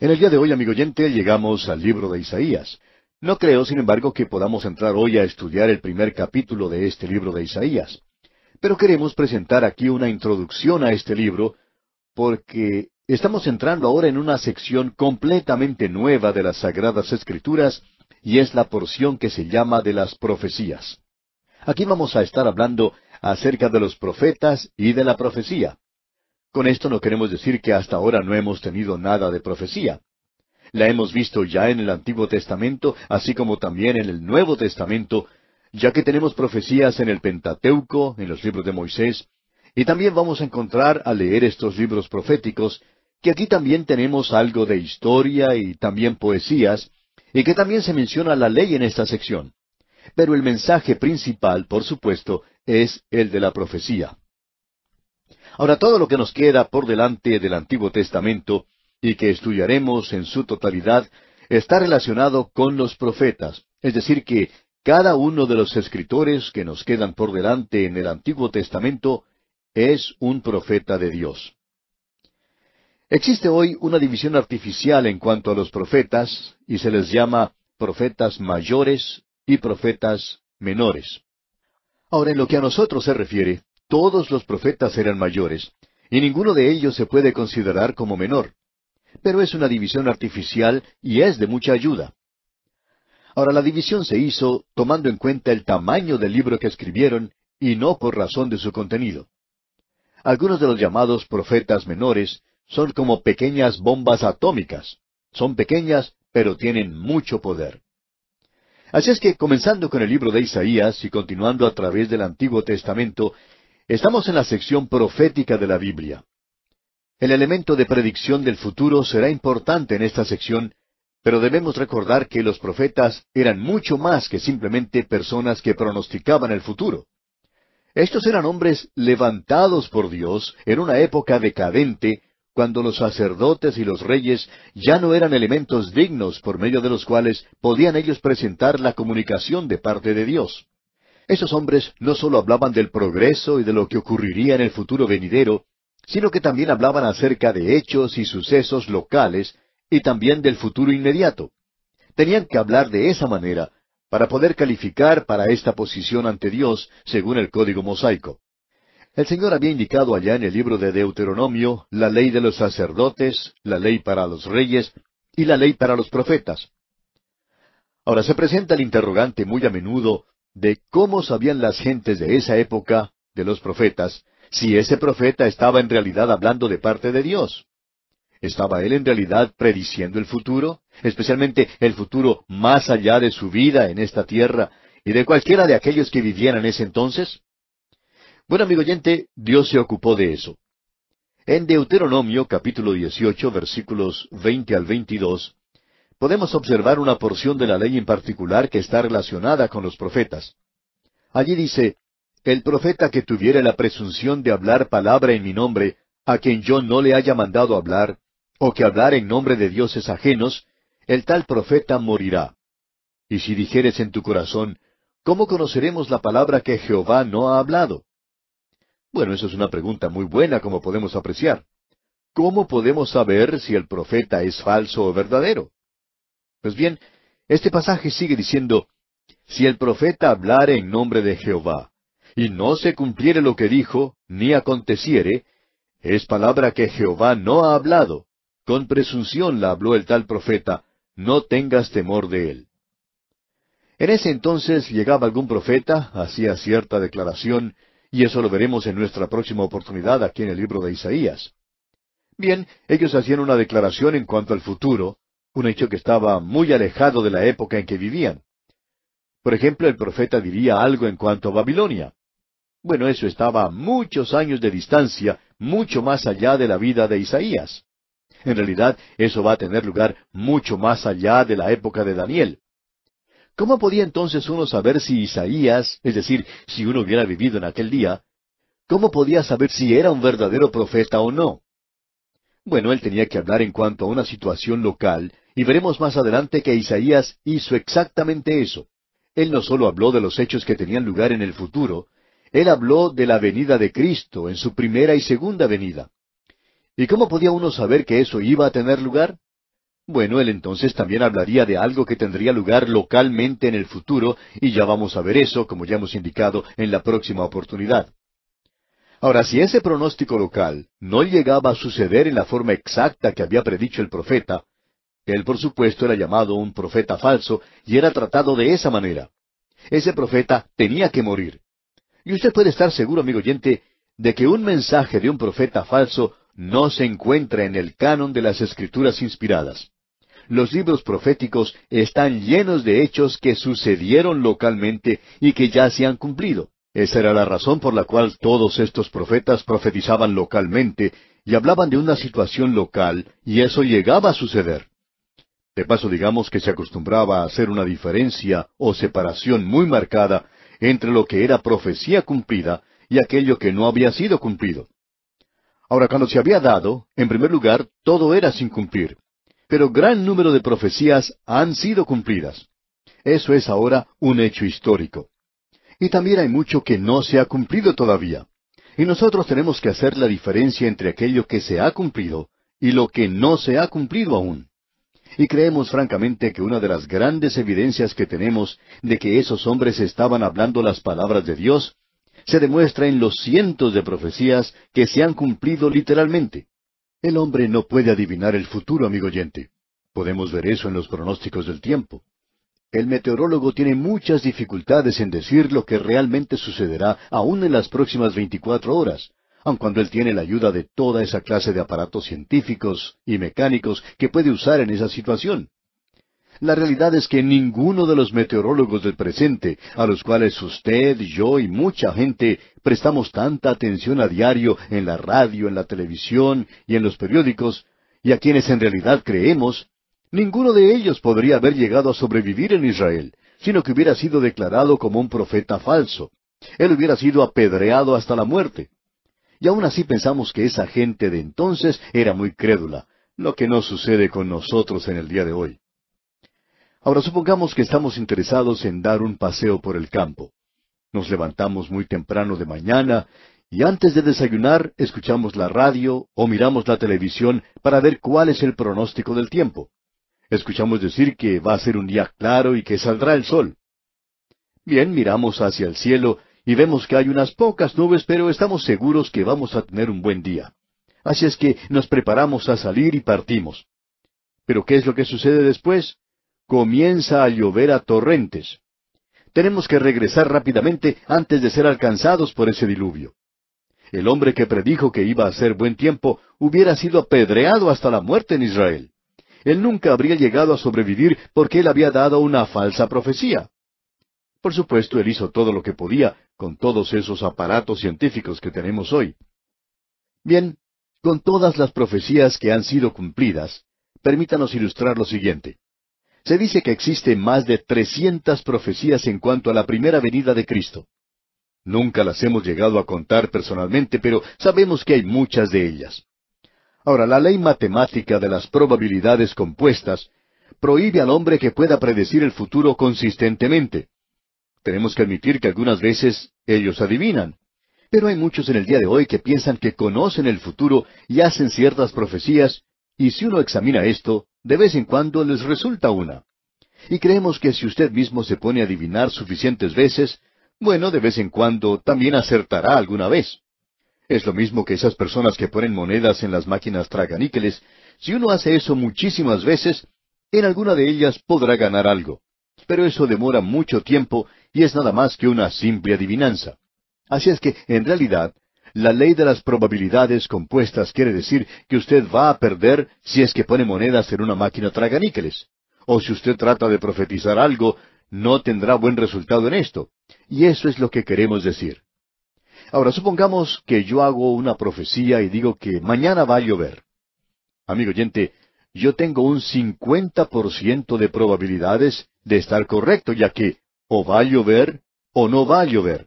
En el día de hoy, amigo oyente, llegamos al libro de Isaías. No creo, sin embargo, que podamos entrar hoy a estudiar el primer capítulo de este libro de Isaías. Pero queremos presentar aquí una introducción a este libro, porque estamos entrando ahora en una sección completamente nueva de las Sagradas Escrituras, y es la porción que se llama de las profecías. Aquí vamos a estar hablando acerca de los profetas y de la profecía. Con esto no queremos decir que hasta ahora no hemos tenido nada de profecía. La hemos visto ya en el Antiguo Testamento, así como también en el Nuevo Testamento, ya que tenemos profecías en el Pentateuco, en los libros de Moisés, y también vamos a encontrar al leer estos libros proféticos, que aquí también tenemos algo de historia y también poesías, y que también se menciona la ley en esta sección. Pero el mensaje principal, por supuesto, es el de la profecía. Ahora, todo lo que nos queda por delante del Antiguo Testamento y que estudiaremos en su totalidad está relacionado con los profetas, es decir, que cada uno de los escritores que nos quedan por delante en el Antiguo Testamento es un profeta de Dios. Existe hoy una división artificial en cuanto a los profetas y se les llama profetas mayores y profetas menores. Ahora, en lo que a nosotros se refiere, todos los profetas eran mayores, y ninguno de ellos se puede considerar como menor. Pero es una división artificial y es de mucha ayuda. Ahora, la división se hizo tomando en cuenta el tamaño del libro que escribieron y no por razón de su contenido. Algunos de los llamados profetas menores son como pequeñas bombas atómicas. Son pequeñas, pero tienen mucho poder. Así es que, comenzando con el libro de Isaías y continuando a través del Antiguo Testamento, Estamos en la sección profética de la Biblia. El elemento de predicción del futuro será importante en esta sección, pero debemos recordar que los profetas eran mucho más que simplemente personas que pronosticaban el futuro. Estos eran hombres levantados por Dios en una época decadente, cuando los sacerdotes y los reyes ya no eran elementos dignos por medio de los cuales podían ellos presentar la comunicación de parte de Dios. Esos hombres no solo hablaban del progreso y de lo que ocurriría en el futuro venidero, sino que también hablaban acerca de hechos y sucesos locales y también del futuro inmediato. Tenían que hablar de esa manera para poder calificar para esta posición ante Dios según el código mosaico. El Señor había indicado allá en el libro de Deuteronomio la ley de los sacerdotes, la ley para los reyes y la ley para los profetas. Ahora se presenta el interrogante muy a menudo de cómo sabían las gentes de esa época, de los profetas, si ese profeta estaba en realidad hablando de parte de Dios. ¿Estaba él en realidad prediciendo el futuro, especialmente el futuro más allá de su vida en esta tierra y de cualquiera de aquellos que vivieran en ese entonces? Bueno, amigo oyente, Dios se ocupó de eso. En Deuteronomio capítulo dieciocho, versículos veinte al 22 podemos observar una porción de la ley en particular que está relacionada con los profetas. Allí dice, El profeta que tuviere la presunción de hablar palabra en mi nombre, a quien yo no le haya mandado hablar, o que hablar en nombre de dioses ajenos, el tal profeta morirá. Y si dijeres en tu corazón, ¿cómo conoceremos la palabra que Jehová no ha hablado? Bueno, eso es una pregunta muy buena, como podemos apreciar. ¿Cómo podemos saber si el profeta es falso o verdadero? Pues bien, este pasaje sigue diciendo, si el profeta hablare en nombre de Jehová, y no se cumpliere lo que dijo, ni aconteciere, es palabra que Jehová no ha hablado. Con presunción la habló el tal profeta, no tengas temor de él. En ese entonces llegaba algún profeta, hacía cierta declaración, y eso lo veremos en nuestra próxima oportunidad aquí en el libro de Isaías. Bien, ellos hacían una declaración en cuanto al futuro, un hecho que estaba muy alejado de la época en que vivían. Por ejemplo, el profeta diría algo en cuanto a Babilonia. Bueno, eso estaba a muchos años de distancia, mucho más allá de la vida de Isaías. En realidad, eso va a tener lugar mucho más allá de la época de Daniel. ¿Cómo podía entonces uno saber si Isaías, es decir, si uno hubiera vivido en aquel día, cómo podía saber si era un verdadero profeta o no? Bueno, él tenía que hablar en cuanto a una situación local, y veremos más adelante que Isaías hizo exactamente eso. Él no solo habló de los hechos que tenían lugar en el futuro, él habló de la venida de Cristo en su primera y segunda venida. ¿Y cómo podía uno saber que eso iba a tener lugar? Bueno, él entonces también hablaría de algo que tendría lugar localmente en el futuro, y ya vamos a ver eso, como ya hemos indicado, en la próxima oportunidad. Ahora, si ese pronóstico local no llegaba a suceder en la forma exacta que había predicho el profeta, él por supuesto era llamado un profeta falso y era tratado de esa manera. Ese profeta tenía que morir. Y usted puede estar seguro, amigo oyente, de que un mensaje de un profeta falso no se encuentra en el canon de las escrituras inspiradas. Los libros proféticos están llenos de hechos que sucedieron localmente y que ya se han cumplido. Esa era la razón por la cual todos estos profetas profetizaban localmente y hablaban de una situación local, y eso llegaba a suceder. De paso, digamos que se acostumbraba a hacer una diferencia o separación muy marcada entre lo que era profecía cumplida y aquello que no había sido cumplido. Ahora, cuando se había dado, en primer lugar, todo era sin cumplir, pero gran número de profecías han sido cumplidas. Eso es ahora un hecho histórico. Y también hay mucho que no se ha cumplido todavía. Y nosotros tenemos que hacer la diferencia entre aquello que se ha cumplido y lo que no se ha cumplido aún. Y creemos francamente que una de las grandes evidencias que tenemos de que esos hombres estaban hablando las palabras de Dios se demuestra en los cientos de profecías que se han cumplido literalmente. El hombre no puede adivinar el futuro, amigo oyente. Podemos ver eso en los pronósticos del tiempo. El meteorólogo tiene muchas dificultades en decir lo que realmente sucederá aún en las próximas veinticuatro horas, aun cuando él tiene la ayuda de toda esa clase de aparatos científicos y mecánicos que puede usar en esa situación. La realidad es que ninguno de los meteorólogos del presente, a los cuales usted, yo y mucha gente prestamos tanta atención a diario en la radio, en la televisión y en los periódicos, y a quienes en realidad creemos, Ninguno de ellos podría haber llegado a sobrevivir en Israel, sino que hubiera sido declarado como un profeta falso. Él hubiera sido apedreado hasta la muerte. Y aún así pensamos que esa gente de entonces era muy crédula, lo que no sucede con nosotros en el día de hoy. Ahora supongamos que estamos interesados en dar un paseo por el campo. Nos levantamos muy temprano de mañana y antes de desayunar escuchamos la radio o miramos la televisión para ver cuál es el pronóstico del tiempo. Escuchamos decir que va a ser un día claro y que saldrá el sol. Bien, miramos hacia el cielo y vemos que hay unas pocas nubes, pero estamos seguros que vamos a tener un buen día. Así es que nos preparamos a salir y partimos. Pero ¿qué es lo que sucede después? Comienza a llover a torrentes. Tenemos que regresar rápidamente antes de ser alcanzados por ese diluvio. El hombre que predijo que iba a ser buen tiempo hubiera sido apedreado hasta la muerte en Israel él nunca habría llegado a sobrevivir porque él había dado una falsa profecía. Por supuesto, él hizo todo lo que podía con todos esos aparatos científicos que tenemos hoy. Bien, con todas las profecías que han sido cumplidas, permítanos ilustrar lo siguiente. Se dice que existen más de trescientas profecías en cuanto a la primera venida de Cristo. Nunca las hemos llegado a contar personalmente, pero sabemos que hay muchas de ellas. Ahora, la ley matemática de las probabilidades compuestas prohíbe al hombre que pueda predecir el futuro consistentemente. Tenemos que admitir que algunas veces ellos adivinan. Pero hay muchos en el día de hoy que piensan que conocen el futuro y hacen ciertas profecías, y si uno examina esto, de vez en cuando les resulta una. Y creemos que si usted mismo se pone a adivinar suficientes veces, bueno, de vez en cuando también acertará alguna vez. Es lo mismo que esas personas que ponen monedas en las máquinas traganíqueles. Si uno hace eso muchísimas veces, en alguna de ellas podrá ganar algo. Pero eso demora mucho tiempo y es nada más que una simple adivinanza. Así es que, en realidad, la ley de las probabilidades compuestas quiere decir que usted va a perder si es que pone monedas en una máquina traganíqueles. O si usted trata de profetizar algo, no tendrá buen resultado en esto. Y eso es lo que queremos decir. Ahora, supongamos que yo hago una profecía y digo que mañana va a llover. Amigo oyente, yo tengo un 50% de probabilidades de estar correcto, ya que o va a llover o no va a llover.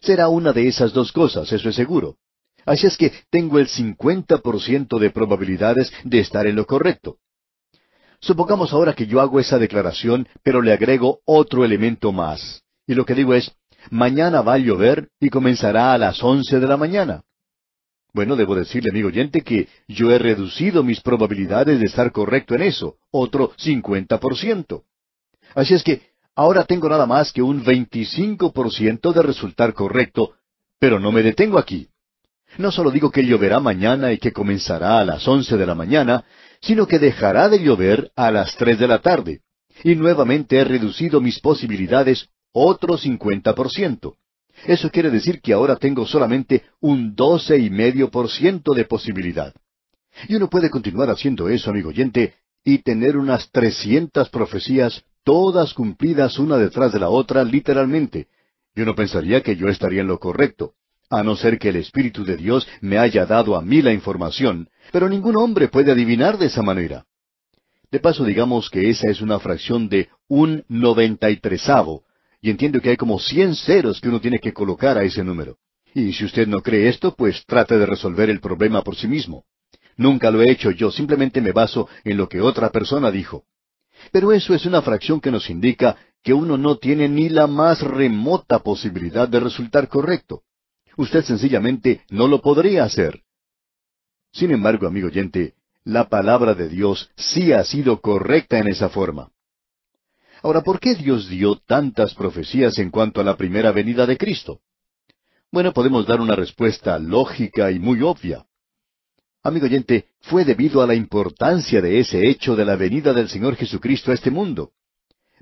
Será una de esas dos cosas, eso es seguro. Así es que tengo el 50% de probabilidades de estar en lo correcto. Supongamos ahora que yo hago esa declaración, pero le agrego otro elemento más. Y lo que digo es, Mañana va a llover y comenzará a las once de la mañana. Bueno, debo decirle, amigo oyente, que yo he reducido mis probabilidades de estar correcto en eso, otro 50%. Así es que ahora tengo nada más que un 25% de resultar correcto, pero no me detengo aquí. No solo digo que lloverá mañana y que comenzará a las once de la mañana, sino que dejará de llover a las tres de la tarde. Y nuevamente he reducido mis posibilidades otro por ciento. Eso quiere decir que ahora tengo solamente un doce y medio por ciento de posibilidad. Y uno puede continuar haciendo eso, amigo oyente, y tener unas trescientas profecías, todas cumplidas una detrás de la otra, literalmente. Y uno pensaría que yo estaría en lo correcto, a no ser que el Espíritu de Dios me haya dado a mí la información, pero ningún hombre puede adivinar de esa manera. De paso, digamos que esa es una fracción de un noventa y tresavo, y entiendo que hay como cien ceros que uno tiene que colocar a ese número. Y si usted no cree esto, pues trate de resolver el problema por sí mismo. Nunca lo he hecho yo, simplemente me baso en lo que otra persona dijo. Pero eso es una fracción que nos indica que uno no tiene ni la más remota posibilidad de resultar correcto. Usted sencillamente no lo podría hacer. Sin embargo, amigo oyente, la palabra de Dios sí ha sido correcta en esa forma. Ahora, ¿por qué Dios dio tantas profecías en cuanto a la primera venida de Cristo? Bueno, podemos dar una respuesta lógica y muy obvia. Amigo oyente, fue debido a la importancia de ese hecho de la venida del Señor Jesucristo a este mundo.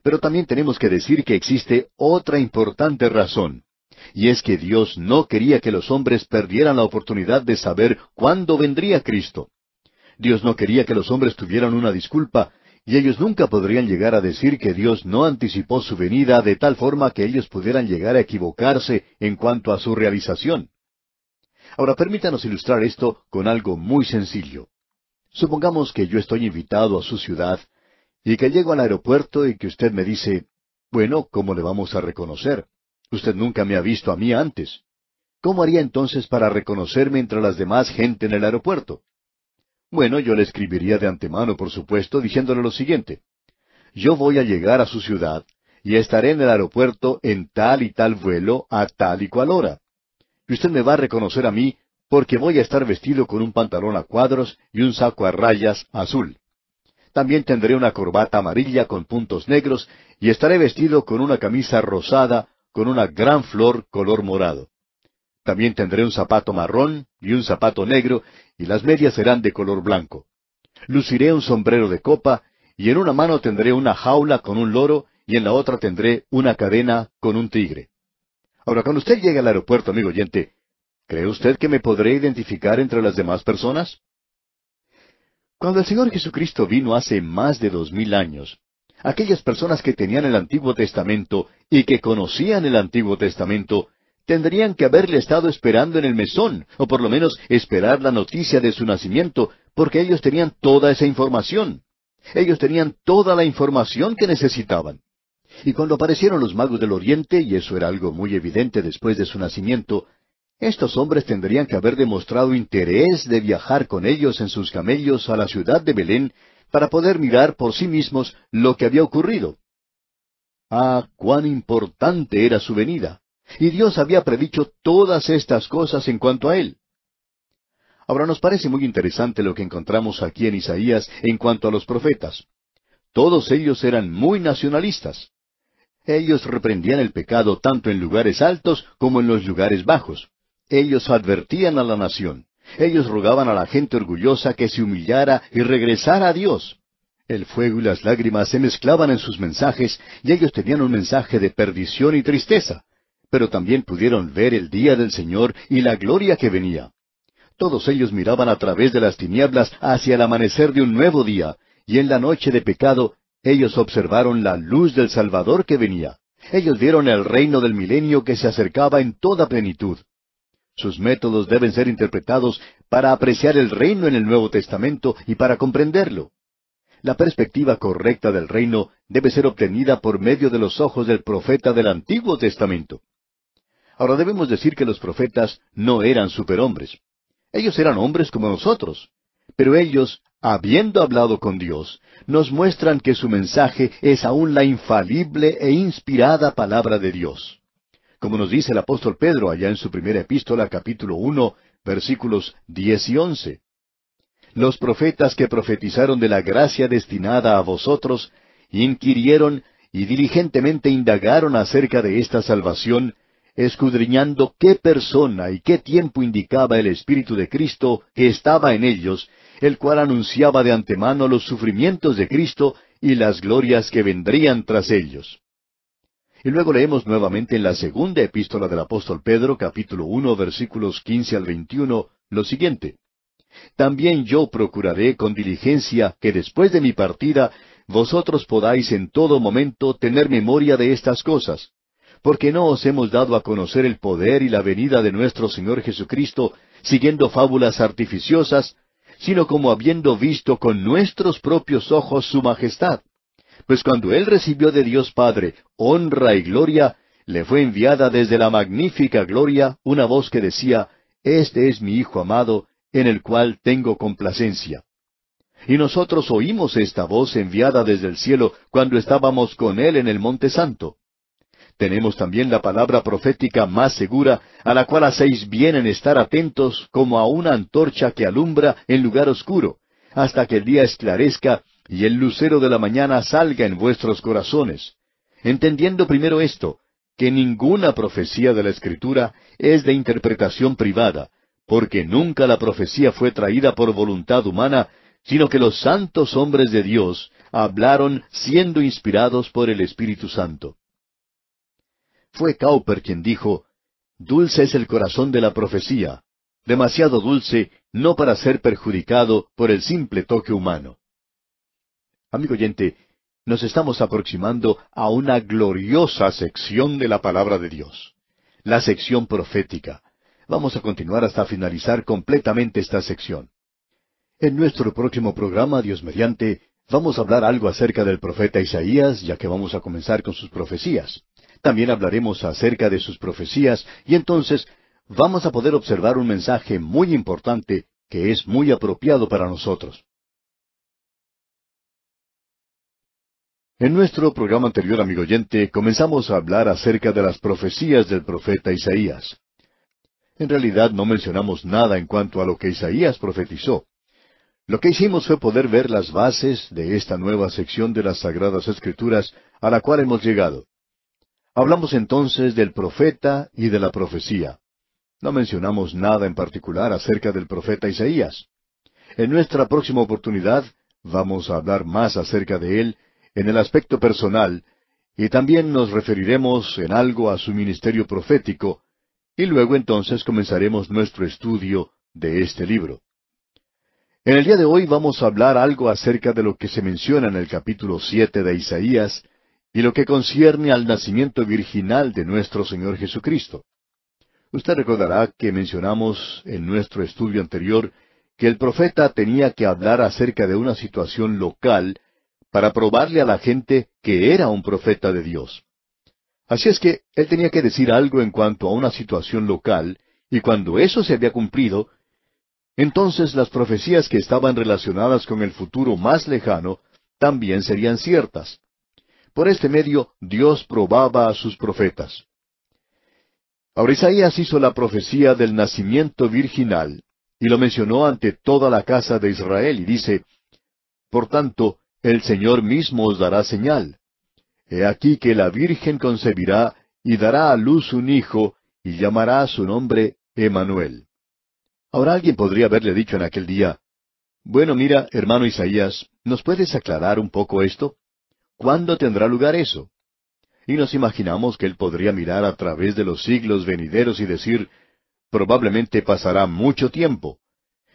Pero también tenemos que decir que existe otra importante razón, y es que Dios no quería que los hombres perdieran la oportunidad de saber cuándo vendría Cristo. Dios no quería que los hombres tuvieran una disculpa y ellos nunca podrían llegar a decir que Dios no anticipó su venida de tal forma que ellos pudieran llegar a equivocarse en cuanto a su realización. Ahora permítanos ilustrar esto con algo muy sencillo. Supongamos que yo estoy invitado a su ciudad y que llego al aeropuerto y que usted me dice, bueno, ¿cómo le vamos a reconocer? Usted nunca me ha visto a mí antes. ¿Cómo haría entonces para reconocerme entre las demás gente en el aeropuerto? Bueno, yo le escribiría de antemano, por supuesto, diciéndole lo siguiente. Yo voy a llegar a su ciudad y estaré en el aeropuerto en tal y tal vuelo a tal y cual hora. Y usted me va a reconocer a mí porque voy a estar vestido con un pantalón a cuadros y un saco a rayas azul. También tendré una corbata amarilla con puntos negros y estaré vestido con una camisa rosada con una gran flor color morado. También tendré un zapato marrón y un zapato negro y las medias serán de color blanco. Luciré un sombrero de copa, y en una mano tendré una jaula con un loro, y en la otra tendré una cadena con un tigre. Ahora, cuando usted llegue al aeropuerto, amigo oyente, ¿cree usted que me podré identificar entre las demás personas? Cuando el Señor Jesucristo vino hace más de dos mil años, aquellas personas que tenían el Antiguo Testamento y que conocían el Antiguo Testamento Tendrían que haberle estado esperando en el mesón, o por lo menos esperar la noticia de su nacimiento, porque ellos tenían toda esa información. Ellos tenían toda la información que necesitaban. Y cuando aparecieron los magos del Oriente, y eso era algo muy evidente después de su nacimiento, estos hombres tendrían que haber demostrado interés de viajar con ellos en sus camellos a la ciudad de Belén para poder mirar por sí mismos lo que había ocurrido. Ah, cuán importante era su venida. Y Dios había predicho todas estas cosas en cuanto a él. Ahora nos parece muy interesante lo que encontramos aquí en Isaías en cuanto a los profetas. Todos ellos eran muy nacionalistas. Ellos reprendían el pecado tanto en lugares altos como en los lugares bajos. Ellos advertían a la nación. Ellos rogaban a la gente orgullosa que se humillara y regresara a Dios. El fuego y las lágrimas se mezclaban en sus mensajes y ellos tenían un mensaje de perdición y tristeza pero también pudieron ver el día del Señor y la gloria que venía. Todos ellos miraban a través de las tinieblas hacia el amanecer de un nuevo día, y en la noche de pecado ellos observaron la luz del Salvador que venía. Ellos vieron el reino del milenio que se acercaba en toda plenitud. Sus métodos deben ser interpretados para apreciar el reino en el Nuevo Testamento y para comprenderlo. La perspectiva correcta del reino debe ser obtenida por medio de los ojos del profeta del Antiguo Testamento. Ahora debemos decir que los profetas no eran superhombres. Ellos eran hombres como nosotros. Pero ellos, habiendo hablado con Dios, nos muestran que su mensaje es aún la infalible e inspirada palabra de Dios. Como nos dice el apóstol Pedro allá en su primera epístola capítulo 1, versículos 10 y 11. Los profetas que profetizaron de la gracia destinada a vosotros, inquirieron y diligentemente indagaron acerca de esta salvación, escudriñando qué persona y qué tiempo indicaba el Espíritu de Cristo que estaba en ellos, el cual anunciaba de antemano los sufrimientos de Cristo y las glorias que vendrían tras ellos. Y luego leemos nuevamente en la segunda epístola del apóstol Pedro, capítulo uno, versículos quince al 21, lo siguiente. También yo procuraré con diligencia que después de mi partida vosotros podáis en todo momento tener memoria de estas cosas, porque no os hemos dado a conocer el poder y la venida de nuestro Señor Jesucristo, siguiendo fábulas artificiosas, sino como habiendo visto con nuestros propios ojos su majestad. Pues cuando él recibió de Dios Padre honra y gloria, le fue enviada desde la magnífica gloria una voz que decía, Este es mi Hijo amado, en el cual tengo complacencia. Y nosotros oímos esta voz enviada desde el cielo cuando estábamos con él en el monte santo. Tenemos también la palabra profética más segura, a la cual hacéis bien en estar atentos como a una antorcha que alumbra en lugar oscuro, hasta que el día esclarezca y el lucero de la mañana salga en vuestros corazones. Entendiendo primero esto, que ninguna profecía de la Escritura es de interpretación privada, porque nunca la profecía fue traída por voluntad humana, sino que los santos hombres de Dios hablaron siendo inspirados por el Espíritu Santo. Fue Cowper quien dijo, Dulce es el corazón de la profecía, demasiado dulce no para ser perjudicado por el simple toque humano. Amigo oyente, nos estamos aproximando a una gloriosa sección de la palabra de Dios, la sección profética. Vamos a continuar hasta finalizar completamente esta sección. En nuestro próximo programa, Dios mediante, vamos a hablar algo acerca del profeta Isaías, ya que vamos a comenzar con sus profecías. También hablaremos acerca de sus profecías y entonces vamos a poder observar un mensaje muy importante que es muy apropiado para nosotros. En nuestro programa anterior, amigo oyente, comenzamos a hablar acerca de las profecías del profeta Isaías. En realidad no mencionamos nada en cuanto a lo que Isaías profetizó. Lo que hicimos fue poder ver las bases de esta nueva sección de las Sagradas Escrituras a la cual hemos llegado. Hablamos entonces del profeta y de la profecía. No mencionamos nada en particular acerca del profeta Isaías. En nuestra próxima oportunidad vamos a hablar más acerca de él en el aspecto personal y también nos referiremos en algo a su ministerio profético y luego entonces comenzaremos nuestro estudio de este libro. En el día de hoy vamos a hablar algo acerca de lo que se menciona en el capítulo siete de Isaías y lo que concierne al nacimiento virginal de nuestro Señor Jesucristo. Usted recordará que mencionamos en nuestro estudio anterior que el profeta tenía que hablar acerca de una situación local para probarle a la gente que era un profeta de Dios. Así es que él tenía que decir algo en cuanto a una situación local, y cuando eso se había cumplido, entonces las profecías que estaban relacionadas con el futuro más lejano también serían ciertas. Por este medio Dios probaba a sus profetas. Ahora Isaías hizo la profecía del nacimiento virginal, y lo mencionó ante toda la casa de Israel, y dice, Por tanto, el Señor mismo os dará señal. He aquí que la Virgen concebirá y dará a luz un hijo, y llamará su nombre Emanuel. Ahora alguien podría haberle dicho en aquel día, Bueno, mira, hermano Isaías, ¿nos puedes aclarar un poco esto? ¿Cuándo tendrá lugar eso? Y nos imaginamos que él podría mirar a través de los siglos venideros y decir, probablemente pasará mucho tiempo.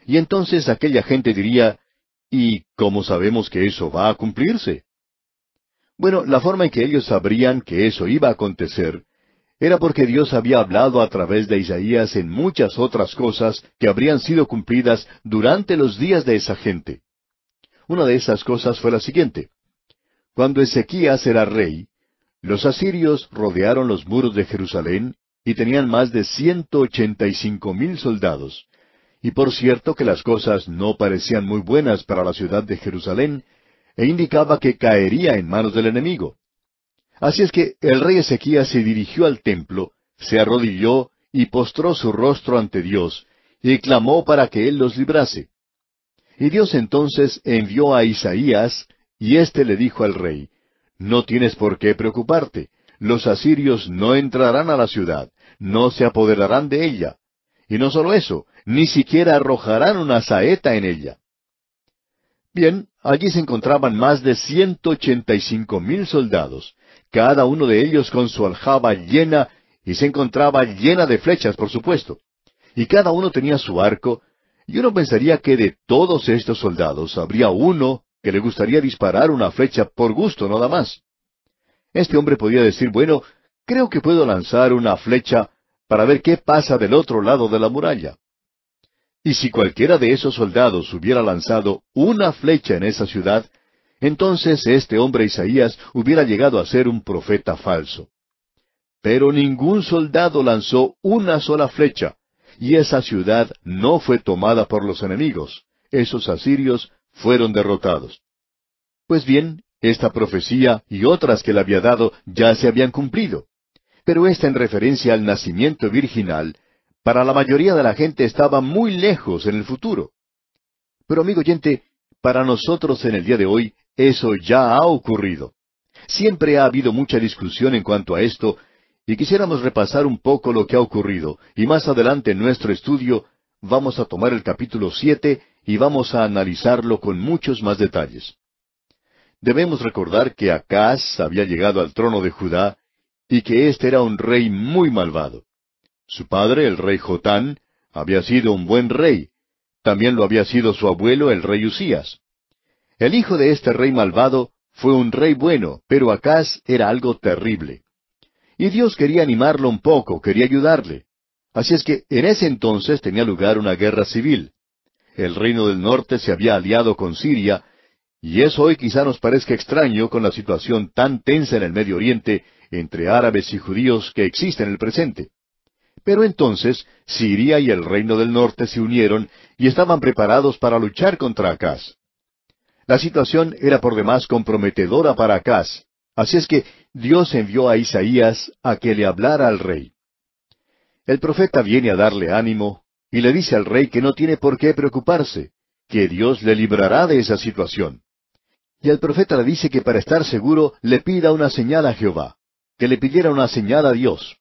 Y entonces aquella gente diría, ¿y cómo sabemos que eso va a cumplirse? Bueno, la forma en que ellos sabrían que eso iba a acontecer era porque Dios había hablado a través de Isaías en muchas otras cosas que habrían sido cumplidas durante los días de esa gente. Una de esas cosas fue la siguiente. Cuando Ezequías era rey, los asirios rodearon los muros de Jerusalén y tenían más de ciento ochenta y cinco mil soldados. Y por cierto que las cosas no parecían muy buenas para la ciudad de Jerusalén, e indicaba que caería en manos del enemigo. Así es que el rey Ezequías se dirigió al templo, se arrodilló y postró su rostro ante Dios, y clamó para que él los librase. Y Dios entonces envió a Isaías, y éste le dijo al rey, No tienes por qué preocuparte, los asirios no entrarán a la ciudad, no se apoderarán de ella. Y no solo eso, ni siquiera arrojarán una saeta en ella. Bien, allí se encontraban más de ciento ochenta y cinco mil soldados, cada uno de ellos con su aljaba llena, y se encontraba llena de flechas, por supuesto. Y cada uno tenía su arco, y uno pensaría que de todos estos soldados habría uno que le gustaría disparar una flecha por gusto, nada más. Este hombre podía decir, bueno, creo que puedo lanzar una flecha para ver qué pasa del otro lado de la muralla. Y si cualquiera de esos soldados hubiera lanzado una flecha en esa ciudad, entonces este hombre Isaías hubiera llegado a ser un profeta falso. Pero ningún soldado lanzó una sola flecha, y esa ciudad no fue tomada por los enemigos, esos asirios fueron derrotados. Pues bien, esta profecía y otras que le había dado ya se habían cumplido. Pero esta en referencia al nacimiento virginal, para la mayoría de la gente estaba muy lejos en el futuro. Pero amigo oyente, para nosotros en el día de hoy eso ya ha ocurrido. Siempre ha habido mucha discusión en cuanto a esto, y quisiéramos repasar un poco lo que ha ocurrido, y más adelante en nuestro estudio vamos a tomar el capítulo siete y vamos a analizarlo con muchos más detalles. Debemos recordar que Acaz había llegado al trono de Judá y que éste era un rey muy malvado. Su padre, el rey Jotán, había sido un buen rey. También lo había sido su abuelo, el rey Usías. El hijo de este rey malvado fue un rey bueno, pero Acaz era algo terrible. Y Dios quería animarlo un poco, quería ayudarle. Así es que en ese entonces tenía lugar una guerra civil el reino del norte se había aliado con Siria, y eso hoy quizá nos parezca extraño con la situación tan tensa en el Medio Oriente entre árabes y judíos que existe en el presente. Pero entonces Siria y el reino del norte se unieron y estaban preparados para luchar contra Acaz. La situación era por demás comprometedora para Acaz, así es que Dios envió a Isaías a que le hablara al rey. El profeta viene a darle ánimo, y le dice al rey que no tiene por qué preocuparse, que Dios le librará de esa situación. Y el profeta le dice que para estar seguro le pida una señal a Jehová, que le pidiera una señal a Dios.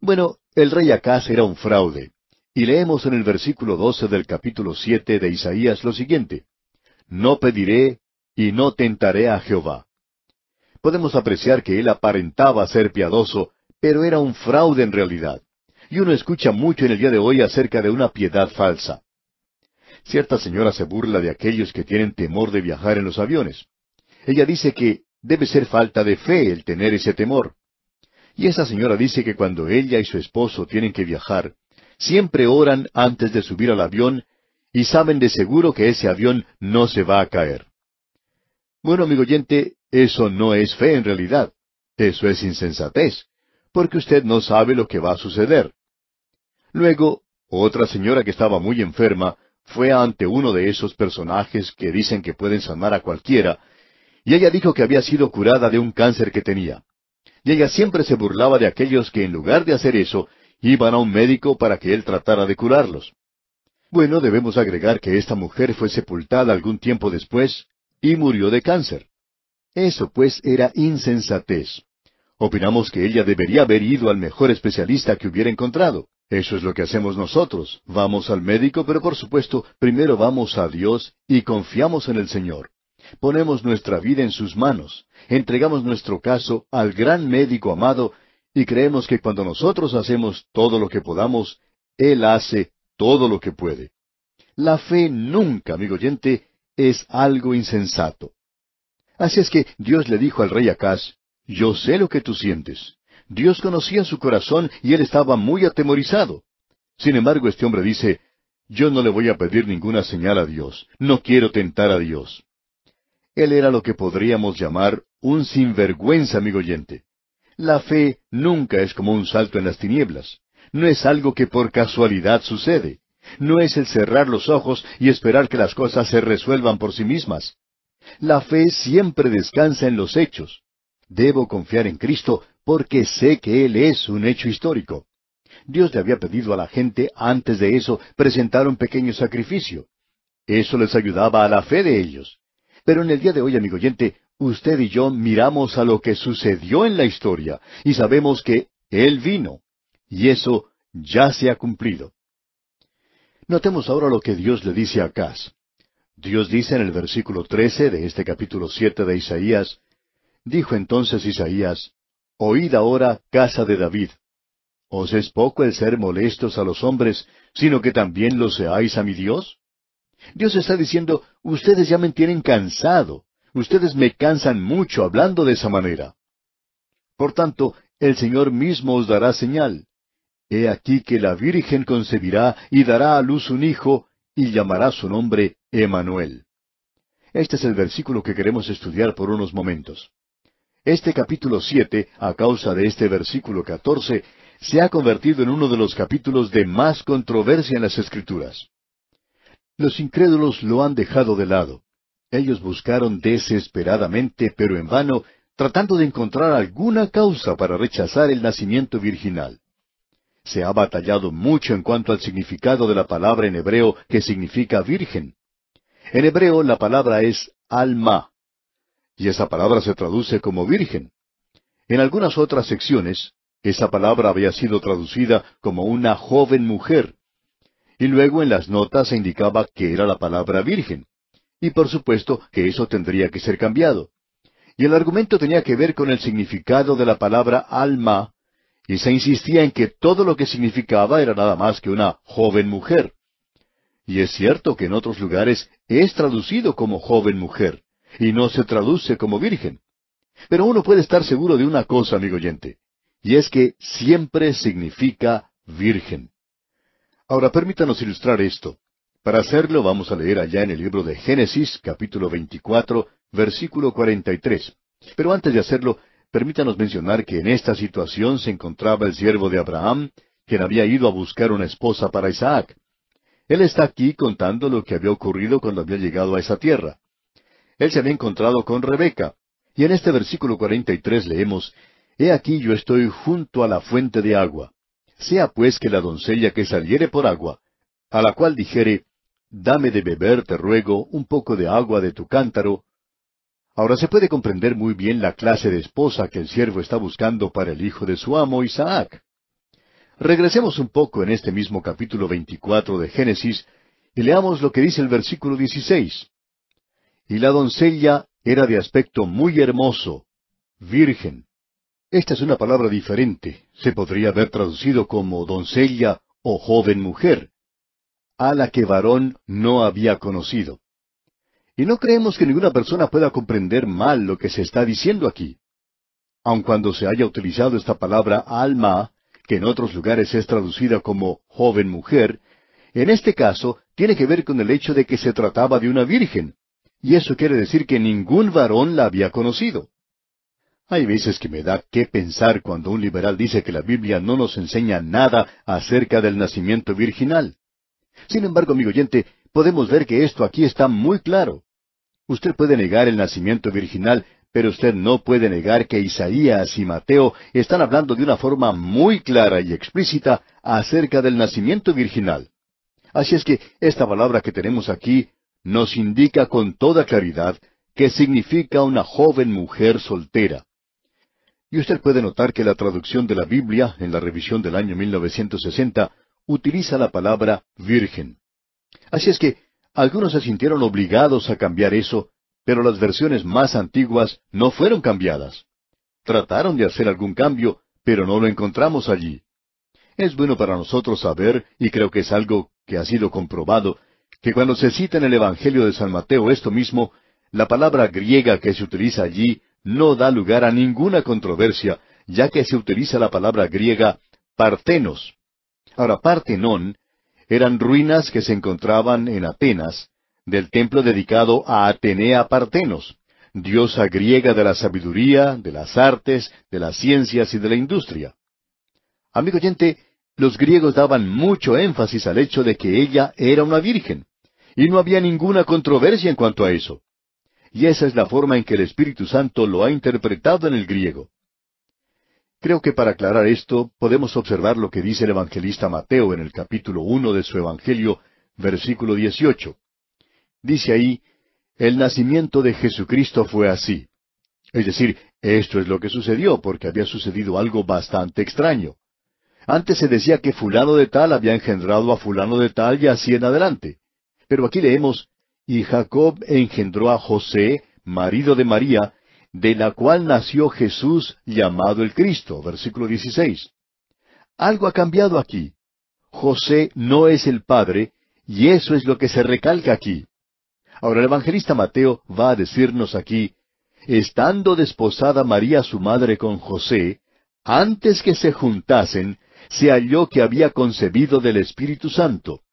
Bueno, el rey Acá era un fraude. Y leemos en el versículo 12 del capítulo 7 de Isaías lo siguiente. No pediré y no tentaré a Jehová. Podemos apreciar que él aparentaba ser piadoso, pero era un fraude en realidad. Y uno escucha mucho en el día de hoy acerca de una piedad falsa. Cierta señora se burla de aquellos que tienen temor de viajar en los aviones. Ella dice que debe ser falta de fe el tener ese temor. Y esa señora dice que cuando ella y su esposo tienen que viajar, siempre oran antes de subir al avión y saben de seguro que ese avión no se va a caer. Bueno, amigo oyente, eso no es fe en realidad. Eso es insensatez, porque usted no sabe lo que va a suceder. Luego, otra señora que estaba muy enferma fue ante uno de esos personajes que dicen que pueden sanar a cualquiera, y ella dijo que había sido curada de un cáncer que tenía. Y ella siempre se burlaba de aquellos que en lugar de hacer eso, iban a un médico para que él tratara de curarlos. Bueno, debemos agregar que esta mujer fue sepultada algún tiempo después y murió de cáncer. Eso pues era insensatez. Opinamos que ella debería haber ido al mejor especialista que hubiera encontrado. Eso es lo que hacemos nosotros. Vamos al médico, pero por supuesto, primero vamos a Dios y confiamos en el Señor. Ponemos nuestra vida en sus manos, entregamos nuestro caso al gran médico amado y creemos que cuando nosotros hacemos todo lo que podamos, Él hace todo lo que puede. La fe nunca, amigo oyente, es algo insensato. Así es que Dios le dijo al rey Acaz, yo sé lo que tú sientes. Dios conocía su corazón y él estaba muy atemorizado. Sin embargo, este hombre dice, yo no le voy a pedir ninguna señal a Dios, no quiero tentar a Dios. Él era lo que podríamos llamar un sinvergüenza, amigo oyente. La fe nunca es como un salto en las tinieblas. No es algo que por casualidad sucede. No es el cerrar los ojos y esperar que las cosas se resuelvan por sí mismas. La fe siempre descansa en los hechos. Debo confiar en Cristo porque sé que Él es un hecho histórico. Dios le había pedido a la gente antes de eso presentar un pequeño sacrificio. Eso les ayudaba a la fe de ellos. Pero en el día de hoy, amigo oyente, usted y yo miramos a lo que sucedió en la historia y sabemos que Él vino. Y eso ya se ha cumplido. Notemos ahora lo que Dios le dice a Cas. Dios dice en el versículo 13 de este capítulo 7 de Isaías, Dijo entonces Isaías, Oíd ahora, casa de David. ¿Os es poco el ser molestos a los hombres, sino que también lo seáis a mi Dios? Dios está diciendo, ustedes ya me tienen cansado, ustedes me cansan mucho hablando de esa manera. Por tanto, el Señor mismo os dará señal. He aquí que la Virgen concebirá y dará a luz un hijo, y llamará su nombre Emanuel. Este es el versículo que queremos estudiar por unos momentos. Este capítulo siete, a causa de este versículo catorce, se ha convertido en uno de los capítulos de más controversia en las Escrituras. Los incrédulos lo han dejado de lado. Ellos buscaron desesperadamente, pero en vano, tratando de encontrar alguna causa para rechazar el nacimiento virginal. Se ha batallado mucho en cuanto al significado de la palabra en hebreo que significa virgen. En hebreo la palabra es alma, y esa palabra se traduce como virgen. En algunas otras secciones, esa palabra había sido traducida como una joven mujer, y luego en las notas se indicaba que era la palabra virgen, y por supuesto que eso tendría que ser cambiado. Y el argumento tenía que ver con el significado de la palabra alma, y se insistía en que todo lo que significaba era nada más que una joven mujer. Y es cierto que en otros lugares es traducido como joven mujer, y no se traduce como virgen. Pero uno puede estar seguro de una cosa, amigo oyente, y es que siempre significa virgen. Ahora permítanos ilustrar esto. Para hacerlo vamos a leer allá en el libro de Génesis, capítulo 24, versículo 43. Pero antes de hacerlo, permítanos mencionar que en esta situación se encontraba el siervo de Abraham, quien había ido a buscar una esposa para Isaac. Él está aquí contando lo que había ocurrido cuando había llegado a esa tierra. Él se había encontrado con Rebeca. Y en este versículo 43 leemos, He aquí yo estoy junto a la fuente de agua. Sea pues que la doncella que saliere por agua, a la cual dijere, Dame de beber, te ruego, un poco de agua de tu cántaro. Ahora se puede comprender muy bien la clase de esposa que el siervo está buscando para el hijo de su amo, Isaac. Regresemos un poco en este mismo capítulo 24 de Génesis y leamos lo que dice el versículo 16. Y la doncella era de aspecto muy hermoso, virgen. Esta es una palabra diferente, se podría haber traducido como doncella o joven mujer, a la que varón no había conocido. Y no creemos que ninguna persona pueda comprender mal lo que se está diciendo aquí. Aun cuando se haya utilizado esta palabra alma, que en otros lugares es traducida como joven mujer, en este caso tiene que ver con el hecho de que se trataba de una virgen, y eso quiere decir que ningún varón la había conocido. Hay veces que me da qué pensar cuando un liberal dice que la Biblia no nos enseña nada acerca del nacimiento virginal. Sin embargo, amigo oyente, podemos ver que esto aquí está muy claro. Usted puede negar el nacimiento virginal, pero usted no puede negar que Isaías y Mateo están hablando de una forma muy clara y explícita acerca del nacimiento virginal. Así es que esta palabra que tenemos aquí, nos indica con toda claridad que significa una joven mujer soltera. Y usted puede notar que la traducción de la Biblia, en la revisión del año 1960, utiliza la palabra virgen. Así es que algunos se sintieron obligados a cambiar eso, pero las versiones más antiguas no fueron cambiadas. Trataron de hacer algún cambio, pero no lo encontramos allí. Es bueno para nosotros saber, y creo que es algo que ha sido comprobado, que cuando se cita en el Evangelio de San Mateo esto mismo, la palabra griega que se utiliza allí no da lugar a ninguna controversia, ya que se utiliza la palabra griega partenos. Ahora, Partenón eran ruinas que se encontraban en Atenas, del templo dedicado a Atenea Partenos, diosa griega de la sabiduría, de las artes, de las ciencias y de la industria. Amigo oyente, los griegos daban mucho énfasis al hecho de que ella era una virgen y no había ninguna controversia en cuanto a eso. Y esa es la forma en que el Espíritu Santo lo ha interpretado en el griego. Creo que para aclarar esto podemos observar lo que dice el evangelista Mateo en el capítulo 1 de su Evangelio, versículo dieciocho. Dice ahí, el nacimiento de Jesucristo fue así. Es decir, esto es lo que sucedió, porque había sucedido algo bastante extraño. Antes se decía que fulano de tal había engendrado a fulano de tal y así en adelante. Pero aquí leemos, y Jacob engendró a José, marido de María, de la cual nació Jesús llamado el Cristo, versículo 16. Algo ha cambiado aquí. José no es el Padre, y eso es lo que se recalca aquí. Ahora el evangelista Mateo va a decirnos aquí, estando desposada María su madre con José, antes que se juntasen, se halló que había concebido del Espíritu Santo.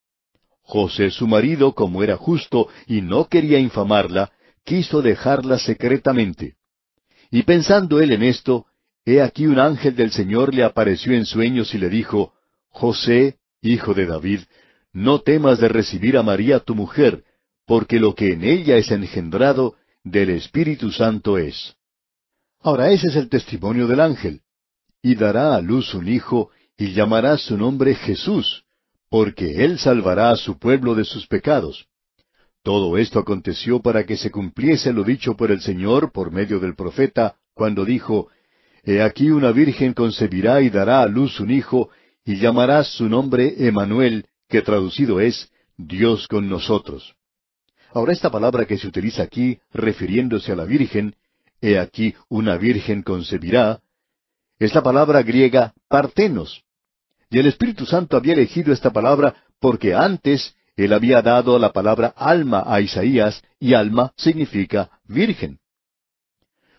José su marido, como era justo y no quería infamarla, quiso dejarla secretamente. Y pensando él en esto, he aquí un ángel del Señor le apareció en sueños y le dijo, José, hijo de David, no temas de recibir a María tu mujer, porque lo que en ella es engendrado del Espíritu Santo es. Ahora ese es el testimonio del ángel. Y dará a luz un hijo, y llamará su nombre Jesús porque Él salvará a su pueblo de sus pecados. Todo esto aconteció para que se cumpliese lo dicho por el Señor por medio del profeta, cuando dijo, He aquí una virgen concebirá y dará a luz un hijo, y llamarás su nombre Emanuel, que traducido es Dios con nosotros. Ahora esta palabra que se utiliza aquí, refiriéndose a la virgen, He aquí una virgen concebirá, es la palabra griega partenos, y el Espíritu Santo había elegido esta palabra porque antes él había dado la palabra alma a Isaías y alma significa virgen.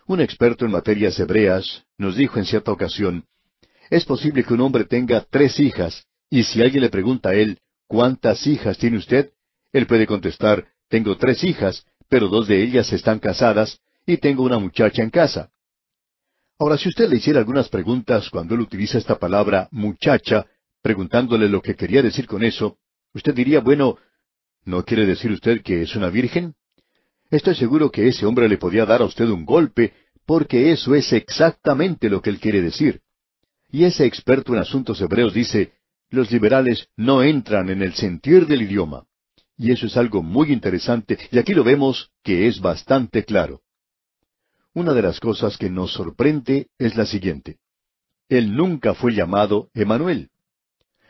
Un experto en materias hebreas nos dijo en cierta ocasión, es posible que un hombre tenga tres hijas y si alguien le pregunta a él, ¿cuántas hijas tiene usted? Él puede contestar, tengo tres hijas, pero dos de ellas están casadas y tengo una muchacha en casa. Ahora, si usted le hiciera algunas preguntas cuando él utiliza esta palabra muchacha, preguntándole lo que quería decir con eso, usted diría, bueno, ¿no quiere decir usted que es una virgen? Estoy seguro que ese hombre le podía dar a usted un golpe, porque eso es exactamente lo que él quiere decir. Y ese experto en asuntos hebreos dice, los liberales no entran en el sentir del idioma. Y eso es algo muy interesante, y aquí lo vemos que es bastante claro una de las cosas que nos sorprende es la siguiente. Él nunca fue llamado Emanuel.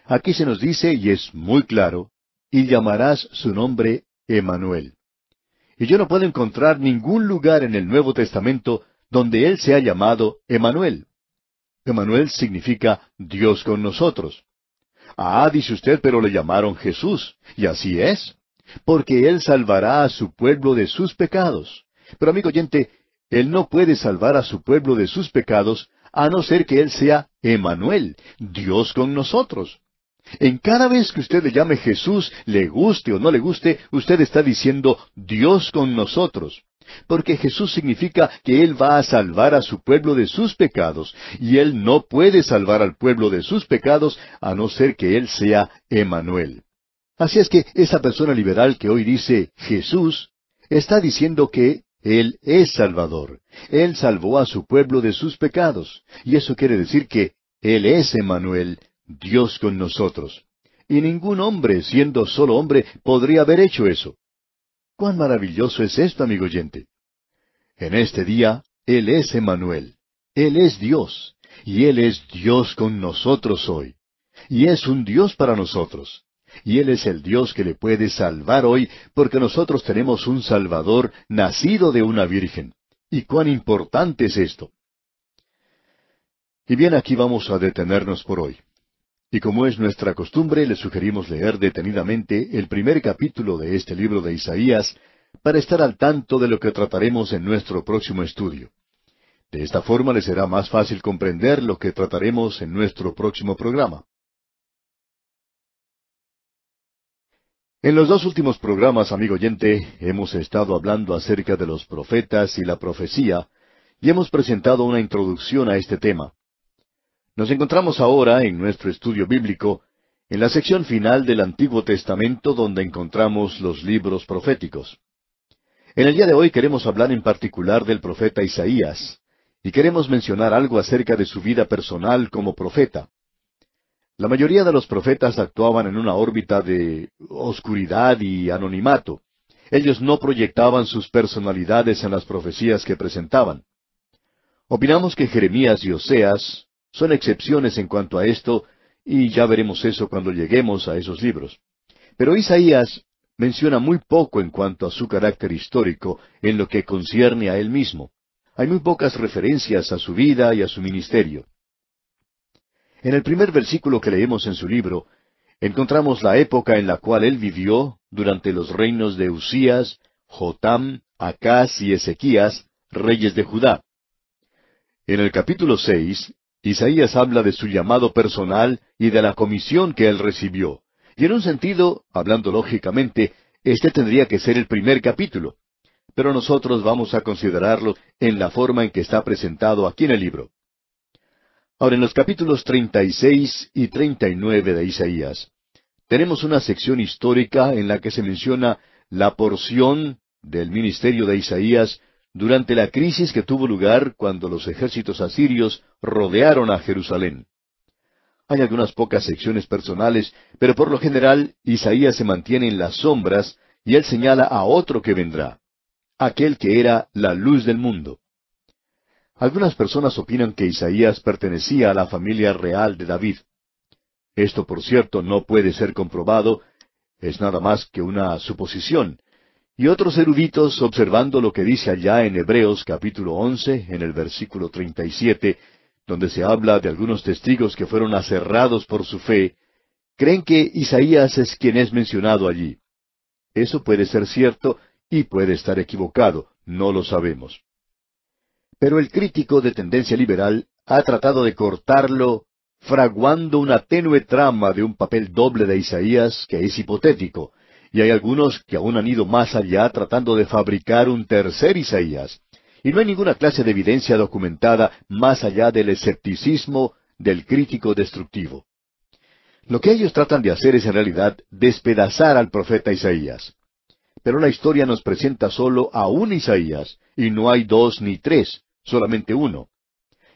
Aquí se nos dice, y es muy claro, y llamarás su nombre Emanuel. Y yo no puedo encontrar ningún lugar en el Nuevo Testamento donde él sea llamado Emanuel. Emanuel significa Dios con nosotros. Ah, dice usted, pero le llamaron Jesús, y así es, porque él salvará a su pueblo de sus pecados. Pero amigo oyente, él no puede salvar a su pueblo de sus pecados a no ser que Él sea Emanuel, Dios con nosotros. En cada vez que usted le llame Jesús, le guste o no le guste, usted está diciendo Dios con nosotros. Porque Jesús significa que Él va a salvar a su pueblo de sus pecados, y Él no puede salvar al pueblo de sus pecados a no ser que Él sea Emanuel. Así es que esa persona liberal que hoy dice Jesús, está diciendo que él es Salvador. Él salvó a su pueblo de sus pecados. Y eso quiere decir que Él es Emanuel, Dios con nosotros. Y ningún hombre, siendo solo hombre, podría haber hecho eso. ¡Cuán maravilloso es esto, amigo oyente! En este día, Él es Emanuel. Él es Dios. Y Él es Dios con nosotros hoy. Y es un Dios para nosotros y Él es el Dios que le puede salvar hoy, porque nosotros tenemos un Salvador nacido de una virgen. ¿Y cuán importante es esto? Y bien, aquí vamos a detenernos por hoy. Y como es nuestra costumbre, le sugerimos leer detenidamente el primer capítulo de este libro de Isaías para estar al tanto de lo que trataremos en nuestro próximo estudio. De esta forma le será más fácil comprender lo que trataremos en nuestro próximo programa. En los dos últimos programas, amigo oyente, hemos estado hablando acerca de los profetas y la profecía, y hemos presentado una introducción a este tema. Nos encontramos ahora en nuestro estudio bíblico, en la sección final del Antiguo Testamento donde encontramos los libros proféticos. En el día de hoy queremos hablar en particular del profeta Isaías, y queremos mencionar algo acerca de su vida personal como profeta. La mayoría de los profetas actuaban en una órbita de oscuridad y anonimato. Ellos no proyectaban sus personalidades en las profecías que presentaban. Opinamos que Jeremías y Oseas son excepciones en cuanto a esto, y ya veremos eso cuando lleguemos a esos libros. Pero Isaías menciona muy poco en cuanto a su carácter histórico en lo que concierne a él mismo. Hay muy pocas referencias a su vida y a su ministerio. En el primer versículo que leemos en su libro, encontramos la época en la cual él vivió durante los reinos de Usías, Jotam, Acaz y Ezequías, reyes de Judá. En el capítulo seis, Isaías habla de su llamado personal y de la comisión que él recibió. Y en un sentido, hablando lógicamente, este tendría que ser el primer capítulo. Pero nosotros vamos a considerarlo en la forma en que está presentado aquí en el libro. Ahora, en los capítulos 36 y 39 de Isaías, tenemos una sección histórica en la que se menciona la porción del ministerio de Isaías durante la crisis que tuvo lugar cuando los ejércitos asirios rodearon a Jerusalén. Hay algunas pocas secciones personales, pero por lo general Isaías se mantiene en las sombras y él señala a otro que vendrá, aquel que era la luz del mundo. Algunas personas opinan que Isaías pertenecía a la familia real de David. Esto, por cierto, no puede ser comprobado, es nada más que una suposición. Y otros eruditos, observando lo que dice allá en Hebreos capítulo once, en el versículo treinta y siete, donde se habla de algunos testigos que fueron aserrados por su fe, creen que Isaías es quien es mencionado allí. Eso puede ser cierto y puede estar equivocado, no lo sabemos pero el crítico de tendencia liberal ha tratado de cortarlo fraguando una tenue trama de un papel doble de Isaías que es hipotético, y hay algunos que aún han ido más allá tratando de fabricar un tercer Isaías. Y no hay ninguna clase de evidencia documentada más allá del escepticismo del crítico destructivo. Lo que ellos tratan de hacer es en realidad despedazar al profeta Isaías. Pero la historia nos presenta solo a un Isaías, y no hay dos ni tres solamente uno.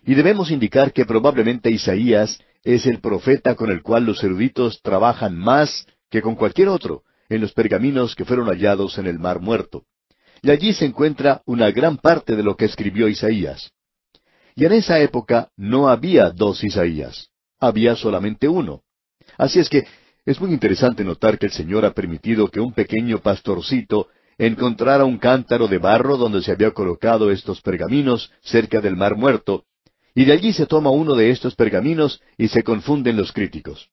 Y debemos indicar que probablemente Isaías es el profeta con el cual los eruditos trabajan más que con cualquier otro en los pergaminos que fueron hallados en el Mar Muerto. Y allí se encuentra una gran parte de lo que escribió Isaías. Y en esa época no había dos Isaías, había solamente uno. Así es que es muy interesante notar que el Señor ha permitido que un pequeño pastorcito encontrara un cántaro de barro donde se había colocado estos pergaminos cerca del mar muerto, y de allí se toma uno de estos pergaminos y se confunden los críticos.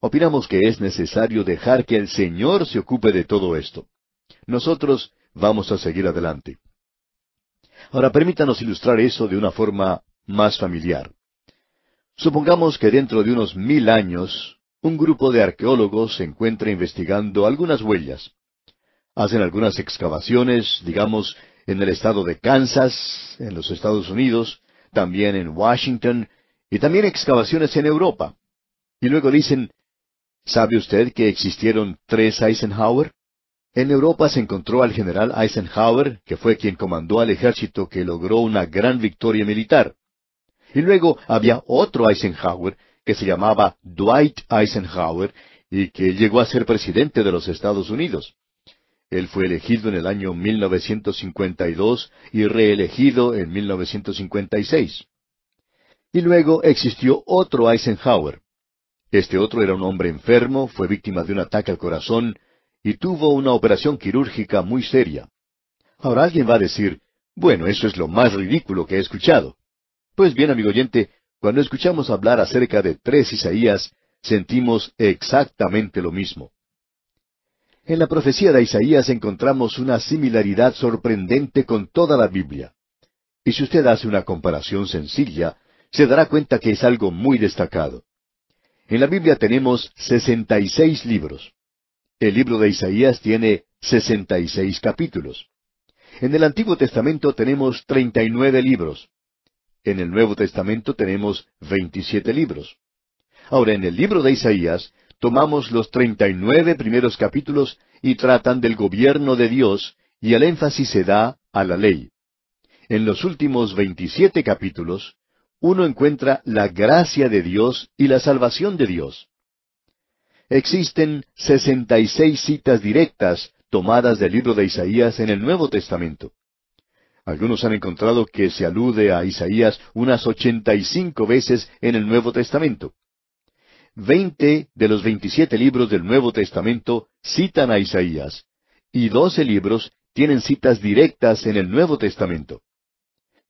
Opinamos que es necesario dejar que el Señor se ocupe de todo esto. Nosotros vamos a seguir adelante. Ahora permítanos ilustrar eso de una forma más familiar. Supongamos que dentro de unos mil años un grupo de arqueólogos se encuentra investigando algunas huellas hacen algunas excavaciones, digamos, en el estado de Kansas, en los Estados Unidos, también en Washington, y también excavaciones en Europa. Y luego dicen, ¿sabe usted que existieron tres Eisenhower? En Europa se encontró al general Eisenhower, que fue quien comandó al ejército que logró una gran victoria militar. Y luego había otro Eisenhower, que se llamaba Dwight Eisenhower, y que llegó a ser presidente de los Estados Unidos. Él fue elegido en el año 1952 y reelegido en 1956. Y luego existió otro Eisenhower. Este otro era un hombre enfermo, fue víctima de un ataque al corazón y tuvo una operación quirúrgica muy seria. Ahora alguien va a decir, bueno, eso es lo más ridículo que he escuchado. Pues bien, amigo oyente, cuando escuchamos hablar acerca de tres Isaías, sentimos exactamente lo mismo. En la profecía de Isaías encontramos una similaridad sorprendente con toda la Biblia. Y si usted hace una comparación sencilla, se dará cuenta que es algo muy destacado. En la Biblia tenemos sesenta y seis libros. El libro de Isaías tiene sesenta y seis capítulos. En el Antiguo Testamento tenemos treinta y nueve libros. En el Nuevo Testamento tenemos veintisiete libros. Ahora, en el libro de Isaías tomamos los treinta y nueve primeros capítulos y tratan del gobierno de Dios, y el énfasis se da a la ley. En los últimos veintisiete capítulos, uno encuentra la gracia de Dios y la salvación de Dios. Existen sesenta y seis citas directas tomadas del libro de Isaías en el Nuevo Testamento. Algunos han encontrado que se alude a Isaías unas ochenta y cinco veces en el Nuevo Testamento. Veinte de los veintisiete libros del Nuevo Testamento citan a Isaías, y doce libros tienen citas directas en el Nuevo Testamento.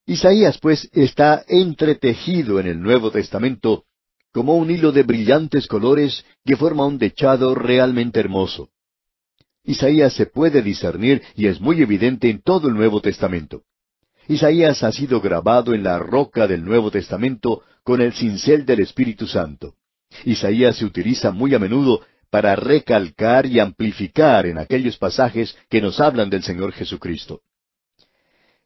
Isaías, pues, está entretejido en el Nuevo Testamento como un hilo de brillantes colores que forma un dechado realmente hermoso. Isaías se puede discernir y es muy evidente en todo el Nuevo Testamento. Isaías ha sido grabado en la roca del Nuevo Testamento con el cincel del Espíritu Santo. Isaías se utiliza muy a menudo para recalcar y amplificar en aquellos pasajes que nos hablan del Señor Jesucristo.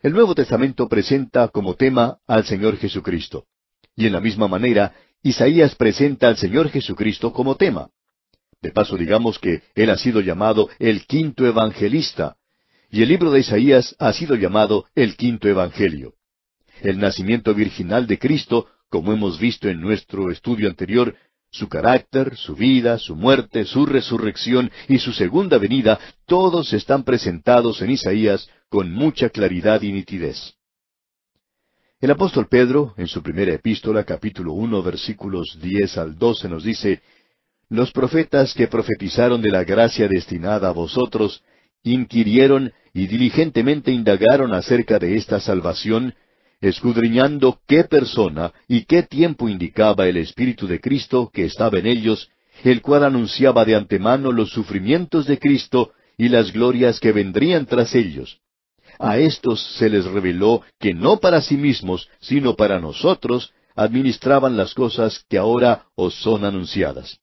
El Nuevo Testamento presenta como tema al Señor Jesucristo. Y en la misma manera, Isaías presenta al Señor Jesucristo como tema. De paso, digamos que él ha sido llamado el quinto evangelista, y el libro de Isaías ha sido llamado el quinto evangelio. El nacimiento virginal de Cristo, como hemos visto en nuestro estudio anterior, su carácter, su vida, su muerte, su resurrección y su segunda venida, todos están presentados en Isaías con mucha claridad y nitidez. El apóstol Pedro, en su primera epístola, capítulo 1, versículos 10 al 12, nos dice, Los profetas que profetizaron de la gracia destinada a vosotros, inquirieron y diligentemente indagaron acerca de esta salvación, escudriñando qué persona y qué tiempo indicaba el Espíritu de Cristo que estaba en ellos, el cual anunciaba de antemano los sufrimientos de Cristo y las glorias que vendrían tras ellos. A estos se les reveló que no para sí mismos, sino para nosotros, administraban las cosas que ahora os son anunciadas.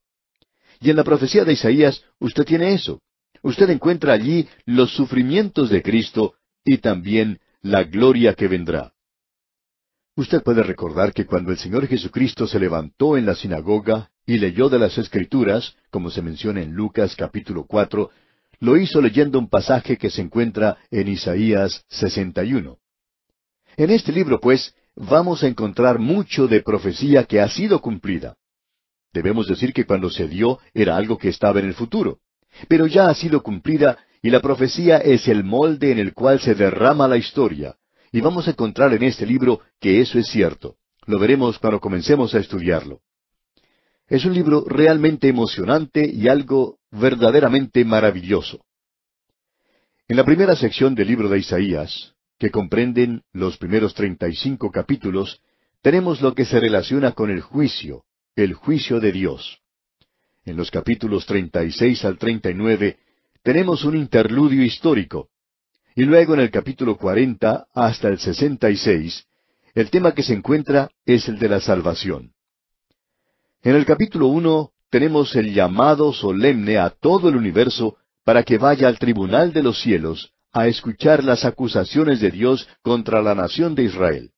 Y en la profecía de Isaías usted tiene eso. Usted encuentra allí los sufrimientos de Cristo y también la gloria que vendrá. Usted puede recordar que cuando el Señor Jesucristo se levantó en la sinagoga y leyó de las Escrituras, como se menciona en Lucas capítulo 4, lo hizo leyendo un pasaje que se encuentra en Isaías 61. En este libro, pues, vamos a encontrar mucho de profecía que ha sido cumplida. Debemos decir que cuando se dio era algo que estaba en el futuro, pero ya ha sido cumplida y la profecía es el molde en el cual se derrama la historia, y vamos a encontrar en este libro que eso es cierto. Lo veremos cuando comencemos a estudiarlo. Es un libro realmente emocionante y algo verdaderamente maravilloso. En la primera sección del libro de Isaías, que comprenden los primeros treinta y cinco capítulos, tenemos lo que se relaciona con el juicio, el juicio de Dios. En los capítulos seis al nueve tenemos un interludio histórico, y luego en el capítulo 40 hasta el 66, el tema que se encuentra es el de la salvación. En el capítulo 1 tenemos el llamado solemne a todo el universo para que vaya al tribunal de los cielos a escuchar las acusaciones de Dios contra la nación de Israel.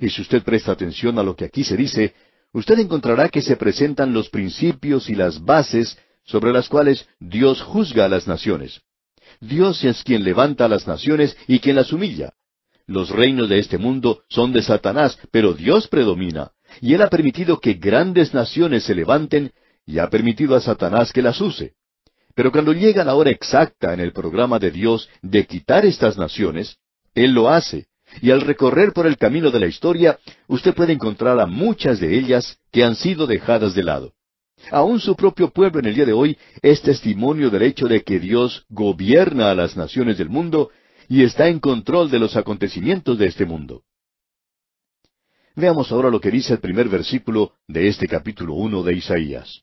Y si usted presta atención a lo que aquí se dice, usted encontrará que se presentan los principios y las bases sobre las cuales Dios juzga a las naciones. Dios es quien levanta a las naciones y quien las humilla. Los reinos de este mundo son de Satanás, pero Dios predomina, y Él ha permitido que grandes naciones se levanten y ha permitido a Satanás que las use. Pero cuando llega la hora exacta en el programa de Dios de quitar estas naciones, Él lo hace, y al recorrer por el camino de la historia, usted puede encontrar a muchas de ellas que han sido dejadas de lado. Aún su propio pueblo en el día de hoy es testimonio del hecho de que Dios gobierna a las naciones del mundo y está en control de los acontecimientos de este mundo. Veamos ahora lo que dice el primer versículo de este capítulo uno de Isaías.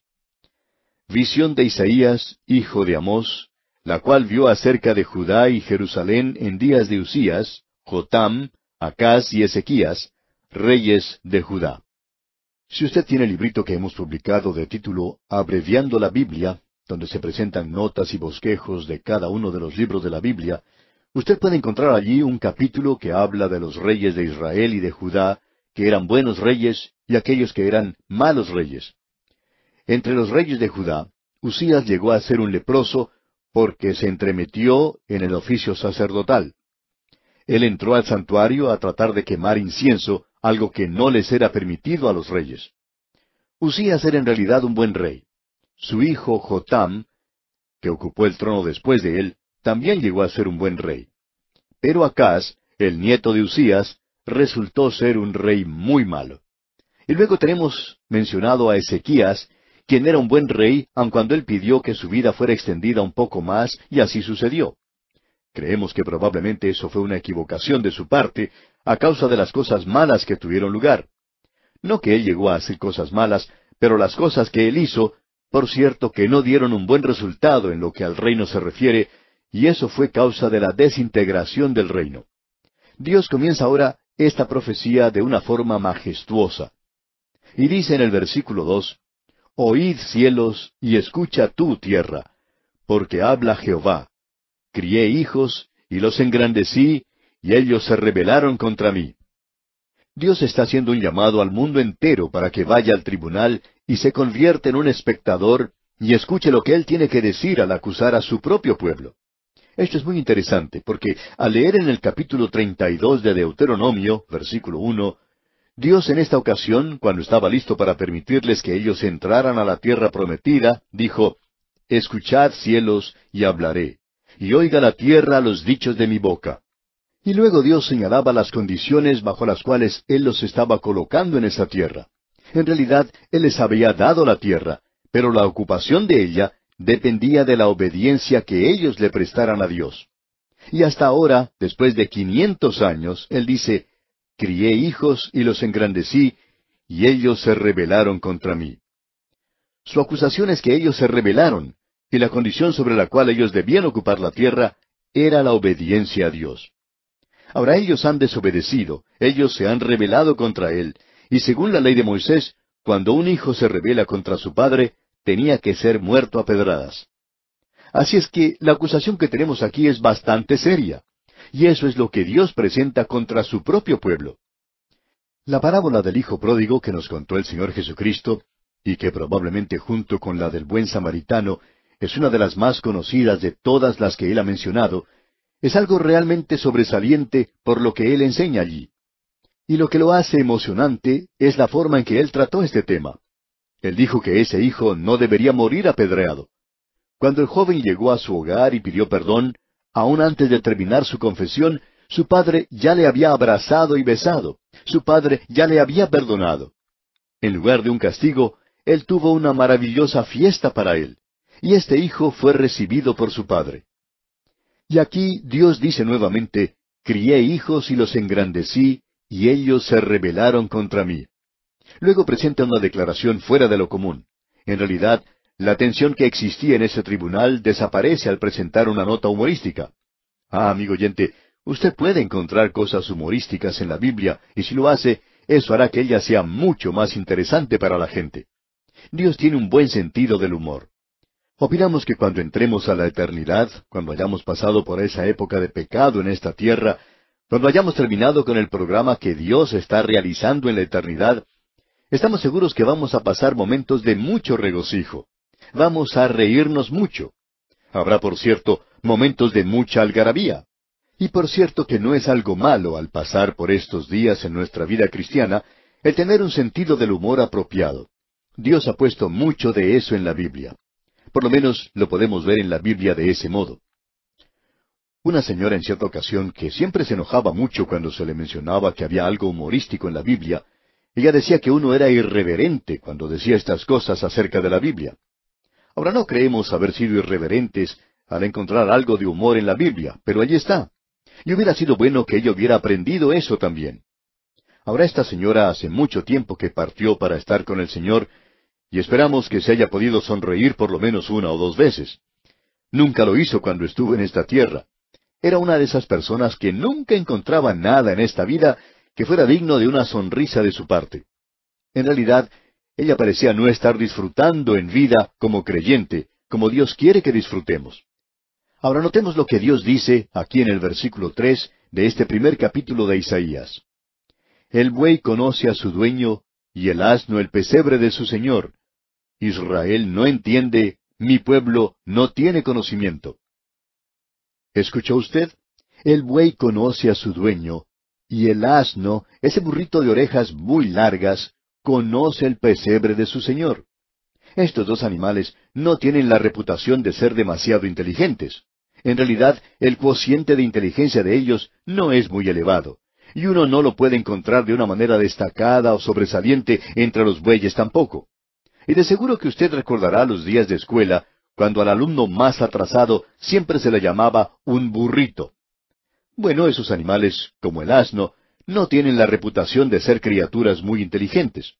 Visión de Isaías, hijo de Amós, la cual vio acerca de Judá y Jerusalén en días de Usías, Jotam, Acaz y Ezequías, reyes de Judá. Si usted tiene el librito que hemos publicado de título Abreviando la Biblia, donde se presentan notas y bosquejos de cada uno de los libros de la Biblia, usted puede encontrar allí un capítulo que habla de los reyes de Israel y de Judá, que eran buenos reyes y aquellos que eran malos reyes. Entre los reyes de Judá, Usías llegó a ser un leproso porque se entremetió en el oficio sacerdotal. Él entró al santuario a tratar de quemar incienso, algo que no les era permitido a los reyes. Usías era en realidad un buen rey. Su hijo Jotam, que ocupó el trono después de él, también llegó a ser un buen rey. Pero Acaz, el nieto de Usías, resultó ser un rey muy malo. Y luego tenemos mencionado a Ezequías, quien era un buen rey, aun cuando él pidió que su vida fuera extendida un poco más, y así sucedió. Creemos que probablemente eso fue una equivocación de su parte, a causa de las cosas malas que tuvieron lugar. No que él llegó a hacer cosas malas, pero las cosas que él hizo, por cierto que no dieron un buen resultado en lo que al reino se refiere, y eso fue causa de la desintegración del reino. Dios comienza ahora esta profecía de una forma majestuosa. Y dice en el versículo dos, Oíd cielos y escucha tú tierra, porque habla Jehová. Crié hijos y los engrandecí y ellos se rebelaron contra mí. Dios está haciendo un llamado al mundo entero para que vaya al tribunal y se convierta en un espectador y escuche lo que Él tiene que decir al acusar a su propio pueblo. Esto es muy interesante, porque al leer en el capítulo 32 de Deuteronomio, versículo 1, Dios en esta ocasión, cuando estaba listo para permitirles que ellos entraran a la tierra prometida, dijo, Escuchad cielos y hablaré, y oiga la tierra los dichos de mi boca. Y luego Dios señalaba las condiciones bajo las cuales Él los estaba colocando en esa tierra. En realidad, Él les había dado la tierra, pero la ocupación de ella dependía de la obediencia que ellos le prestaran a Dios. Y hasta ahora, después de quinientos años, Él dice, Crié hijos y los engrandecí, y ellos se rebelaron contra mí. Su acusación es que ellos se rebelaron, y la condición sobre la cual ellos debían ocupar la tierra era la obediencia a Dios. Ahora ellos han desobedecido, ellos se han rebelado contra él, y según la ley de Moisés, cuando un hijo se rebela contra su padre, tenía que ser muerto a pedradas. Así es que la acusación que tenemos aquí es bastante seria, y eso es lo que Dios presenta contra su propio pueblo. La parábola del Hijo Pródigo que nos contó el Señor Jesucristo, y que probablemente junto con la del buen samaritano es una de las más conocidas de todas las que él ha mencionado, es algo realmente sobresaliente por lo que él enseña allí. Y lo que lo hace emocionante es la forma en que él trató este tema. Él dijo que ese hijo no debería morir apedreado. Cuando el joven llegó a su hogar y pidió perdón, aún antes de terminar su confesión, su padre ya le había abrazado y besado, su padre ya le había perdonado. En lugar de un castigo, él tuvo una maravillosa fiesta para él, y este hijo fue recibido por su padre. Y aquí Dios dice nuevamente, Crié hijos y los engrandecí, y ellos se rebelaron contra mí. Luego presenta una declaración fuera de lo común. En realidad, la tensión que existía en ese tribunal desaparece al presentar una nota humorística. Ah, amigo oyente, usted puede encontrar cosas humorísticas en la Biblia, y si lo hace, eso hará que ella sea mucho más interesante para la gente. Dios tiene un buen sentido del humor. Opinamos que cuando entremos a la eternidad, cuando hayamos pasado por esa época de pecado en esta tierra, cuando hayamos terminado con el programa que Dios está realizando en la eternidad, estamos seguros que vamos a pasar momentos de mucho regocijo. Vamos a reírnos mucho. Habrá, por cierto, momentos de mucha algarabía. Y por cierto que no es algo malo al pasar por estos días en nuestra vida cristiana el tener un sentido del humor apropiado. Dios ha puesto mucho de eso en la Biblia. Por lo menos lo podemos ver en la Biblia de ese modo. Una señora en cierta ocasión que siempre se enojaba mucho cuando se le mencionaba que había algo humorístico en la Biblia, ella decía que uno era irreverente cuando decía estas cosas acerca de la Biblia. Ahora no creemos haber sido irreverentes al encontrar algo de humor en la Biblia, pero allí está. Y hubiera sido bueno que ella hubiera aprendido eso también. Ahora esta señora hace mucho tiempo que partió para estar con el Señor y esperamos que se haya podido sonreír por lo menos una o dos veces. Nunca lo hizo cuando estuvo en esta tierra. Era una de esas personas que nunca encontraba nada en esta vida que fuera digno de una sonrisa de su parte. En realidad, ella parecía no estar disfrutando en vida como creyente, como Dios quiere que disfrutemos. Ahora notemos lo que Dios dice aquí en el versículo tres de este primer capítulo de Isaías. El buey conoce a su dueño y el asno el pesebre de su señor, Israel no entiende, mi pueblo no tiene conocimiento. ¿Escuchó usted? El buey conoce a su dueño, y el asno, ese burrito de orejas muy largas, conoce el pesebre de su señor. Estos dos animales no tienen la reputación de ser demasiado inteligentes. En realidad, el cociente de inteligencia de ellos no es muy elevado, y uno no lo puede encontrar de una manera destacada o sobresaliente entre los bueyes tampoco. Y de seguro que usted recordará los días de escuela cuando al alumno más atrasado siempre se le llamaba un burrito. Bueno, esos animales, como el asno, no tienen la reputación de ser criaturas muy inteligentes.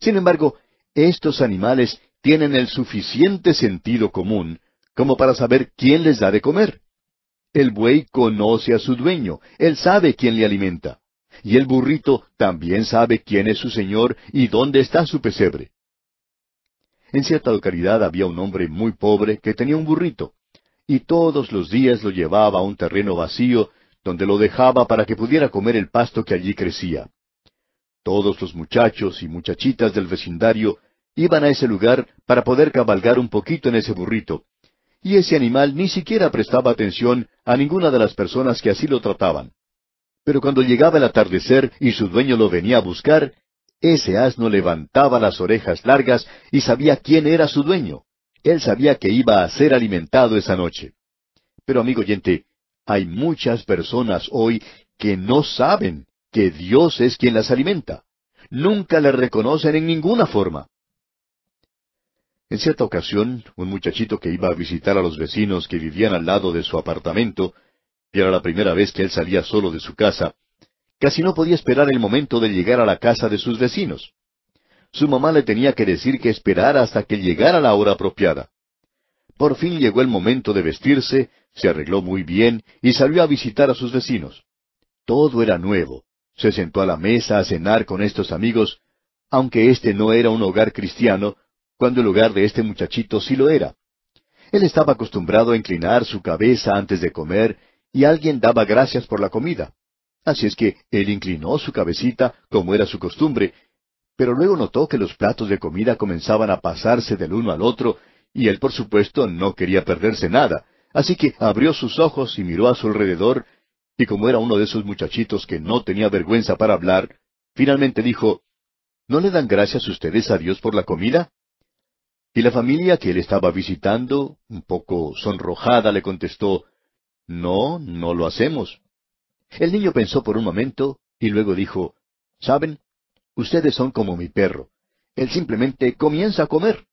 Sin embargo, estos animales tienen el suficiente sentido común como para saber quién les da de comer. El buey conoce a su dueño, él sabe quién le alimenta. Y el burrito también sabe quién es su señor y dónde está su pesebre. En cierta localidad había un hombre muy pobre que tenía un burrito, y todos los días lo llevaba a un terreno vacío, donde lo dejaba para que pudiera comer el pasto que allí crecía. Todos los muchachos y muchachitas del vecindario iban a ese lugar para poder cabalgar un poquito en ese burrito, y ese animal ni siquiera prestaba atención a ninguna de las personas que así lo trataban. Pero cuando llegaba el atardecer y su dueño lo venía a buscar, ese asno levantaba las orejas largas y sabía quién era su dueño. Él sabía que iba a ser alimentado esa noche. Pero amigo oyente, hay muchas personas hoy que no saben que Dios es quien las alimenta. Nunca le reconocen en ninguna forma. En cierta ocasión, un muchachito que iba a visitar a los vecinos que vivían al lado de su apartamento, y era la primera vez que él salía solo de su casa, Casi no podía esperar el momento de llegar a la casa de sus vecinos. Su mamá le tenía que decir que esperara hasta que llegara la hora apropiada. Por fin llegó el momento de vestirse, se arregló muy bien y salió a visitar a sus vecinos. Todo era nuevo. Se sentó a la mesa a cenar con estos amigos, aunque este no era un hogar cristiano, cuando el hogar de este muchachito sí lo era. Él estaba acostumbrado a inclinar su cabeza antes de comer y alguien daba gracias por la comida. Así es que él inclinó su cabecita, como era su costumbre, pero luego notó que los platos de comida comenzaban a pasarse del uno al otro, y él por supuesto no quería perderse nada, así que abrió sus ojos y miró a su alrededor, y como era uno de esos muchachitos que no tenía vergüenza para hablar, finalmente dijo, ¿No le dan gracias ustedes a Dios por la comida? Y la familia que él estaba visitando, un poco sonrojada, le contestó, No, no lo hacemos. El niño pensó por un momento y luego dijo, ¿saben? Ustedes son como mi perro. Él simplemente comienza a comer.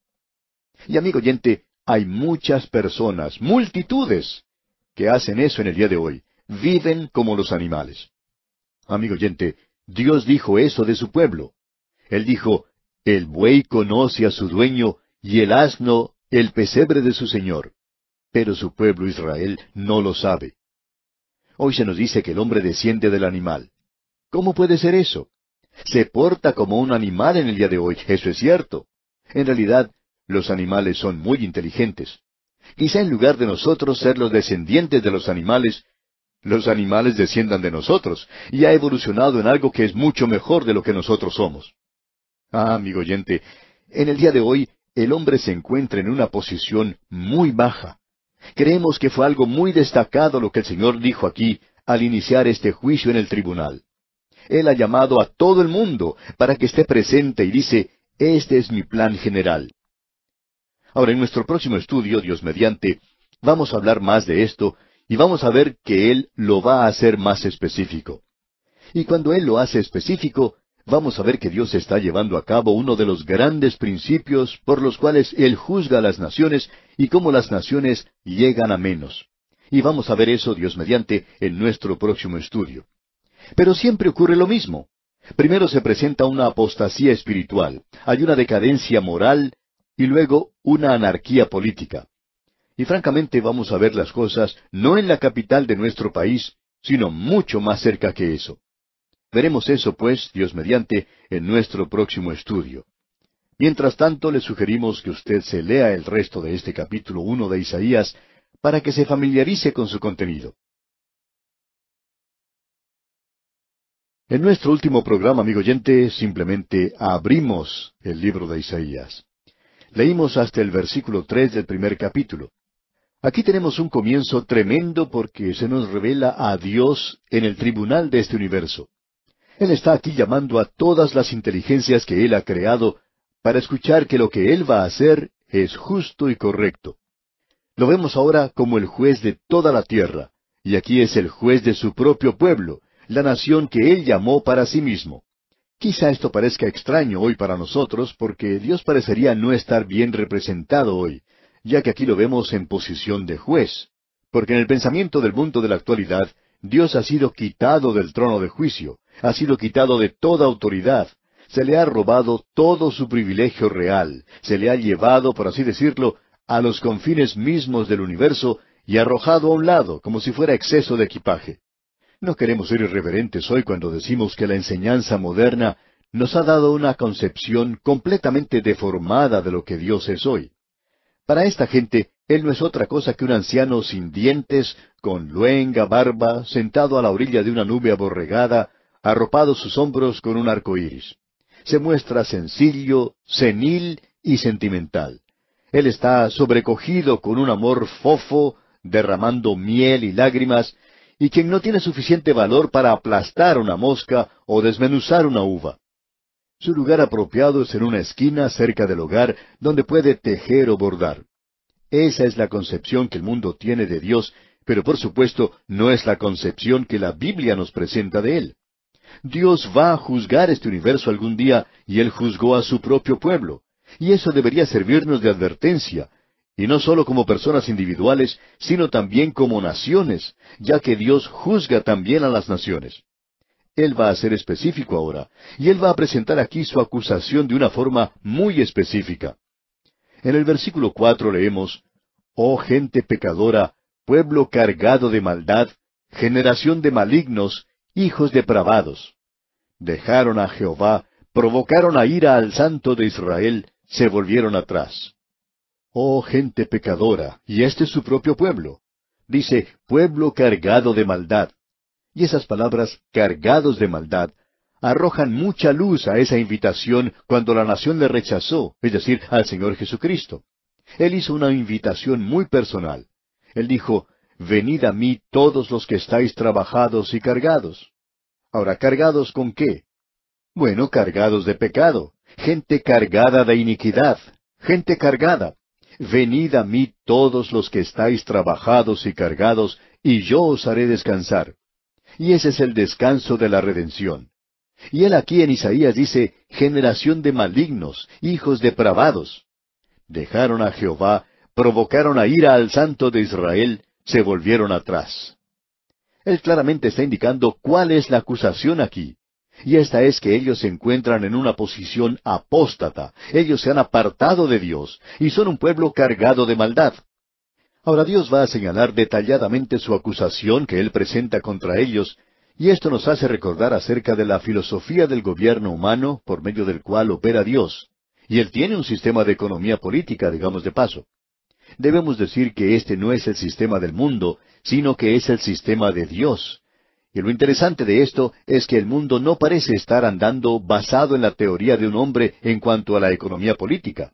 Y amigo oyente, hay muchas personas, multitudes, que hacen eso en el día de hoy. Viven como los animales. Amigo oyente, Dios dijo eso de su pueblo. Él dijo, el buey conoce a su dueño y el asno el pesebre de su señor. Pero su pueblo Israel no lo sabe. Hoy se nos dice que el hombre desciende del animal. ¿Cómo puede ser eso? Se porta como un animal en el día de hoy, eso es cierto. En realidad, los animales son muy inteligentes. Quizá en lugar de nosotros ser los descendientes de los animales, los animales desciendan de nosotros y ha evolucionado en algo que es mucho mejor de lo que nosotros somos. Ah, amigo oyente, en el día de hoy el hombre se encuentra en una posición muy baja. Creemos que fue algo muy destacado lo que el Señor dijo aquí al iniciar este juicio en el tribunal. Él ha llamado a todo el mundo para que esté presente y dice, este es mi plan general. Ahora, en nuestro próximo estudio, Dios mediante, vamos a hablar más de esto y vamos a ver que Él lo va a hacer más específico. Y cuando Él lo hace específico, vamos a ver que Dios está llevando a cabo uno de los grandes principios por los cuales Él juzga a las naciones y cómo las naciones llegan a menos. Y vamos a ver eso, Dios mediante, en nuestro próximo estudio. Pero siempre ocurre lo mismo. Primero se presenta una apostasía espiritual, hay una decadencia moral y luego una anarquía política. Y francamente vamos a ver las cosas no en la capital de nuestro país, sino mucho más cerca que eso. Veremos eso, pues, Dios mediante, en nuestro próximo estudio. Mientras tanto, le sugerimos que usted se lea el resto de este capítulo 1 de Isaías para que se familiarice con su contenido. En nuestro último programa, amigo oyente, simplemente abrimos el libro de Isaías. Leímos hasta el versículo tres del primer capítulo. Aquí tenemos un comienzo tremendo porque se nos revela a Dios en el tribunal de este universo. Él está aquí llamando a todas las inteligencias que Él ha creado para escuchar que lo que Él va a hacer es justo y correcto. Lo vemos ahora como el juez de toda la tierra, y aquí es el juez de su propio pueblo, la nación que Él llamó para sí mismo. Quizá esto parezca extraño hoy para nosotros porque Dios parecería no estar bien representado hoy, ya que aquí lo vemos en posición de juez, porque en el pensamiento del mundo de la actualidad, Dios ha sido quitado del trono de juicio, ha sido quitado de toda autoridad, se le ha robado todo su privilegio real, se le ha llevado, por así decirlo, a los confines mismos del universo y arrojado a un lado, como si fuera exceso de equipaje. No queremos ser irreverentes hoy cuando decimos que la enseñanza moderna nos ha dado una concepción completamente deformada de lo que Dios es hoy. Para esta gente, Él no es otra cosa que un anciano sin dientes, con luenga barba, sentado a la orilla de una nube aborregada, arropado sus hombros con un arco iris. Se muestra sencillo, senil y sentimental. Él está sobrecogido con un amor fofo, derramando miel y lágrimas, y quien no tiene suficiente valor para aplastar una mosca o desmenuzar una uva. Su lugar apropiado es en una esquina cerca del hogar donde puede tejer o bordar. Esa es la concepción que el mundo tiene de Dios, pero por supuesto no es la concepción que la Biblia nos presenta de Él. Dios va a juzgar este universo algún día y Él juzgó a su propio pueblo. Y eso debería servirnos de advertencia, y no solo como personas individuales, sino también como naciones, ya que Dios juzga también a las naciones. Él va a ser específico ahora, y él va a presentar aquí su acusación de una forma muy específica. En el versículo cuatro leemos, Oh gente pecadora, pueblo cargado de maldad, generación de malignos, hijos depravados. Dejaron a Jehová, provocaron a ira al Santo de Israel, se volvieron atrás. Oh gente pecadora, y este es su propio pueblo. Dice, pueblo cargado de maldad. Y esas palabras, cargados de maldad, arrojan mucha luz a esa invitación cuando la nación le rechazó, es decir, al Señor Jesucristo. Él hizo una invitación muy personal. Él dijo, venid a mí todos los que estáis trabajados y cargados. Ahora, ¿cargados con qué? Bueno, cargados de pecado, gente cargada de iniquidad, gente cargada. Venid a mí todos los que estáis trabajados y cargados, y yo os haré descansar. Y ese es el descanso de la redención. Y él aquí en Isaías dice, generación de malignos, hijos depravados. Dejaron a Jehová, provocaron a ira al Santo de Israel, se volvieron atrás. Él claramente está indicando cuál es la acusación aquí. Y esta es que ellos se encuentran en una posición apóstata. Ellos se han apartado de Dios y son un pueblo cargado de maldad. Ahora Dios va a señalar detalladamente su acusación que Él presenta contra ellos, y esto nos hace recordar acerca de la filosofía del gobierno humano por medio del cual opera Dios. Y Él tiene un sistema de economía política, digamos de paso. Debemos decir que este no es el sistema del mundo, sino que es el sistema de Dios. Y lo interesante de esto es que el mundo no parece estar andando basado en la teoría de un hombre en cuanto a la economía política.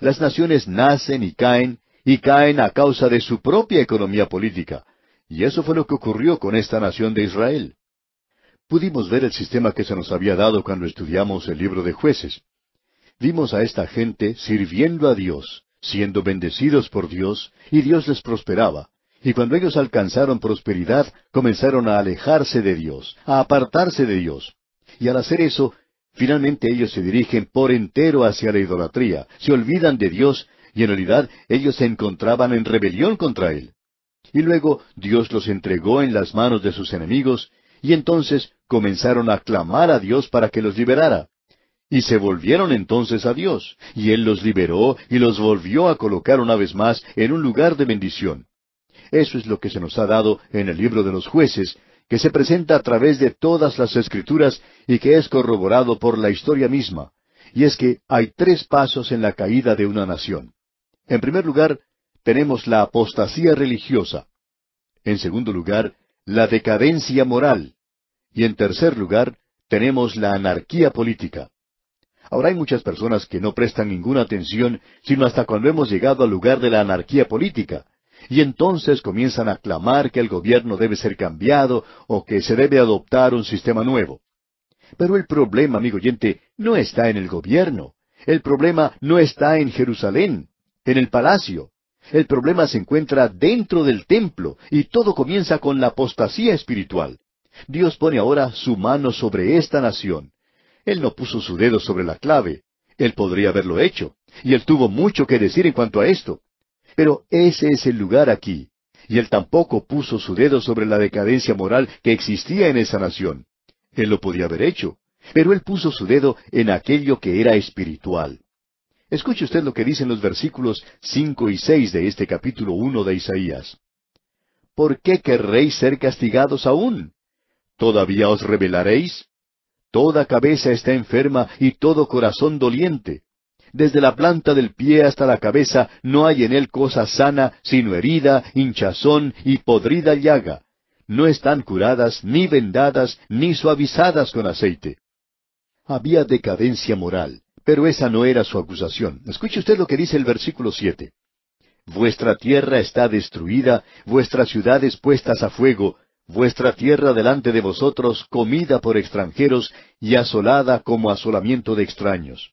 Las naciones nacen y caen, y caen a causa de su propia economía política. Y eso fue lo que ocurrió con esta nación de Israel. Pudimos ver el sistema que se nos había dado cuando estudiamos el libro de jueces. Vimos a esta gente sirviendo a Dios, siendo bendecidos por Dios, y Dios les prosperaba. Y cuando ellos alcanzaron prosperidad, comenzaron a alejarse de Dios, a apartarse de Dios. Y al hacer eso, finalmente ellos se dirigen por entero hacia la idolatría, se olvidan de Dios, y en realidad ellos se encontraban en rebelión contra Él. Y luego Dios los entregó en las manos de sus enemigos, y entonces comenzaron a clamar a Dios para que los liberara. Y se volvieron entonces a Dios, y Él los liberó y los volvió a colocar una vez más en un lugar de bendición. Eso es lo que se nos ha dado en el libro de los jueces, que se presenta a través de todas las escrituras y que es corroborado por la historia misma. Y es que hay tres pasos en la caída de una nación. En primer lugar, tenemos la apostasía religiosa. En segundo lugar, la decadencia moral. Y en tercer lugar, tenemos la anarquía política. Ahora hay muchas personas que no prestan ninguna atención sino hasta cuando hemos llegado al lugar de la anarquía política. Y entonces comienzan a clamar que el gobierno debe ser cambiado o que se debe adoptar un sistema nuevo. Pero el problema, amigo oyente, no está en el gobierno. El problema no está en Jerusalén, en el palacio. El problema se encuentra dentro del templo y todo comienza con la apostasía espiritual. Dios pone ahora su mano sobre esta nación. Él no puso su dedo sobre la clave. Él podría haberlo hecho. Y él tuvo mucho que decir en cuanto a esto. Pero ese es el lugar aquí. Y él tampoco puso su dedo sobre la decadencia moral que existía en esa nación. Él lo podía haber hecho. Pero él puso su dedo en aquello que era espiritual. Escuche usted lo que dicen los versículos cinco y seis de este capítulo uno de Isaías. ¿Por qué querréis ser castigados aún? ¿Todavía os rebelaréis? Toda cabeza está enferma y todo corazón doliente. Desde la planta del pie hasta la cabeza no hay en él cosa sana, sino herida, hinchazón y podrida llaga. No están curadas, ni vendadas, ni suavizadas con aceite. Había decadencia moral, pero esa no era su acusación. Escuche usted lo que dice el versículo siete. Vuestra tierra está destruida, vuestras ciudades puestas a fuego, vuestra tierra delante de vosotros comida por extranjeros y asolada como asolamiento de extraños.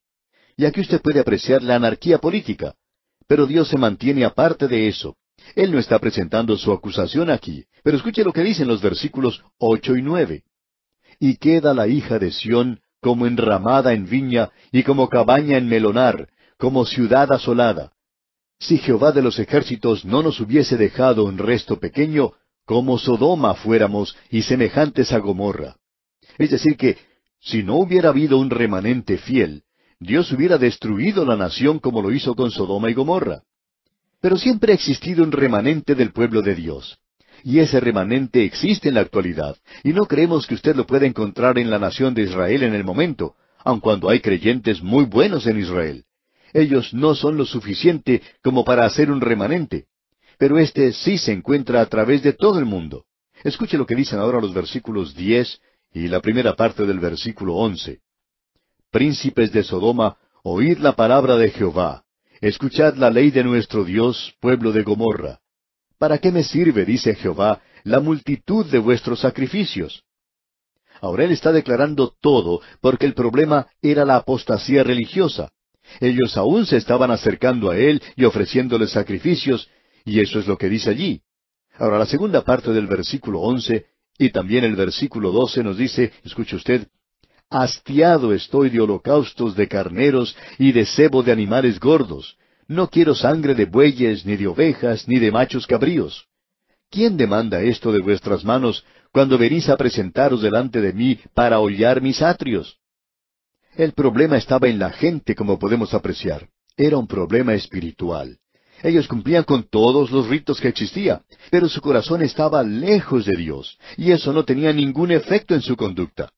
Y aquí usted puede apreciar la anarquía política. Pero Dios se mantiene aparte de eso. Él no está presentando su acusación aquí, pero escuche lo que dicen los versículos ocho y nueve. Y queda la hija de Sión como enramada en viña y como cabaña en melonar, como ciudad asolada. Si Jehová de los ejércitos no nos hubiese dejado un resto pequeño, como Sodoma fuéramos y semejantes a Gomorra. Es decir, que si no hubiera habido un remanente fiel, Dios hubiera destruido la nación como lo hizo con Sodoma y Gomorra. Pero siempre ha existido un remanente del pueblo de Dios. Y ese remanente existe en la actualidad, y no creemos que usted lo pueda encontrar en la nación de Israel en el momento, aun cuando hay creyentes muy buenos en Israel. Ellos no son lo suficiente como para hacer un remanente pero éste sí se encuentra a través de todo el mundo. Escuche lo que dicen ahora los versículos diez y la primera parte del versículo once. Príncipes de Sodoma, oíd la palabra de Jehová, escuchad la ley de nuestro Dios, pueblo de Gomorra. ¿Para qué me sirve, dice Jehová, la multitud de vuestros sacrificios? Ahora él está declarando todo porque el problema era la apostasía religiosa. Ellos aún se estaban acercando a él y ofreciéndole sacrificios, y eso es lo que dice allí. Ahora, la segunda parte del versículo once y también el versículo doce nos dice, escuche usted, hastiado estoy de holocaustos de carneros y de cebo de animales gordos. No quiero sangre de bueyes, ni de ovejas, ni de machos cabríos. ¿Quién demanda esto de vuestras manos cuando venís a presentaros delante de mí para hollar mis atrios? El problema estaba en la gente, como podemos apreciar. Era un problema espiritual. Ellos cumplían con todos los ritos que existía, pero su corazón estaba lejos de Dios, y eso no tenía ningún efecto en su conducta.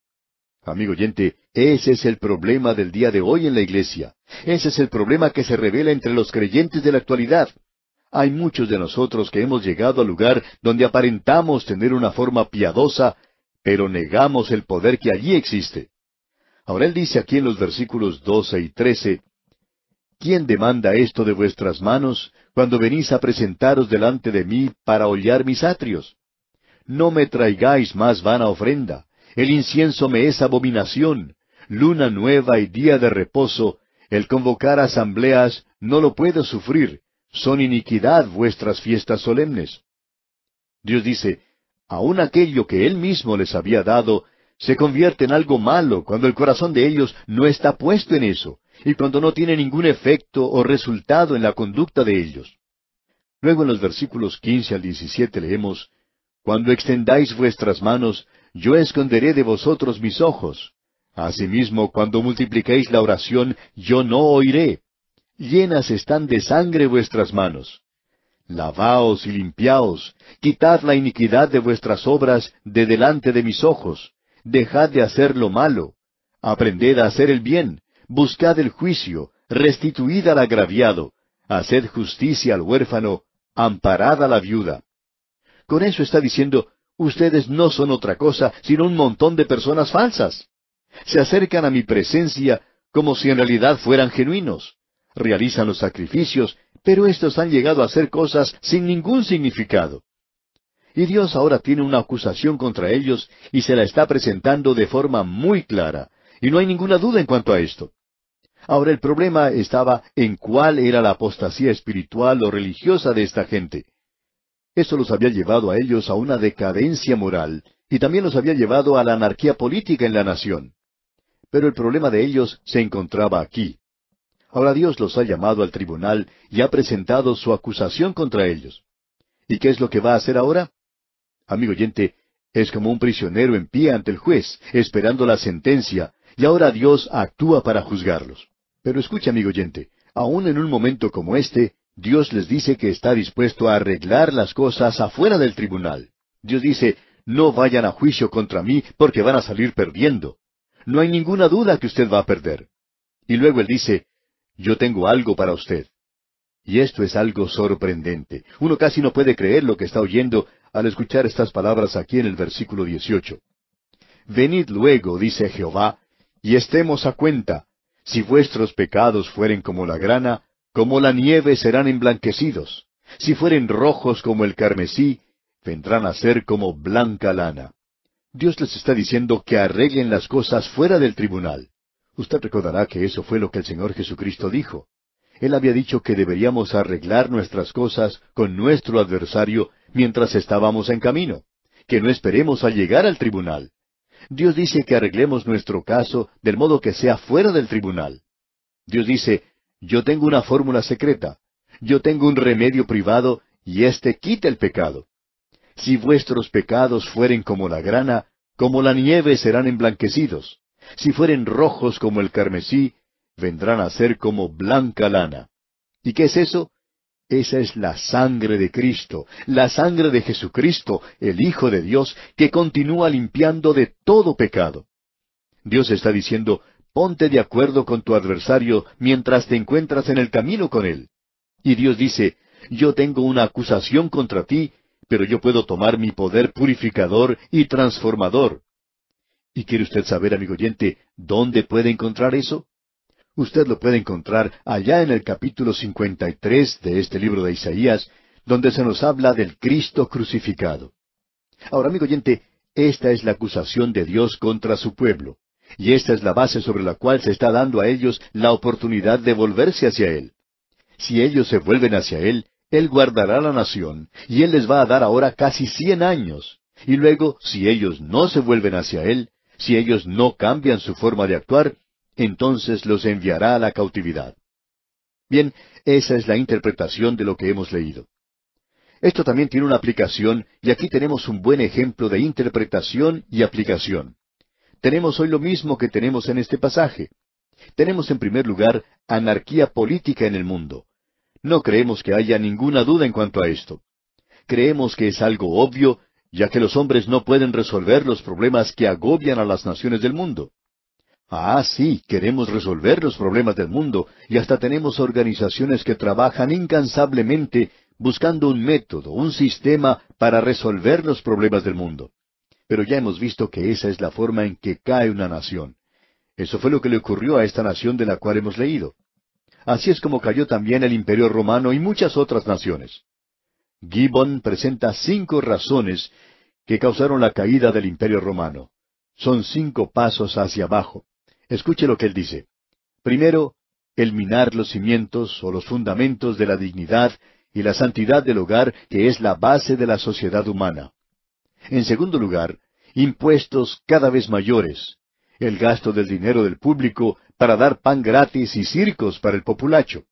Amigo oyente, ese es el problema del día de hoy en la iglesia. Ese es el problema que se revela entre los creyentes de la actualidad. Hay muchos de nosotros que hemos llegado al lugar donde aparentamos tener una forma piadosa, pero negamos el poder que allí existe. Ahora él dice aquí en los versículos 12 y 13, ¿Quién demanda esto de vuestras manos cuando venís a presentaros delante de mí para hollar mis atrios? No me traigáis más vana ofrenda. El incienso me es abominación. Luna nueva y día de reposo, el convocar asambleas no lo puedo sufrir. Son iniquidad vuestras fiestas solemnes. Dios dice, aun aquello que Él mismo les había dado, se convierte en algo malo cuando el corazón de ellos no está puesto en eso y cuando no tiene ningún efecto o resultado en la conducta de ellos. Luego en los versículos 15 al 17 leemos, Cuando extendáis vuestras manos, yo esconderé de vosotros mis ojos. Asimismo, cuando multipliquéis la oración, yo no oiré. Llenas están de sangre vuestras manos. Lavaos y limpiaos, quitad la iniquidad de vuestras obras de delante de mis ojos. Dejad de hacer lo malo. Aprended a hacer el bien buscad el juicio, restituid al agraviado, haced justicia al huérfano, amparad a la viuda. Con eso está diciendo, ustedes no son otra cosa sino un montón de personas falsas. Se acercan a mi presencia como si en realidad fueran genuinos. Realizan los sacrificios, pero estos han llegado a hacer cosas sin ningún significado. Y Dios ahora tiene una acusación contra ellos y se la está presentando de forma muy clara, y no hay ninguna duda en cuanto a esto. Ahora el problema estaba en cuál era la apostasía espiritual o religiosa de esta gente. Esto los había llevado a ellos a una decadencia moral y también los había llevado a la anarquía política en la nación. Pero el problema de ellos se encontraba aquí. Ahora Dios los ha llamado al tribunal y ha presentado su acusación contra ellos. ¿Y qué es lo que va a hacer ahora? Amigo oyente, es como un prisionero en pie ante el juez, esperando la sentencia, y ahora Dios actúa para juzgarlos. Pero escuche, amigo oyente, Aún en un momento como este, Dios les dice que está dispuesto a arreglar las cosas afuera del tribunal. Dios dice, no vayan a juicio contra mí porque van a salir perdiendo. No hay ninguna duda que usted va a perder. Y luego él dice, yo tengo algo para usted. Y esto es algo sorprendente. Uno casi no puede creer lo que está oyendo al escuchar estas palabras aquí en el versículo 18. Venid luego, dice Jehová, y estemos a cuenta, si vuestros pecados fueren como la grana, como la nieve serán emblanquecidos. Si fueren rojos como el carmesí, vendrán a ser como blanca lana. Dios les está diciendo que arreglen las cosas fuera del tribunal. Usted recordará que eso fue lo que el Señor Jesucristo dijo. Él había dicho que deberíamos arreglar nuestras cosas con nuestro adversario mientras estábamos en camino, que no esperemos a llegar al tribunal. Dios dice que arreglemos nuestro caso del modo que sea fuera del tribunal. Dios dice, yo tengo una fórmula secreta, yo tengo un remedio privado y éste quita el pecado. Si vuestros pecados fueren como la grana, como la nieve serán emblanquecidos. Si fueren rojos como el carmesí, vendrán a ser como blanca lana. ¿Y qué es eso? Esa es la sangre de Cristo, la sangre de Jesucristo, el Hijo de Dios, que continúa limpiando de todo pecado. Dios está diciendo, ponte de acuerdo con tu adversario mientras te encuentras en el camino con él. Y Dios dice, yo tengo una acusación contra ti, pero yo puedo tomar mi poder purificador y transformador. ¿Y quiere usted saber, amigo oyente, dónde puede encontrar eso? Usted lo puede encontrar allá en el capítulo 53 de este libro de Isaías, donde se nos habla del Cristo crucificado. Ahora, amigo oyente, esta es la acusación de Dios contra su pueblo, y esta es la base sobre la cual se está dando a ellos la oportunidad de volverse hacia Él. Si ellos se vuelven hacia Él, Él guardará la nación, y Él les va a dar ahora casi cien años. Y luego, si ellos no se vuelven hacia Él, si ellos no cambian su forma de actuar, entonces los enviará a la cautividad. Bien, esa es la interpretación de lo que hemos leído. Esto también tiene una aplicación y aquí tenemos un buen ejemplo de interpretación y aplicación. Tenemos hoy lo mismo que tenemos en este pasaje. Tenemos en primer lugar anarquía política en el mundo. No creemos que haya ninguna duda en cuanto a esto. Creemos que es algo obvio, ya que los hombres no pueden resolver los problemas que agobian a las naciones del mundo. Ah, sí, queremos resolver los problemas del mundo y hasta tenemos organizaciones que trabajan incansablemente buscando un método, un sistema para resolver los problemas del mundo. Pero ya hemos visto que esa es la forma en que cae una nación. Eso fue lo que le ocurrió a esta nación de la cual hemos leído. Así es como cayó también el Imperio Romano y muchas otras naciones. Gibbon presenta cinco razones que causaron la caída del Imperio Romano. Son cinco pasos hacia abajo. Escuche lo que él dice. Primero, el minar los cimientos o los fundamentos de la dignidad y la santidad del hogar que es la base de la sociedad humana. En segundo lugar, impuestos cada vez mayores, el gasto del dinero del público para dar pan gratis y circos para el populacho.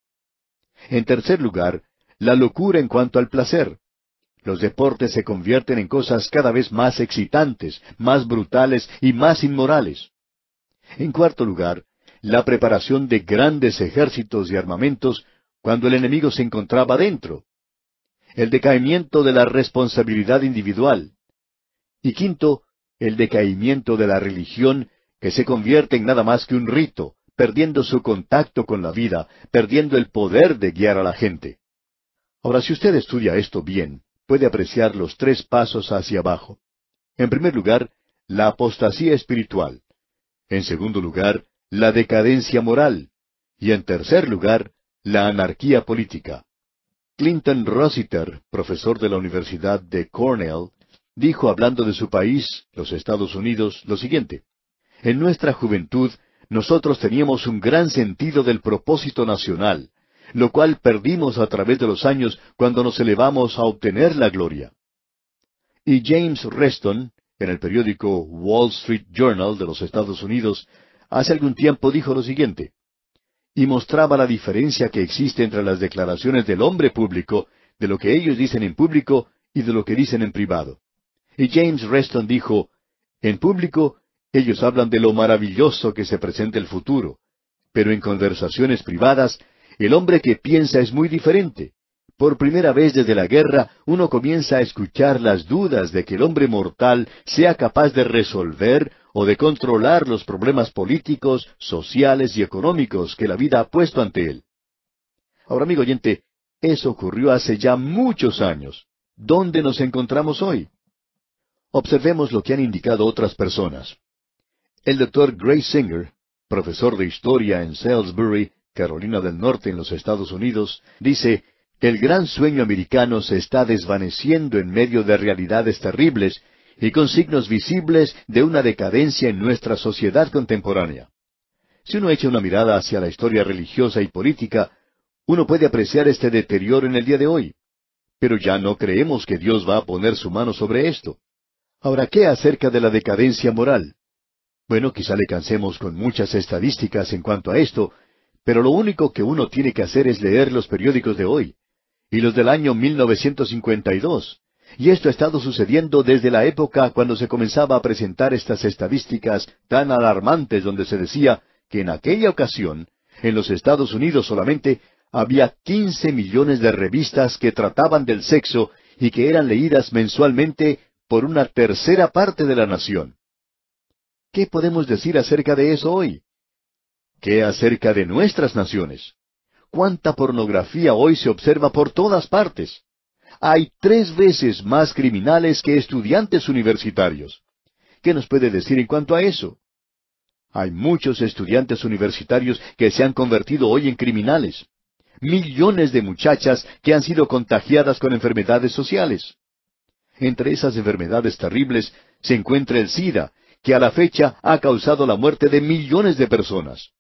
En tercer lugar, la locura en cuanto al placer. Los deportes se convierten en cosas cada vez más excitantes, más brutales y más inmorales. En cuarto lugar, la preparación de grandes ejércitos y armamentos cuando el enemigo se encontraba dentro. El decaimiento de la responsabilidad individual. Y quinto, el decaimiento de la religión que se convierte en nada más que un rito, perdiendo su contacto con la vida, perdiendo el poder de guiar a la gente. Ahora, si usted estudia esto bien, puede apreciar los tres pasos hacia abajo. En primer lugar, la apostasía espiritual. En segundo lugar, la decadencia moral. Y en tercer lugar, la anarquía política. Clinton Rossiter, profesor de la Universidad de Cornell, dijo hablando de su país, los Estados Unidos, lo siguiente. En nuestra juventud, nosotros teníamos un gran sentido del propósito nacional, lo cual perdimos a través de los años cuando nos elevamos a obtener la gloria. Y James Reston, en el periódico Wall Street Journal de los Estados Unidos, hace algún tiempo dijo lo siguiente, y mostraba la diferencia que existe entre las declaraciones del hombre público, de lo que ellos dicen en público y de lo que dicen en privado. Y James Reston dijo, en público ellos hablan de lo maravilloso que se presenta el futuro, pero en conversaciones privadas el hombre que piensa es muy diferente. Por primera vez desde la guerra, uno comienza a escuchar las dudas de que el hombre mortal sea capaz de resolver o de controlar los problemas políticos, sociales y económicos que la vida ha puesto ante él. Ahora, amigo oyente, eso ocurrió hace ya muchos años. ¿Dónde nos encontramos hoy? Observemos lo que han indicado otras personas. El doctor Gray Singer, profesor de historia en Salisbury, Carolina del Norte, en los Estados Unidos, dice el gran sueño americano se está desvaneciendo en medio de realidades terribles y con signos visibles de una decadencia en nuestra sociedad contemporánea. Si uno echa una mirada hacia la historia religiosa y política, uno puede apreciar este deterioro en el día de hoy. Pero ya no creemos que Dios va a poner su mano sobre esto. Ahora, ¿qué acerca de la decadencia moral? Bueno, quizá le cansemos con muchas estadísticas en cuanto a esto, pero lo único que uno tiene que hacer es leer los periódicos de hoy y los del año 1952. Y esto ha estado sucediendo desde la época cuando se comenzaba a presentar estas estadísticas tan alarmantes donde se decía que en aquella ocasión, en los Estados Unidos solamente, había 15 millones de revistas que trataban del sexo y que eran leídas mensualmente por una tercera parte de la nación. ¿Qué podemos decir acerca de eso hoy? ¿Qué acerca de nuestras naciones? cuánta pornografía hoy se observa por todas partes. Hay tres veces más criminales que estudiantes universitarios. ¿Qué nos puede decir en cuanto a eso? Hay muchos estudiantes universitarios que se han convertido hoy en criminales. Millones de muchachas que han sido contagiadas con enfermedades sociales. Entre esas enfermedades terribles se encuentra el SIDA, que a la fecha ha causado la muerte de millones de personas.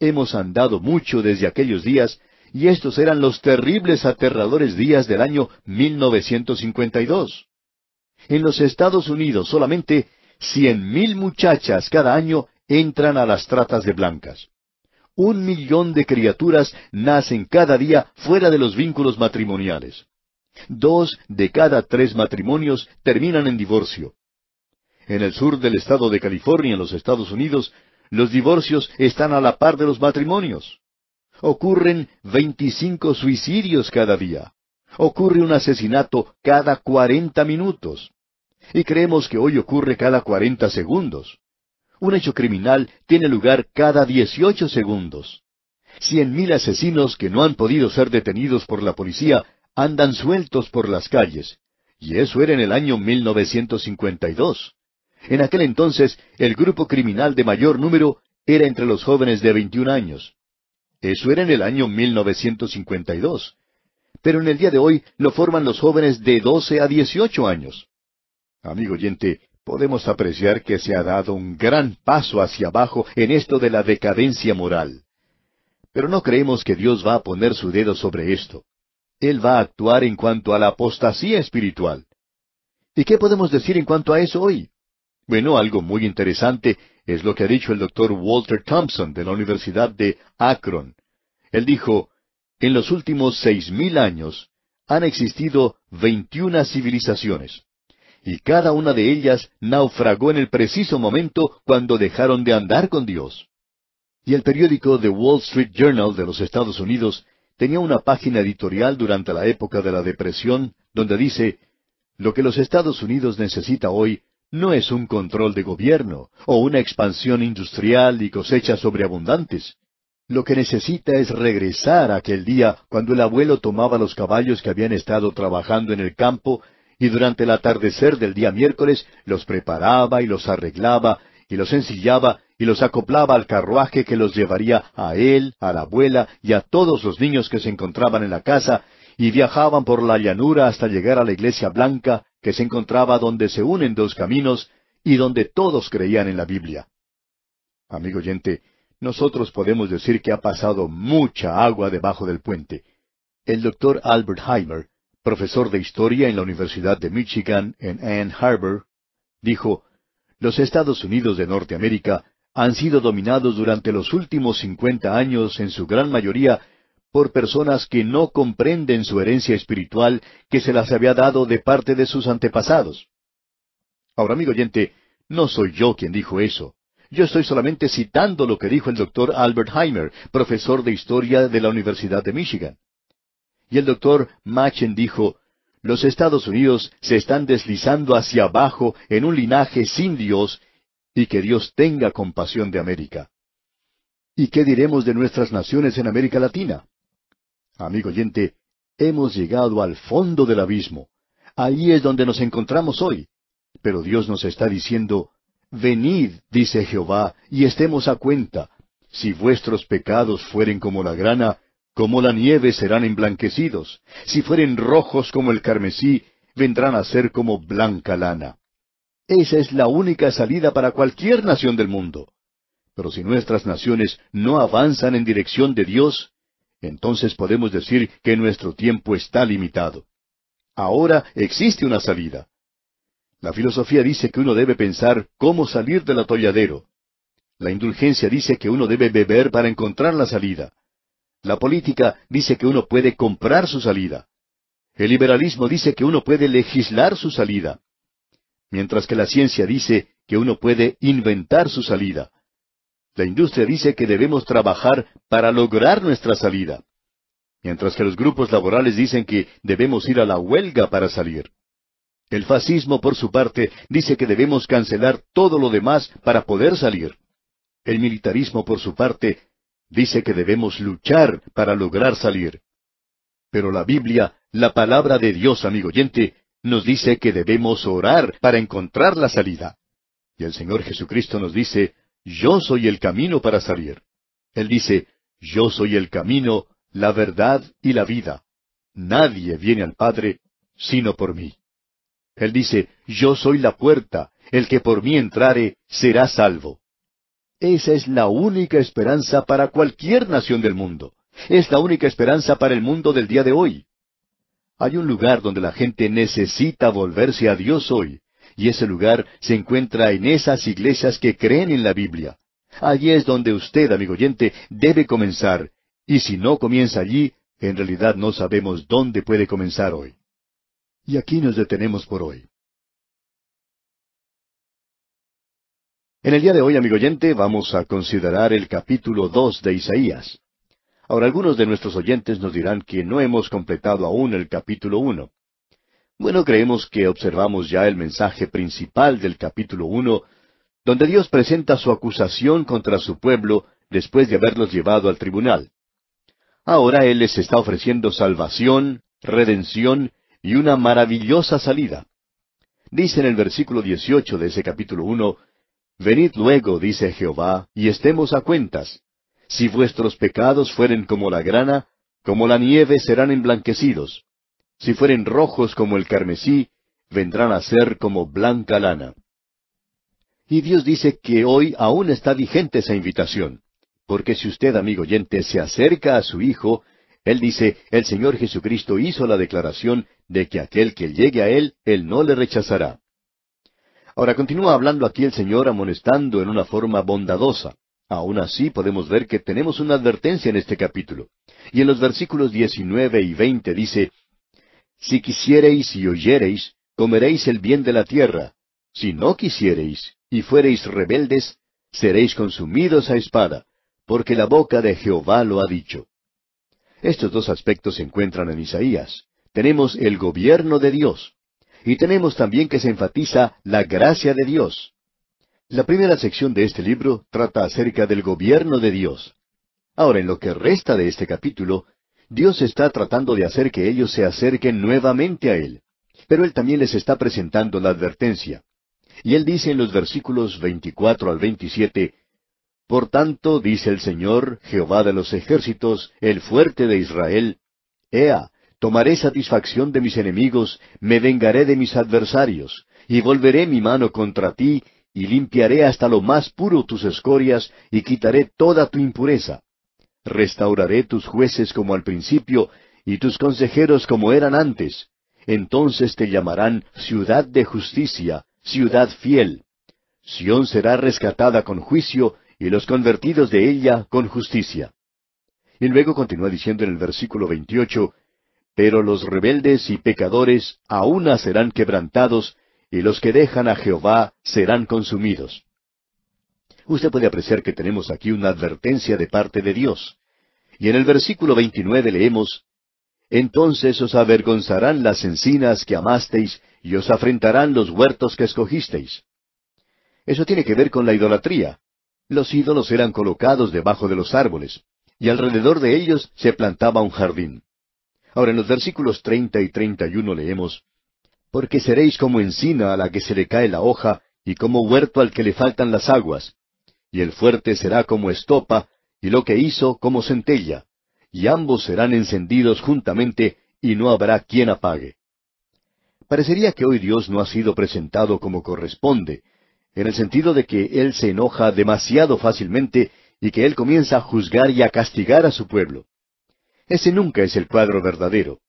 Hemos andado mucho desde aquellos días, y estos eran los terribles, aterradores días del año 1952. En los Estados Unidos solamente cien mil muchachas cada año entran a las tratas de blancas. Un millón de criaturas nacen cada día fuera de los vínculos matrimoniales. Dos de cada tres matrimonios terminan en divorcio. En el sur del estado de California, en los Estados Unidos, los divorcios están a la par de los matrimonios. Ocurren 25 suicidios cada día. Ocurre un asesinato cada 40 minutos. Y creemos que hoy ocurre cada 40 segundos. Un hecho criminal tiene lugar cada 18 segundos. Cien mil asesinos que no han podido ser detenidos por la policía andan sueltos por las calles. Y eso era en el año 1952. En aquel entonces, el grupo criminal de mayor número era entre los jóvenes de 21 años. Eso era en el año 1952. Pero en el día de hoy lo forman los jóvenes de 12 a 18 años. Amigo oyente, podemos apreciar que se ha dado un gran paso hacia abajo en esto de la decadencia moral. Pero no creemos que Dios va a poner su dedo sobre esto. Él va a actuar en cuanto a la apostasía espiritual. ¿Y qué podemos decir en cuanto a eso hoy? Bueno, algo muy interesante es lo que ha dicho el doctor Walter Thompson de la Universidad de Akron. Él dijo, en los últimos seis mil años han existido veintiuna civilizaciones, y cada una de ellas naufragó en el preciso momento cuando dejaron de andar con Dios. Y el periódico The Wall Street Journal de los Estados Unidos tenía una página editorial durante la época de la Depresión donde dice, lo que los Estados Unidos necesita hoy no es un control de gobierno o una expansión industrial y cosechas sobreabundantes. Lo que necesita es regresar a aquel día cuando el abuelo tomaba los caballos que habían estado trabajando en el campo y durante el atardecer del día miércoles los preparaba y los arreglaba y los ensillaba y los acoplaba al carruaje que los llevaría a él, a la abuela y a todos los niños que se encontraban en la casa y viajaban por la llanura hasta llegar a la iglesia blanca que se encontraba donde se unen dos caminos y donde todos creían en la Biblia. Amigo oyente, nosotros podemos decir que ha pasado mucha agua debajo del puente. El doctor Albert Heimer, profesor de historia en la Universidad de Michigan en Ann Harbor, dijo, Los Estados Unidos de Norteamérica han sido dominados durante los últimos cincuenta años en su gran mayoría por personas que no comprenden su herencia espiritual que se las había dado de parte de sus antepasados. Ahora, amigo oyente, no soy yo quien dijo eso. Yo estoy solamente citando lo que dijo el doctor Albert Heimer, profesor de historia de la Universidad de Michigan. Y el doctor Machen dijo, los Estados Unidos se están deslizando hacia abajo en un linaje sin Dios y que Dios tenga compasión de América. ¿Y qué diremos de nuestras naciones en América Latina? Amigo oyente, hemos llegado al fondo del abismo. Ahí es donde nos encontramos hoy. Pero Dios nos está diciendo, Venid, dice Jehová, y estemos a cuenta. Si vuestros pecados fueren como la grana, como la nieve serán emblanquecidos. Si fueren rojos como el carmesí, vendrán a ser como blanca lana. Esa es la única salida para cualquier nación del mundo. Pero si nuestras naciones no avanzan en dirección de Dios, entonces podemos decir que nuestro tiempo está limitado. Ahora existe una salida. La filosofía dice que uno debe pensar cómo salir del atolladero. La indulgencia dice que uno debe beber para encontrar la salida. La política dice que uno puede comprar su salida. El liberalismo dice que uno puede legislar su salida. Mientras que la ciencia dice que uno puede inventar su salida. La industria dice que debemos trabajar para lograr nuestra salida, mientras que los grupos laborales dicen que debemos ir a la huelga para salir. El fascismo, por su parte, dice que debemos cancelar todo lo demás para poder salir. El militarismo, por su parte, dice que debemos luchar para lograr salir. Pero la Biblia, la palabra de Dios, amigo oyente, nos dice que debemos orar para encontrar la salida. Y el Señor Jesucristo nos dice, yo soy el camino para salir. Él dice, yo soy el camino, la verdad y la vida. Nadie viene al Padre sino por mí. Él dice, yo soy la puerta, el que por mí entrare será salvo. Esa es la única esperanza para cualquier nación del mundo. Es la única esperanza para el mundo del día de hoy. Hay un lugar donde la gente necesita volverse a Dios hoy, y ese lugar se encuentra en esas iglesias que creen en la Biblia. Allí es donde usted, amigo oyente, debe comenzar, y si no comienza allí, en realidad no sabemos dónde puede comenzar hoy. Y aquí nos detenemos por hoy. En el día de hoy, amigo oyente, vamos a considerar el capítulo dos de Isaías. Ahora algunos de nuestros oyentes nos dirán que no hemos completado aún el capítulo uno. Bueno, creemos que observamos ya el mensaje principal del capítulo uno, donde Dios presenta su acusación contra su pueblo después de haberlos llevado al tribunal. Ahora Él les está ofreciendo salvación, redención y una maravillosa salida. Dice en el versículo dieciocho de ese capítulo uno, Venid luego, dice Jehová, y estemos a cuentas. Si vuestros pecados fueren como la grana, como la nieve serán emblanquecidos si fueren rojos como el carmesí, vendrán a ser como blanca lana. Y Dios dice que hoy aún está vigente esa invitación, porque si usted, amigo oyente, se acerca a su Hijo, Él dice, el Señor Jesucristo hizo la declaración de que aquel que llegue a Él, Él no le rechazará. Ahora continúa hablando aquí el Señor amonestando en una forma bondadosa. Aún así podemos ver que tenemos una advertencia en este capítulo. Y en los versículos 19 y 20 dice, si quisiereis y oyereis, comeréis el bien de la tierra. Si no quisiereis y fuereis rebeldes, seréis consumidos a espada, porque la boca de Jehová lo ha dicho. Estos dos aspectos se encuentran en Isaías. Tenemos el gobierno de Dios. Y tenemos también que se enfatiza la gracia de Dios. La primera sección de este libro trata acerca del gobierno de Dios. Ahora, en lo que resta de este capítulo, Dios está tratando de hacer que ellos se acerquen nuevamente a Él. Pero Él también les está presentando la advertencia. Y Él dice en los versículos 24 al 27, Por tanto, dice el Señor, Jehová de los ejércitos, el fuerte de Israel, Ea, tomaré satisfacción de mis enemigos, me vengaré de mis adversarios, y volveré mi mano contra ti, y limpiaré hasta lo más puro tus escorias, y quitaré toda tu impureza. Restauraré tus jueces como al principio, y tus consejeros como eran antes. Entonces te llamarán ciudad de justicia, ciudad fiel. Sión será rescatada con juicio, y los convertidos de ella con justicia. Y luego continúa diciendo en el versículo 28, Pero los rebeldes y pecadores aún serán quebrantados, y los que dejan a Jehová serán consumidos usted puede apreciar que tenemos aquí una advertencia de parte de Dios. Y en el versículo 29 leemos, Entonces os avergonzarán las encinas que amasteis y os afrentarán los huertos que escogisteis. Eso tiene que ver con la idolatría. Los ídolos eran colocados debajo de los árboles, y alrededor de ellos se plantaba un jardín. Ahora en los versículos 30 y 31 leemos, Porque seréis como encina a la que se le cae la hoja, y como huerto al que le faltan las aguas y el fuerte será como estopa, y lo que hizo como centella, y ambos serán encendidos juntamente, y no habrá quien apague. Parecería que hoy Dios no ha sido presentado como corresponde, en el sentido de que Él se enoja demasiado fácilmente y que Él comienza a juzgar y a castigar a su pueblo. Ese nunca es el cuadro verdadero.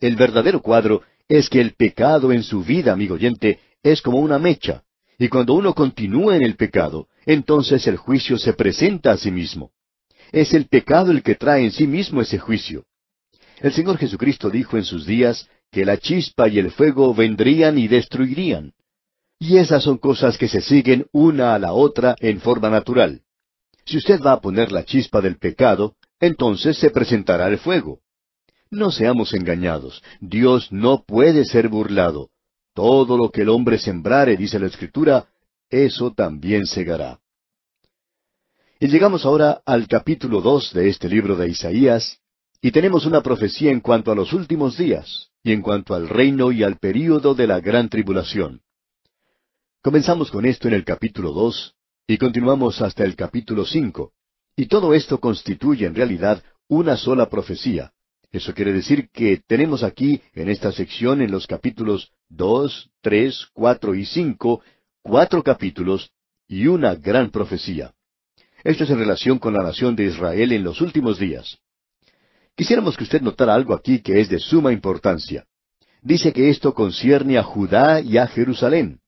El verdadero cuadro es que el pecado en su vida, amigo oyente, es como una mecha, y cuando uno continúa en el pecado, entonces el juicio se presenta a sí mismo. Es el pecado el que trae en sí mismo ese juicio. El Señor Jesucristo dijo en sus días que la chispa y el fuego vendrían y destruirían. Y esas son cosas que se siguen una a la otra en forma natural. Si usted va a poner la chispa del pecado, entonces se presentará el fuego. No seamos engañados, Dios no puede ser burlado. Todo lo que el hombre sembrare, dice la Escritura, eso también segará. Y llegamos ahora al capítulo dos de este libro de Isaías, y tenemos una profecía en cuanto a los últimos días, y en cuanto al reino y al período de la gran tribulación. Comenzamos con esto en el capítulo dos, y continuamos hasta el capítulo cinco, y todo esto constituye en realidad una sola profecía. Eso quiere decir que tenemos aquí, en esta sección, en los capítulos dos, tres, cuatro y cinco, cuatro capítulos y una gran profecía. Esto es en relación con la nación de Israel en los últimos días. Quisiéramos que usted notara algo aquí que es de suma importancia. Dice que esto concierne a Judá y a Jerusalén.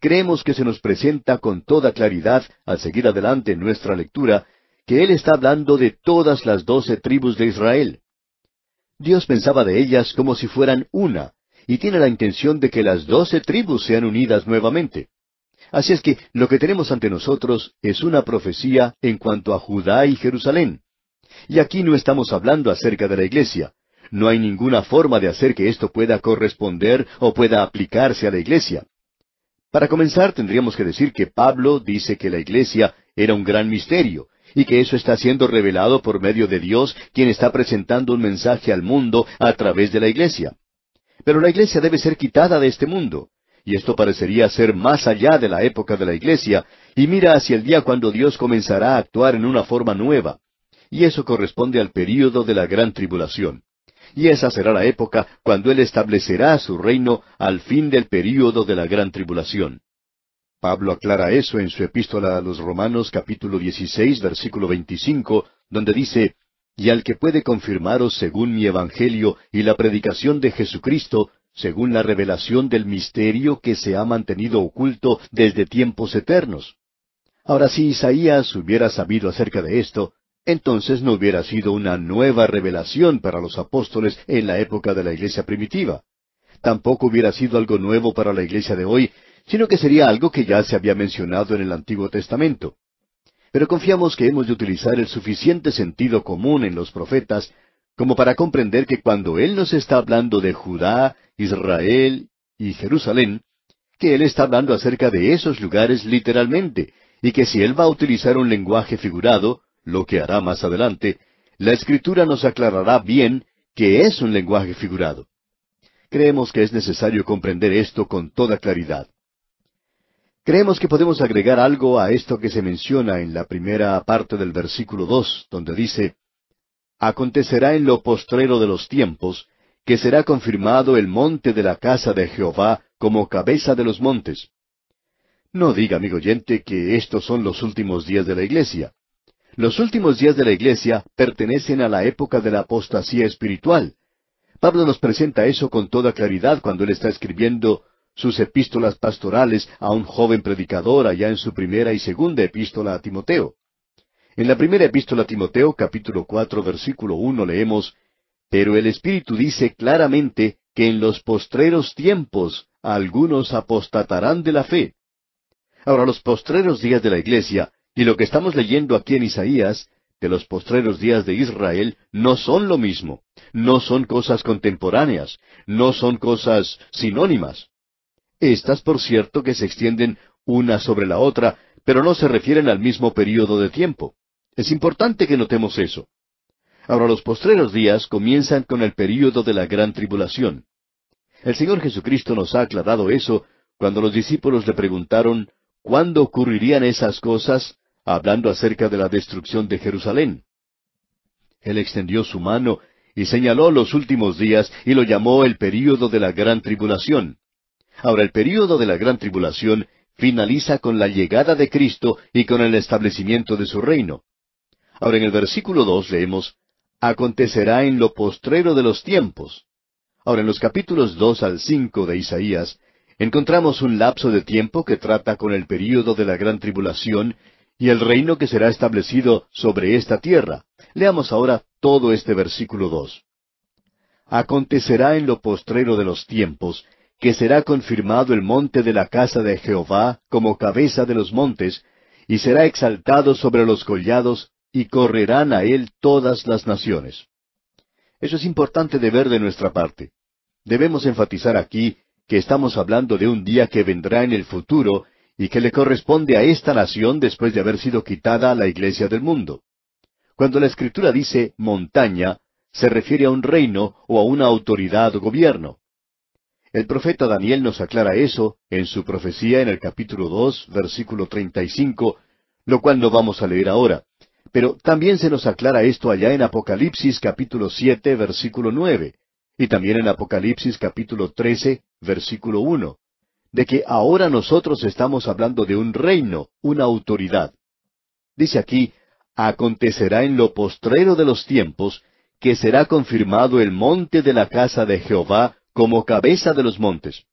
Creemos que se nos presenta con toda claridad, al seguir adelante en nuestra lectura, que Él está hablando de todas las doce tribus de Israel. Dios pensaba de ellas como si fueran una, y tiene la intención de que las doce tribus sean unidas nuevamente. Así es que lo que tenemos ante nosotros es una profecía en cuanto a Judá y Jerusalén. Y aquí no estamos hablando acerca de la iglesia. No hay ninguna forma de hacer que esto pueda corresponder o pueda aplicarse a la iglesia. Para comenzar, tendríamos que decir que Pablo dice que la iglesia era un gran misterio, y que eso está siendo revelado por medio de Dios, quien está presentando un mensaje al mundo a través de la iglesia. Pero la iglesia debe ser quitada de este mundo. Y esto parecería ser más allá de la época de la iglesia, y mira hacia el día cuando Dios comenzará a actuar en una forma nueva. Y eso corresponde al período de la gran tribulación. Y esa será la época cuando Él establecerá su reino al fin del período de la gran tribulación. Pablo aclara eso en su epístola a los Romanos capítulo 16 versículo 25, donde dice, y al que puede confirmaros según mi Evangelio y la predicación de Jesucristo, según la revelación del misterio que se ha mantenido oculto desde tiempos eternos. Ahora, si Isaías hubiera sabido acerca de esto, entonces no hubiera sido una nueva revelación para los apóstoles en la época de la iglesia primitiva. Tampoco hubiera sido algo nuevo para la iglesia de hoy, sino que sería algo que ya se había mencionado en el Antiguo Testamento pero confiamos que hemos de utilizar el suficiente sentido común en los profetas como para comprender que cuando Él nos está hablando de Judá, Israel y Jerusalén, que Él está hablando acerca de esos lugares literalmente, y que si Él va a utilizar un lenguaje figurado, lo que hará más adelante, la Escritura nos aclarará bien que es un lenguaje figurado. Creemos que es necesario comprender esto con toda claridad. Creemos que podemos agregar algo a esto que se menciona en la primera parte del versículo 2, donde dice Acontecerá en lo postrero de los tiempos, que será confirmado el monte de la casa de Jehová como cabeza de los montes. No diga, amigo oyente, que estos son los últimos días de la iglesia. Los últimos días de la iglesia pertenecen a la época de la apostasía espiritual. Pablo nos presenta eso con toda claridad cuando él está escribiendo sus epístolas pastorales a un joven predicador allá en su primera y segunda epístola a Timoteo. En la primera epístola a Timoteo, capítulo cuatro, versículo uno, leemos Pero el Espíritu dice claramente que en los postreros tiempos algunos apostatarán de la fe. Ahora, los postreros días de la Iglesia, y lo que estamos leyendo aquí en Isaías, de los postreros días de Israel, no son lo mismo, no son cosas contemporáneas, no son cosas sinónimas. Estas, por cierto, que se extienden una sobre la otra, pero no se refieren al mismo período de tiempo. Es importante que notemos eso. Ahora los postreros días comienzan con el período de la gran tribulación. El Señor Jesucristo nos ha aclarado eso cuando los discípulos le preguntaron cuándo ocurrirían esas cosas, hablando acerca de la destrucción de Jerusalén. Él extendió su mano y señaló los últimos días y lo llamó el período de la gran tribulación. Ahora, el período de la gran tribulación finaliza con la llegada de Cristo y con el establecimiento de su reino. Ahora, en el versículo dos leemos, Acontecerá en lo postrero de los tiempos. Ahora, en los capítulos dos al cinco de Isaías, encontramos un lapso de tiempo que trata con el período de la gran tribulación y el reino que será establecido sobre esta tierra. Leamos ahora todo este versículo dos. Acontecerá en lo postrero de los tiempos que será confirmado el monte de la casa de Jehová como cabeza de los montes, y será exaltado sobre los collados, y correrán a él todas las naciones. Eso es importante de ver de nuestra parte. Debemos enfatizar aquí que estamos hablando de un día que vendrá en el futuro y que le corresponde a esta nación después de haber sido quitada a la iglesia del mundo. Cuando la escritura dice montaña, se refiere a un reino o a una autoridad o gobierno. El profeta Daniel nos aclara eso en su profecía en el capítulo 2, versículo 35, lo cual no vamos a leer ahora. Pero también se nos aclara esto allá en Apocalipsis capítulo 7, versículo 9, y también en Apocalipsis capítulo 13, versículo 1, de que ahora nosotros estamos hablando de un reino, una autoridad. Dice aquí, acontecerá en lo postrero de los tiempos, que será confirmado el monte de la casa de Jehová como cabeza de los montes.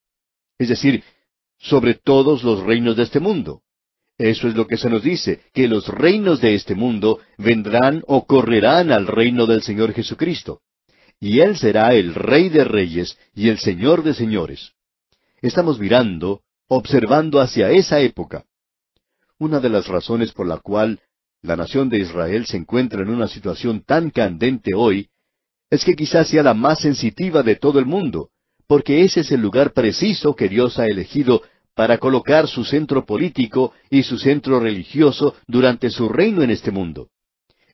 Es decir, sobre todos los reinos de este mundo. Eso es lo que se nos dice, que los reinos de este mundo vendrán o correrán al reino del Señor Jesucristo. Y Él será el Rey de Reyes y el Señor de Señores. Estamos mirando, observando hacia esa época. Una de las razones por la cual la nación de Israel se encuentra en una situación tan candente hoy es que quizás sea la más sensitiva de todo el mundo, porque ese es el lugar preciso que Dios ha elegido para colocar su centro político y su centro religioso durante su reino en este mundo.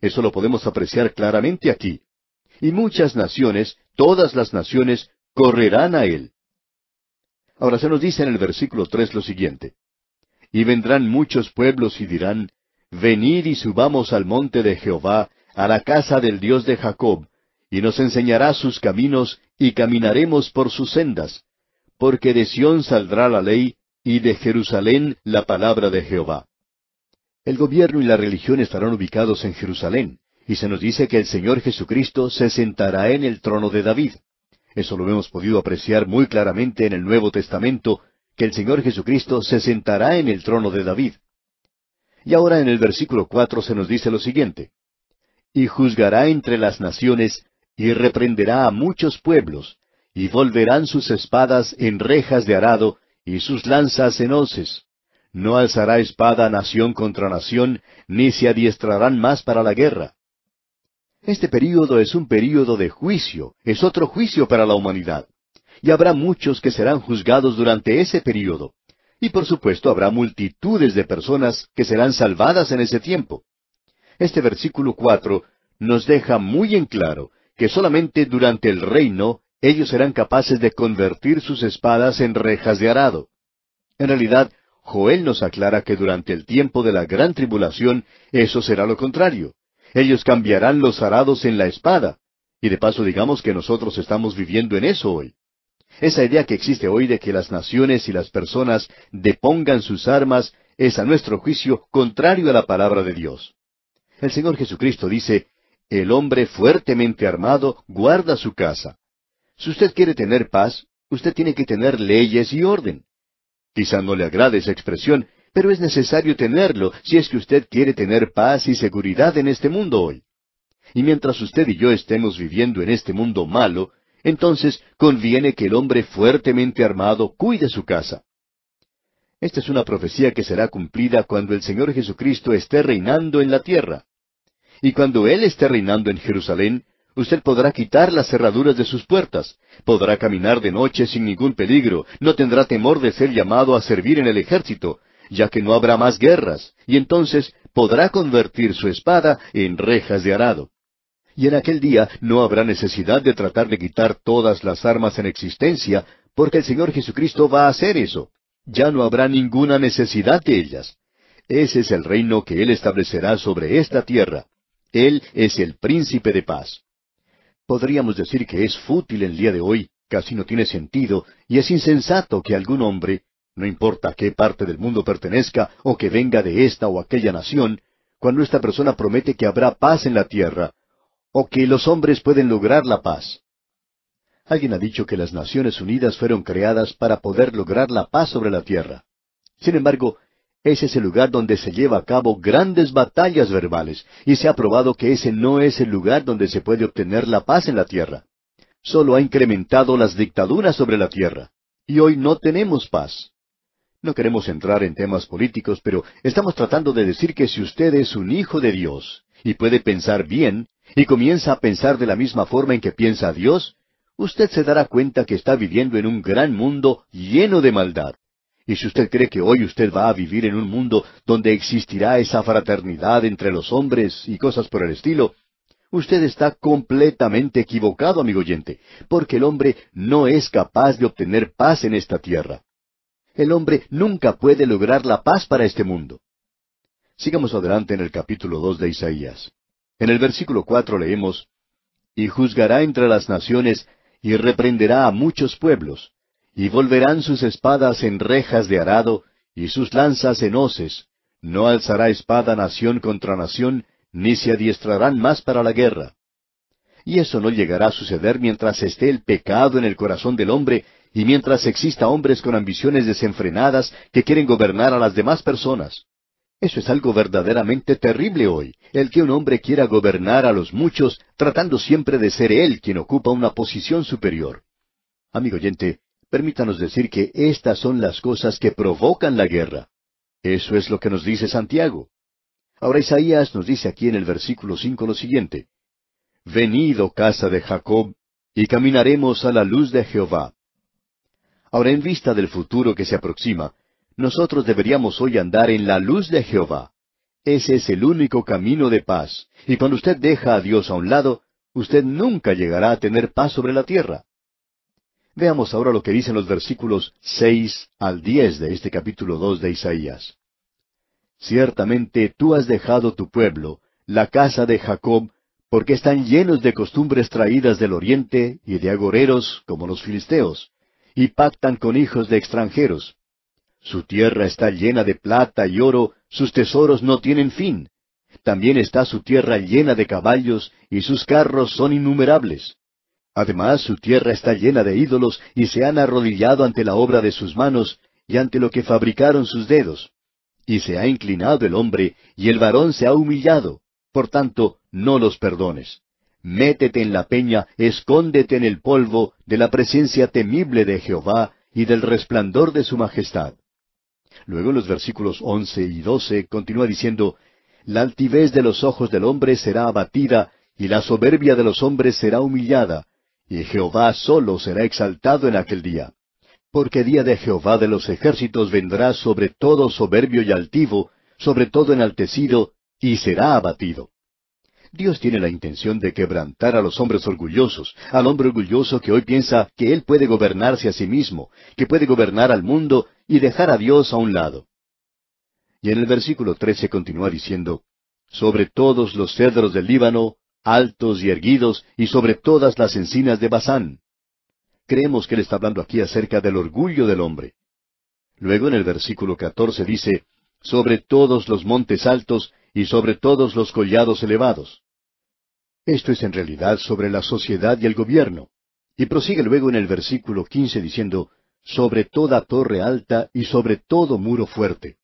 Eso lo podemos apreciar claramente aquí. Y muchas naciones, todas las naciones, correrán a él. Ahora se nos dice en el versículo tres lo siguiente. Y vendrán muchos pueblos y dirán, Venid y subamos al monte de Jehová, a la casa del Dios de Jacob, y nos enseñará sus caminos, y caminaremos por sus sendas, porque de Sión saldrá la ley, y de Jerusalén la palabra de Jehová. El gobierno y la religión estarán ubicados en Jerusalén, y se nos dice que el Señor Jesucristo se sentará en el trono de David. Eso lo hemos podido apreciar muy claramente en el Nuevo Testamento, que el Señor Jesucristo se sentará en el trono de David. Y ahora en el versículo cuatro se nos dice lo siguiente y juzgará entre las naciones y reprenderá a muchos pueblos, y volverán sus espadas en rejas de arado, y sus lanzas en hoces. No alzará espada nación contra nación, ni se adiestrarán más para la guerra. Este período es un período de juicio, es otro juicio para la humanidad. Y habrá muchos que serán juzgados durante ese período. Y por supuesto habrá multitudes de personas que serán salvadas en ese tiempo. Este versículo cuatro nos deja muy en claro que solamente durante el reino ellos serán capaces de convertir sus espadas en rejas de arado. En realidad, Joel nos aclara que durante el tiempo de la gran tribulación eso será lo contrario. Ellos cambiarán los arados en la espada. Y de paso digamos que nosotros estamos viviendo en eso hoy. Esa idea que existe hoy de que las naciones y las personas depongan sus armas es a nuestro juicio contrario a la palabra de Dios. El Señor Jesucristo dice, el hombre fuertemente armado guarda su casa. Si usted quiere tener paz, usted tiene que tener leyes y orden. Quizá no le agrade esa expresión, pero es necesario tenerlo si es que usted quiere tener paz y seguridad en este mundo hoy. Y mientras usted y yo estemos viviendo en este mundo malo, entonces conviene que el hombre fuertemente armado cuide su casa. Esta es una profecía que será cumplida cuando el Señor Jesucristo esté reinando en la tierra y cuando Él esté reinando en Jerusalén, usted podrá quitar las cerraduras de sus puertas, podrá caminar de noche sin ningún peligro, no tendrá temor de ser llamado a servir en el ejército, ya que no habrá más guerras, y entonces podrá convertir su espada en rejas de arado. Y en aquel día no habrá necesidad de tratar de quitar todas las armas en existencia, porque el Señor Jesucristo va a hacer eso. Ya no habrá ninguna necesidad de ellas. Ese es el reino que Él establecerá sobre esta tierra. Él es el príncipe de paz. Podríamos decir que es fútil el día de hoy, casi no tiene sentido, y es insensato que algún hombre, no importa a qué parte del mundo pertenezca o que venga de esta o aquella nación, cuando esta persona promete que habrá paz en la tierra, o que los hombres pueden lograr la paz. Alguien ha dicho que las Naciones Unidas fueron creadas para poder lograr la paz sobre la tierra. Sin embargo, ese es el lugar donde se lleva a cabo grandes batallas verbales, y se ha probado que ese no es el lugar donde se puede obtener la paz en la tierra. Solo ha incrementado las dictaduras sobre la tierra. Y hoy no tenemos paz. No queremos entrar en temas políticos, pero estamos tratando de decir que si usted es un hijo de Dios, y puede pensar bien, y comienza a pensar de la misma forma en que piensa Dios, usted se dará cuenta que está viviendo en un gran mundo lleno de maldad. Y si usted cree que hoy usted va a vivir en un mundo donde existirá esa fraternidad entre los hombres y cosas por el estilo, usted está completamente equivocado, amigo oyente, porque el hombre no es capaz de obtener paz en esta tierra. El hombre nunca puede lograr la paz para este mundo. Sigamos adelante en el capítulo dos de Isaías. En el versículo cuatro leemos, Y juzgará entre las naciones, y reprenderá a muchos pueblos, y volverán sus espadas en rejas de arado, y sus lanzas en hoces. No alzará espada nación contra nación, ni se adiestrarán más para la guerra. Y eso no llegará a suceder mientras esté el pecado en el corazón del hombre y mientras exista hombres con ambiciones desenfrenadas que quieren gobernar a las demás personas. Eso es algo verdaderamente terrible hoy, el que un hombre quiera gobernar a los muchos tratando siempre de ser él quien ocupa una posición superior. Amigo oyente, Permítanos decir que estas son las cosas que provocan la guerra. Eso es lo que nos dice Santiago. Ahora Isaías nos dice aquí en el versículo 5 lo siguiente. Venido oh casa de Jacob, y caminaremos a la luz de Jehová. Ahora, en vista del futuro que se aproxima, nosotros deberíamos hoy andar en la luz de Jehová. Ese es el único camino de paz, y cuando usted deja a Dios a un lado, usted nunca llegará a tener paz sobre la tierra. Veamos ahora lo que dicen los versículos seis al diez de este capítulo dos de Isaías. Ciertamente tú has dejado tu pueblo, la casa de Jacob, porque están llenos de costumbres traídas del oriente y de agoreros como los filisteos, y pactan con hijos de extranjeros. Su tierra está llena de plata y oro, sus tesoros no tienen fin. También está su tierra llena de caballos, y sus carros son innumerables. Además, su tierra está llena de ídolos y se han arrodillado ante la obra de sus manos y ante lo que fabricaron sus dedos. Y se ha inclinado el hombre y el varón se ha humillado. Por tanto, no los perdones. Métete en la peña, escóndete en el polvo de la presencia temible de Jehová y del resplandor de su majestad. Luego en los versículos once y doce continúa diciendo, La altivez de los ojos del hombre será abatida, y la soberbia de los hombres será humillada, y Jehová solo será exaltado en aquel día. Porque día de Jehová de los ejércitos vendrá sobre todo soberbio y altivo, sobre todo enaltecido, y será abatido. Dios tiene la intención de quebrantar a los hombres orgullosos, al hombre orgulloso que hoy piensa que él puede gobernarse a sí mismo, que puede gobernar al mundo y dejar a Dios a un lado. Y en el versículo trece continúa diciendo, Sobre todos los cedros del Líbano altos y erguidos y sobre todas las encinas de Bazán. Creemos que él está hablando aquí acerca del orgullo del hombre. Luego en el versículo 14 dice, sobre todos los montes altos y sobre todos los collados elevados. Esto es en realidad sobre la sociedad y el gobierno. Y prosigue luego en el versículo 15 diciendo, sobre toda torre alta y sobre todo muro fuerte.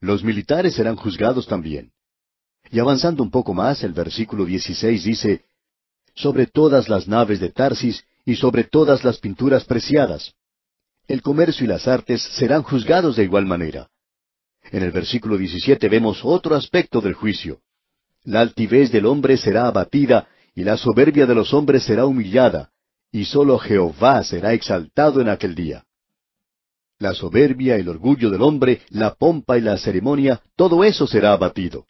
Los militares serán juzgados también. Y avanzando un poco más, el versículo 16 dice, sobre todas las naves de Tarsis y sobre todas las pinturas preciadas. El comercio y las artes serán juzgados de igual manera. En el versículo 17 vemos otro aspecto del juicio. La altivez del hombre será abatida y la soberbia de los hombres será humillada, y sólo Jehová será exaltado en aquel día. La soberbia, el orgullo del hombre, la pompa y la ceremonia, todo eso será abatido.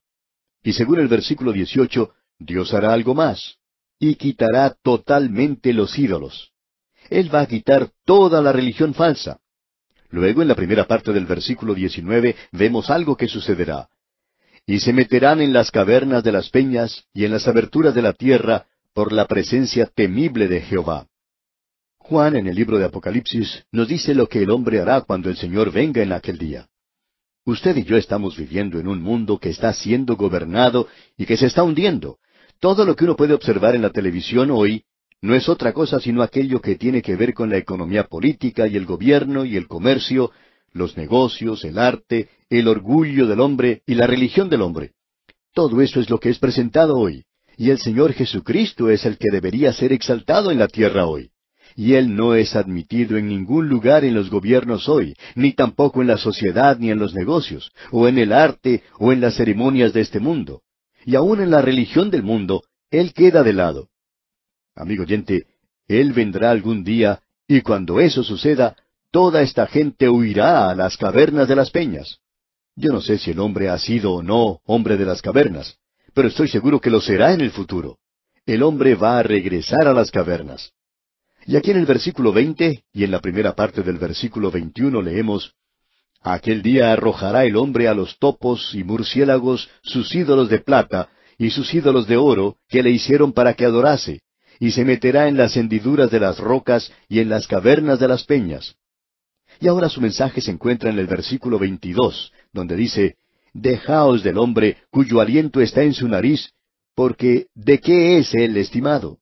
Y según el versículo 18, Dios hará algo más, y quitará totalmente los ídolos. Él va a quitar toda la religión falsa. Luego, en la primera parte del versículo 19, vemos algo que sucederá. Y se meterán en las cavernas de las peñas y en las aberturas de la tierra por la presencia temible de Jehová. Juan en el libro de Apocalipsis nos dice lo que el hombre hará cuando el Señor venga en aquel día. Usted y yo estamos viviendo en un mundo que está siendo gobernado y que se está hundiendo. Todo lo que uno puede observar en la televisión hoy no es otra cosa sino aquello que tiene que ver con la economía política y el gobierno y el comercio, los negocios, el arte, el orgullo del hombre y la religión del hombre. Todo eso es lo que es presentado hoy. Y el Señor Jesucristo es el que debería ser exaltado en la tierra hoy y él no es admitido en ningún lugar en los gobiernos hoy, ni tampoco en la sociedad, ni en los negocios, o en el arte, o en las ceremonias de este mundo. Y aun en la religión del mundo, él queda de lado. Amigo oyente, él vendrá algún día, y cuando eso suceda, toda esta gente huirá a las cavernas de las peñas. Yo no sé si el hombre ha sido o no hombre de las cavernas, pero estoy seguro que lo será en el futuro. El hombre va a regresar a las cavernas. Y aquí en el versículo 20 y en la primera parte del versículo 21 leemos, Aquel día arrojará el hombre a los topos y murciélagos sus ídolos de plata y sus ídolos de oro que le hicieron para que adorase, y se meterá en las hendiduras de las rocas y en las cavernas de las peñas. Y ahora su mensaje se encuentra en el versículo 22, donde dice, Dejaos del hombre cuyo aliento está en su nariz, porque ¿de qué es él estimado?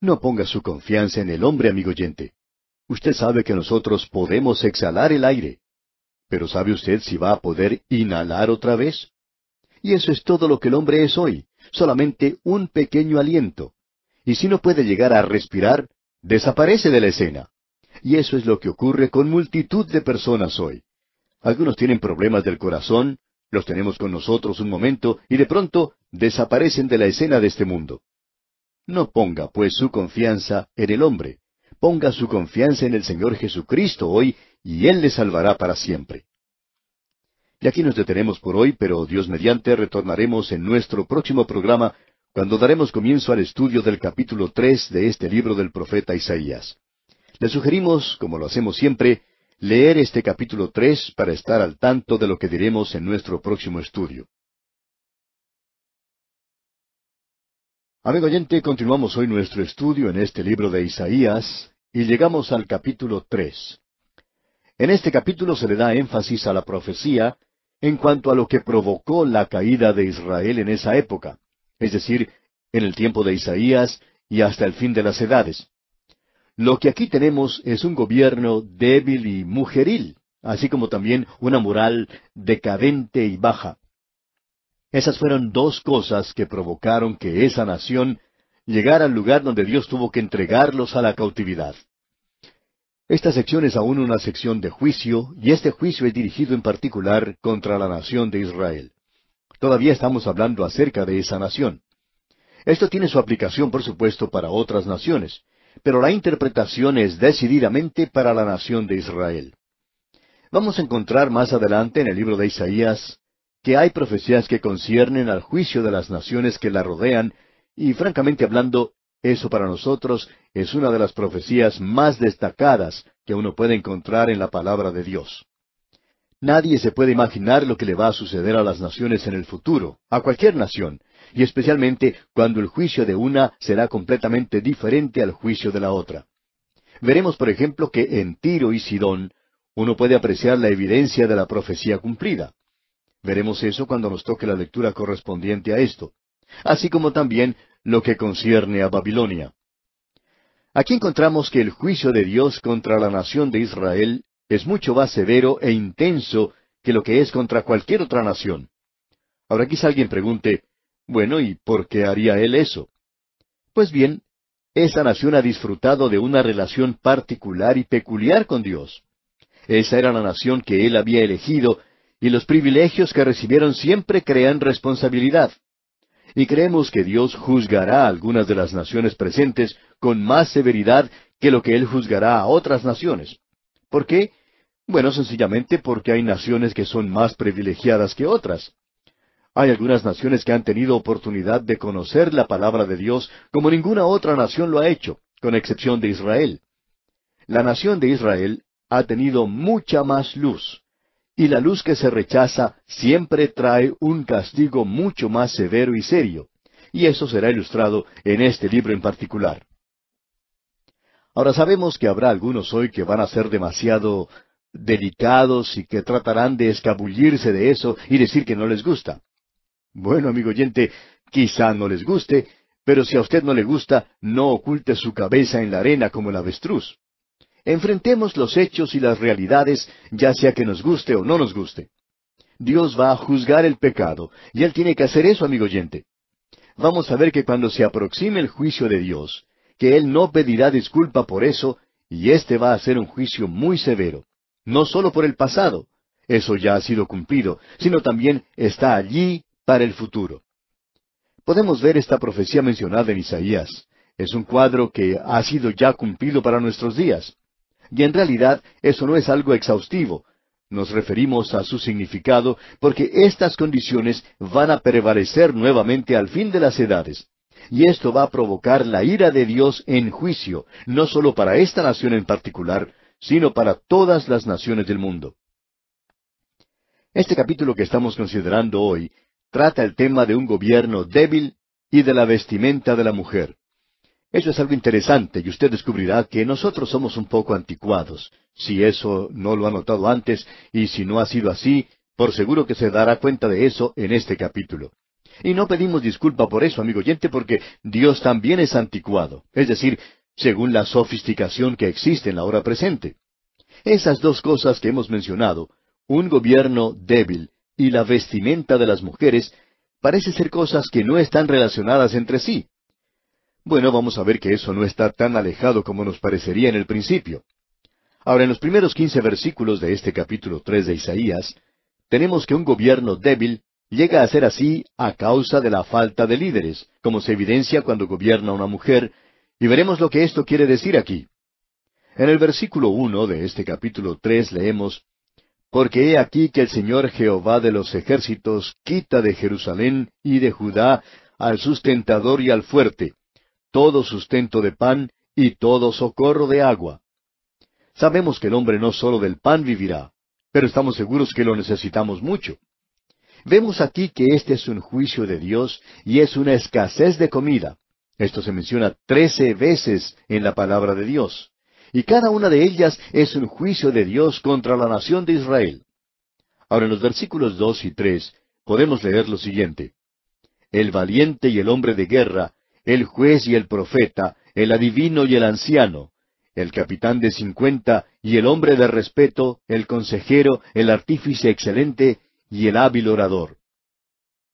No ponga su confianza en el hombre, amigo oyente. Usted sabe que nosotros podemos exhalar el aire. Pero ¿sabe usted si va a poder inhalar otra vez? Y eso es todo lo que el hombre es hoy, solamente un pequeño aliento. Y si no puede llegar a respirar, desaparece de la escena. Y eso es lo que ocurre con multitud de personas hoy. Algunos tienen problemas del corazón, los tenemos con nosotros un momento y de pronto desaparecen de la escena de este mundo. No ponga pues su confianza en el hombre, ponga su confianza en el Señor Jesucristo hoy y Él le salvará para siempre. Y aquí nos detenemos por hoy, pero Dios mediante retornaremos en nuestro próximo programa cuando daremos comienzo al estudio del capítulo tres de este libro del profeta Isaías. Le sugerimos, como lo hacemos siempre, leer este capítulo tres para estar al tanto de lo que diremos en nuestro próximo estudio. Amigo oyente, continuamos hoy nuestro estudio en este libro de Isaías y llegamos al capítulo tres. En este capítulo se le da énfasis a la profecía en cuanto a lo que provocó la caída de Israel en esa época, es decir, en el tiempo de Isaías y hasta el fin de las edades. Lo que aquí tenemos es un gobierno débil y mujeril, así como también una moral decadente y baja. Esas fueron dos cosas que provocaron que esa nación llegara al lugar donde Dios tuvo que entregarlos a la cautividad. Esta sección es aún una sección de juicio, y este juicio es dirigido en particular contra la nación de Israel. Todavía estamos hablando acerca de esa nación. Esto tiene su aplicación, por supuesto, para otras naciones, pero la interpretación es decididamente para la nación de Israel. Vamos a encontrar más adelante en el libro de Isaías que hay profecías que conciernen al juicio de las naciones que la rodean, y francamente hablando, eso para nosotros es una de las profecías más destacadas que uno puede encontrar en la palabra de Dios. Nadie se puede imaginar lo que le va a suceder a las naciones en el futuro, a cualquier nación, y especialmente cuando el juicio de una será completamente diferente al juicio de la otra. Veremos, por ejemplo, que en Tiro y Sidón uno puede apreciar la evidencia de la profecía cumplida. Veremos eso cuando nos toque la lectura correspondiente a esto, así como también lo que concierne a Babilonia. Aquí encontramos que el juicio de Dios contra la nación de Israel es mucho más severo e intenso que lo que es contra cualquier otra nación. Ahora quizá alguien pregunte, bueno, ¿y por qué haría él eso? Pues bien, esa nación ha disfrutado de una relación particular y peculiar con Dios. Esa era la nación que él había elegido y los privilegios que recibieron siempre crean responsabilidad. Y creemos que Dios juzgará a algunas de las naciones presentes con más severidad que lo que Él juzgará a otras naciones. ¿Por qué? Bueno, sencillamente porque hay naciones que son más privilegiadas que otras. Hay algunas naciones que han tenido oportunidad de conocer la palabra de Dios como ninguna otra nación lo ha hecho, con excepción de Israel. La nación de Israel ha tenido mucha más luz y la luz que se rechaza siempre trae un castigo mucho más severo y serio, y eso será ilustrado en este libro en particular. Ahora sabemos que habrá algunos hoy que van a ser demasiado delicados y que tratarán de escabullirse de eso y decir que no les gusta. Bueno, amigo oyente, quizá no les guste, pero si a usted no le gusta, no oculte su cabeza en la arena como el avestruz. Enfrentemos los hechos y las realidades, ya sea que nos guste o no nos guste. Dios va a juzgar el pecado, y Él tiene que hacer eso, amigo oyente. Vamos a ver que cuando se aproxime el juicio de Dios, que Él no pedirá disculpa por eso, y este va a ser un juicio muy severo, no solo por el pasado, eso ya ha sido cumplido, sino también está allí para el futuro. Podemos ver esta profecía mencionada en Isaías. Es un cuadro que ha sido ya cumplido para nuestros días. Y en realidad eso no es algo exhaustivo. Nos referimos a su significado porque estas condiciones van a prevalecer nuevamente al fin de las edades. Y esto va a provocar la ira de Dios en juicio, no solo para esta nación en particular, sino para todas las naciones del mundo. Este capítulo que estamos considerando hoy trata el tema de un gobierno débil y de la vestimenta de la mujer. Eso es algo interesante y usted descubrirá que nosotros somos un poco anticuados. Si eso no lo ha notado antes y si no ha sido así, por seguro que se dará cuenta de eso en este capítulo. Y no pedimos disculpa por eso, amigo oyente, porque Dios también es anticuado, es decir, según la sofisticación que existe en la hora presente. Esas dos cosas que hemos mencionado, un gobierno débil y la vestimenta de las mujeres, parece ser cosas que no están relacionadas entre sí. Bueno, vamos a ver que eso no está tan alejado como nos parecería en el principio. Ahora, en los primeros quince versículos de este capítulo tres de Isaías, tenemos que un gobierno débil llega a ser así a causa de la falta de líderes, como se evidencia cuando gobierna una mujer, y veremos lo que esto quiere decir aquí. En el versículo uno de este capítulo tres leemos Porque he aquí que el Señor Jehová de los ejércitos quita de Jerusalén y de Judá al sustentador y al fuerte, todo sustento de pan y todo socorro de agua. Sabemos que el hombre no solo del pan vivirá, pero estamos seguros que lo necesitamos mucho. Vemos aquí que este es un juicio de Dios y es una escasez de comida. Esto se menciona trece veces en la palabra de Dios. Y cada una de ellas es un juicio de Dios contra la nación de Israel. Ahora en los versículos dos y tres podemos leer lo siguiente. El valiente y el hombre de guerra el juez y el profeta, el adivino y el anciano, el capitán de cincuenta y el hombre de respeto, el consejero, el artífice excelente y el hábil orador.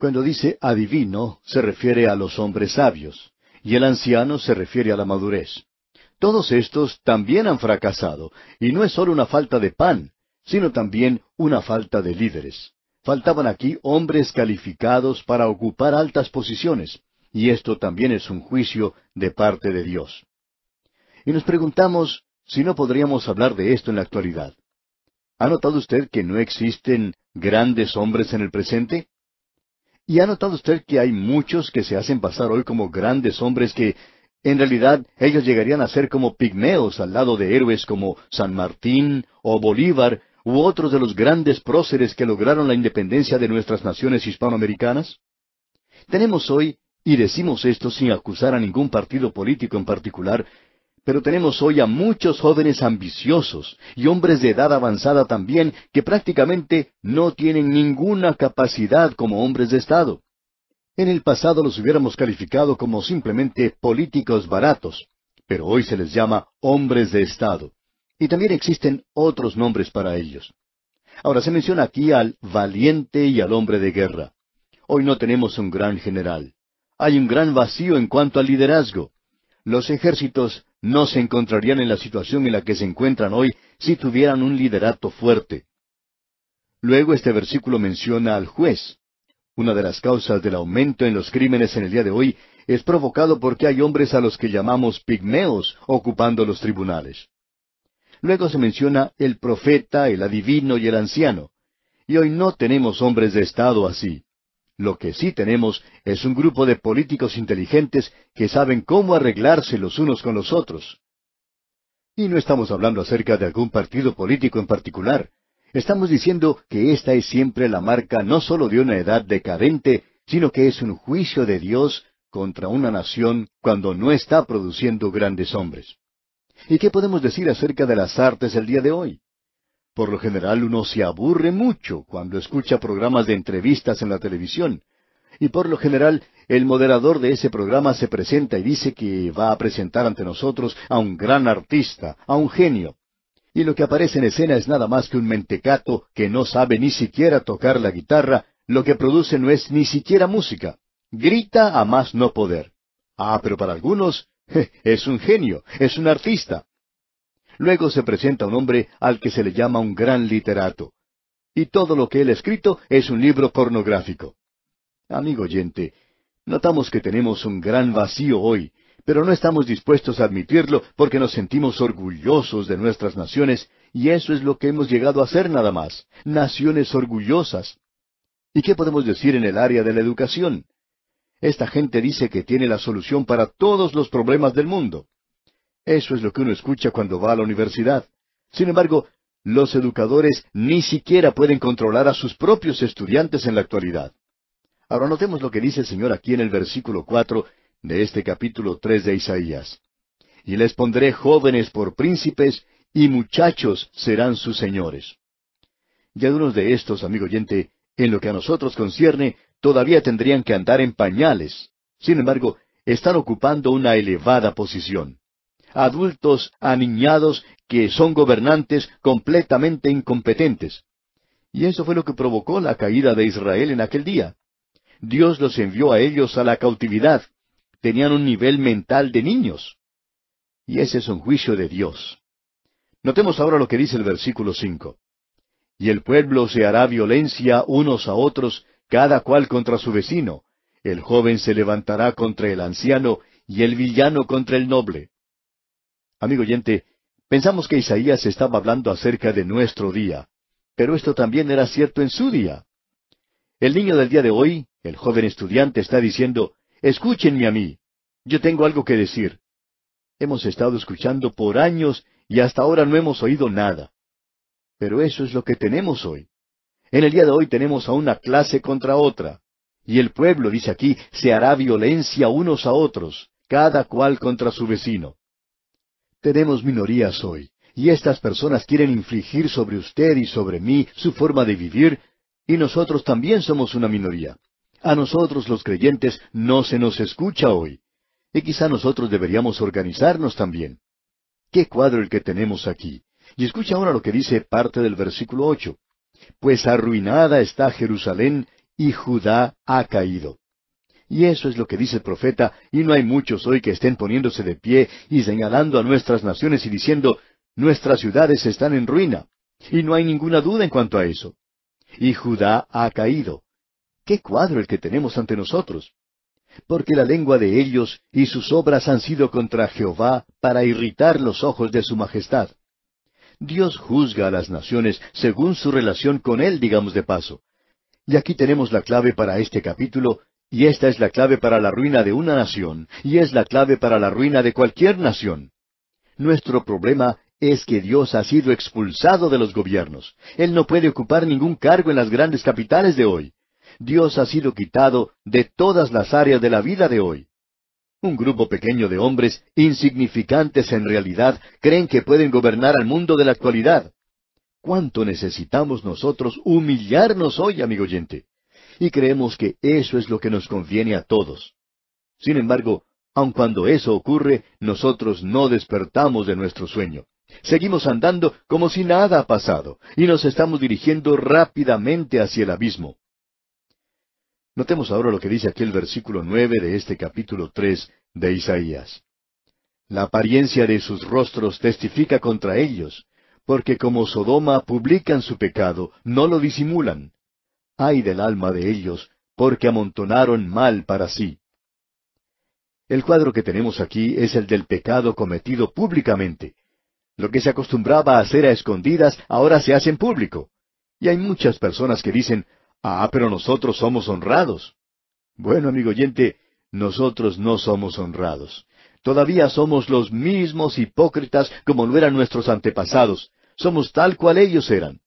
Cuando dice adivino, se refiere a los hombres sabios, y el anciano se refiere a la madurez. Todos estos también han fracasado, y no es solo una falta de pan, sino también una falta de líderes. Faltaban aquí hombres calificados para ocupar altas posiciones, y esto también es un juicio de parte de Dios. Y nos preguntamos si no podríamos hablar de esto en la actualidad. ¿Ha notado usted que no existen grandes hombres en el presente? ¿Y ha notado usted que hay muchos que se hacen pasar hoy como grandes hombres que, en realidad, ellos llegarían a ser como pigmeos al lado de héroes como San Martín o Bolívar u otros de los grandes próceres que lograron la independencia de nuestras naciones hispanoamericanas? Tenemos hoy y decimos esto sin acusar a ningún partido político en particular, pero tenemos hoy a muchos jóvenes ambiciosos y hombres de edad avanzada también que prácticamente no tienen ninguna capacidad como hombres de Estado. En el pasado los hubiéramos calificado como simplemente políticos baratos, pero hoy se les llama hombres de Estado. Y también existen otros nombres para ellos. Ahora se menciona aquí al valiente y al hombre de guerra. Hoy no tenemos un gran general hay un gran vacío en cuanto al liderazgo. Los ejércitos no se encontrarían en la situación en la que se encuentran hoy si tuvieran un liderato fuerte. Luego este versículo menciona al juez. Una de las causas del aumento en los crímenes en el día de hoy es provocado porque hay hombres a los que llamamos pigmeos ocupando los tribunales. Luego se menciona el profeta, el adivino y el anciano. Y hoy no tenemos hombres de Estado así. Lo que sí tenemos es un grupo de políticos inteligentes que saben cómo arreglarse los unos con los otros. Y no estamos hablando acerca de algún partido político en particular. Estamos diciendo que esta es siempre la marca no sólo de una edad decadente, sino que es un juicio de Dios contra una nación cuando no está produciendo grandes hombres. ¿Y qué podemos decir acerca de las artes el día de hoy? Por lo general uno se aburre mucho cuando escucha programas de entrevistas en la televisión. Y por lo general el moderador de ese programa se presenta y dice que va a presentar ante nosotros a un gran artista, a un genio. Y lo que aparece en escena es nada más que un mentecato que no sabe ni siquiera tocar la guitarra, lo que produce no es ni siquiera música. Grita a más no poder. Ah, pero para algunos es un genio, es un artista. Luego se presenta un hombre al que se le llama un gran literato. Y todo lo que él ha escrito es un libro pornográfico. Amigo oyente, notamos que tenemos un gran vacío hoy, pero no estamos dispuestos a admitirlo porque nos sentimos orgullosos de nuestras naciones y eso es lo que hemos llegado a ser nada más, naciones orgullosas. ¿Y qué podemos decir en el área de la educación? Esta gente dice que tiene la solución para todos los problemas del mundo. Eso es lo que uno escucha cuando va a la universidad. Sin embargo, los educadores ni siquiera pueden controlar a sus propios estudiantes en la actualidad. Ahora notemos lo que dice el Señor aquí en el versículo cuatro de este capítulo tres de Isaías. Y les pondré jóvenes por príncipes, y muchachos serán sus señores. Y algunos de estos, amigo oyente, en lo que a nosotros concierne, todavía tendrían que andar en pañales. Sin embargo, están ocupando una elevada posición adultos aniñados que son gobernantes completamente incompetentes. Y eso fue lo que provocó la caída de Israel en aquel día. Dios los envió a ellos a la cautividad. Tenían un nivel mental de niños. Y ese es un juicio de Dios. Notemos ahora lo que dice el versículo 5. Y el pueblo se hará violencia unos a otros, cada cual contra su vecino. El joven se levantará contra el anciano y el villano contra el noble. Amigo oyente, pensamos que Isaías estaba hablando acerca de nuestro día, pero esto también era cierto en su día. El niño del día de hoy, el joven estudiante, está diciendo, escúchenme a mí, yo tengo algo que decir. Hemos estado escuchando por años y hasta ahora no hemos oído nada. Pero eso es lo que tenemos hoy. En el día de hoy tenemos a una clase contra otra. Y el pueblo, dice aquí, se hará violencia unos a otros, cada cual contra su vecino. Tenemos minorías hoy, y estas personas quieren infligir sobre usted y sobre mí su forma de vivir, y nosotros también somos una minoría. A nosotros los creyentes no se nos escucha hoy. Y quizá nosotros deberíamos organizarnos también. Qué cuadro el que tenemos aquí. Y escucha ahora lo que dice parte del versículo ocho. Pues arruinada está Jerusalén y Judá ha caído. Y eso es lo que dice el profeta, y no hay muchos hoy que estén poniéndose de pie y señalando a nuestras naciones y diciendo, nuestras ciudades están en ruina. Y no hay ninguna duda en cuanto a eso. Y Judá ha caído. ¡Qué cuadro el que tenemos ante nosotros! Porque la lengua de ellos y sus obras han sido contra Jehová para irritar los ojos de su majestad. Dios juzga a las naciones según su relación con Él, digamos de paso. Y aquí tenemos la clave para este capítulo y esta es la clave para la ruina de una nación, y es la clave para la ruina de cualquier nación. Nuestro problema es que Dios ha sido expulsado de los gobiernos. Él no puede ocupar ningún cargo en las grandes capitales de hoy. Dios ha sido quitado de todas las áreas de la vida de hoy. Un grupo pequeño de hombres, insignificantes en realidad, creen que pueden gobernar al mundo de la actualidad. ¿Cuánto necesitamos nosotros humillarnos hoy, amigo oyente? y creemos que eso es lo que nos conviene a todos. Sin embargo, aun cuando eso ocurre, nosotros no despertamos de nuestro sueño. Seguimos andando como si nada ha pasado, y nos estamos dirigiendo rápidamente hacia el abismo. Notemos ahora lo que dice aquí el versículo nueve de este capítulo tres de Isaías. La apariencia de sus rostros testifica contra ellos, porque como Sodoma publican su pecado, no lo disimulan ay del alma de ellos, porque amontonaron mal para sí. El cuadro que tenemos aquí es el del pecado cometido públicamente. Lo que se acostumbraba a hacer a escondidas ahora se hace en público. Y hay muchas personas que dicen, ah, pero nosotros somos honrados. Bueno, amigo oyente, nosotros no somos honrados. Todavía somos los mismos hipócritas como lo eran nuestros antepasados. Somos tal cual ellos eran.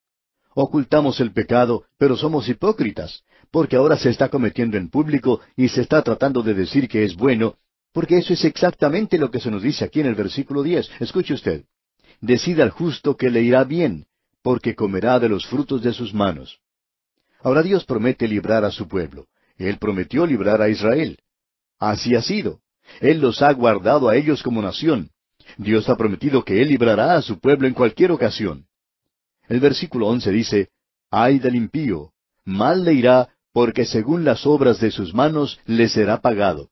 Ocultamos el pecado, pero somos hipócritas, porque ahora se está cometiendo en público y se está tratando de decir que es bueno, porque eso es exactamente lo que se nos dice aquí en el versículo diez. Escuche usted. Decida al justo que le irá bien, porque comerá de los frutos de sus manos. Ahora Dios promete librar a su pueblo. Él prometió librar a Israel. Así ha sido. Él los ha guardado a ellos como nación. Dios ha prometido que Él librará a su pueblo en cualquier ocasión. El versículo once dice, Ay del impío, mal le irá, porque según las obras de sus manos le será pagado.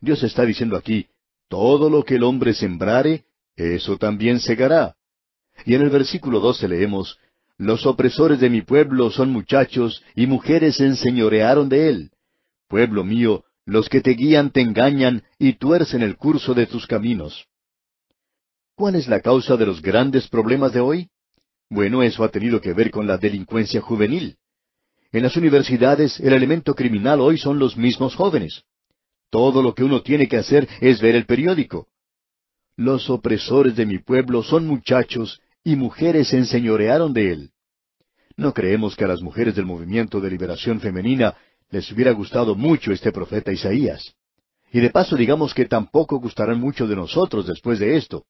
Dios está diciendo aquí, todo lo que el hombre sembrare, eso también segará. Y en el versículo 12 leemos, Los opresores de mi pueblo son muchachos y mujeres se enseñorearon de él. Pueblo mío, los que te guían te engañan y tuercen el curso de tus caminos. ¿Cuál es la causa de los grandes problemas de hoy? Bueno, eso ha tenido que ver con la delincuencia juvenil. En las universidades el elemento criminal hoy son los mismos jóvenes. Todo lo que uno tiene que hacer es ver el periódico. Los opresores de mi pueblo son muchachos y mujeres se enseñorearon de él. No creemos que a las mujeres del movimiento de liberación femenina les hubiera gustado mucho este profeta Isaías. Y de paso digamos que tampoco gustarán mucho de nosotros después de esto.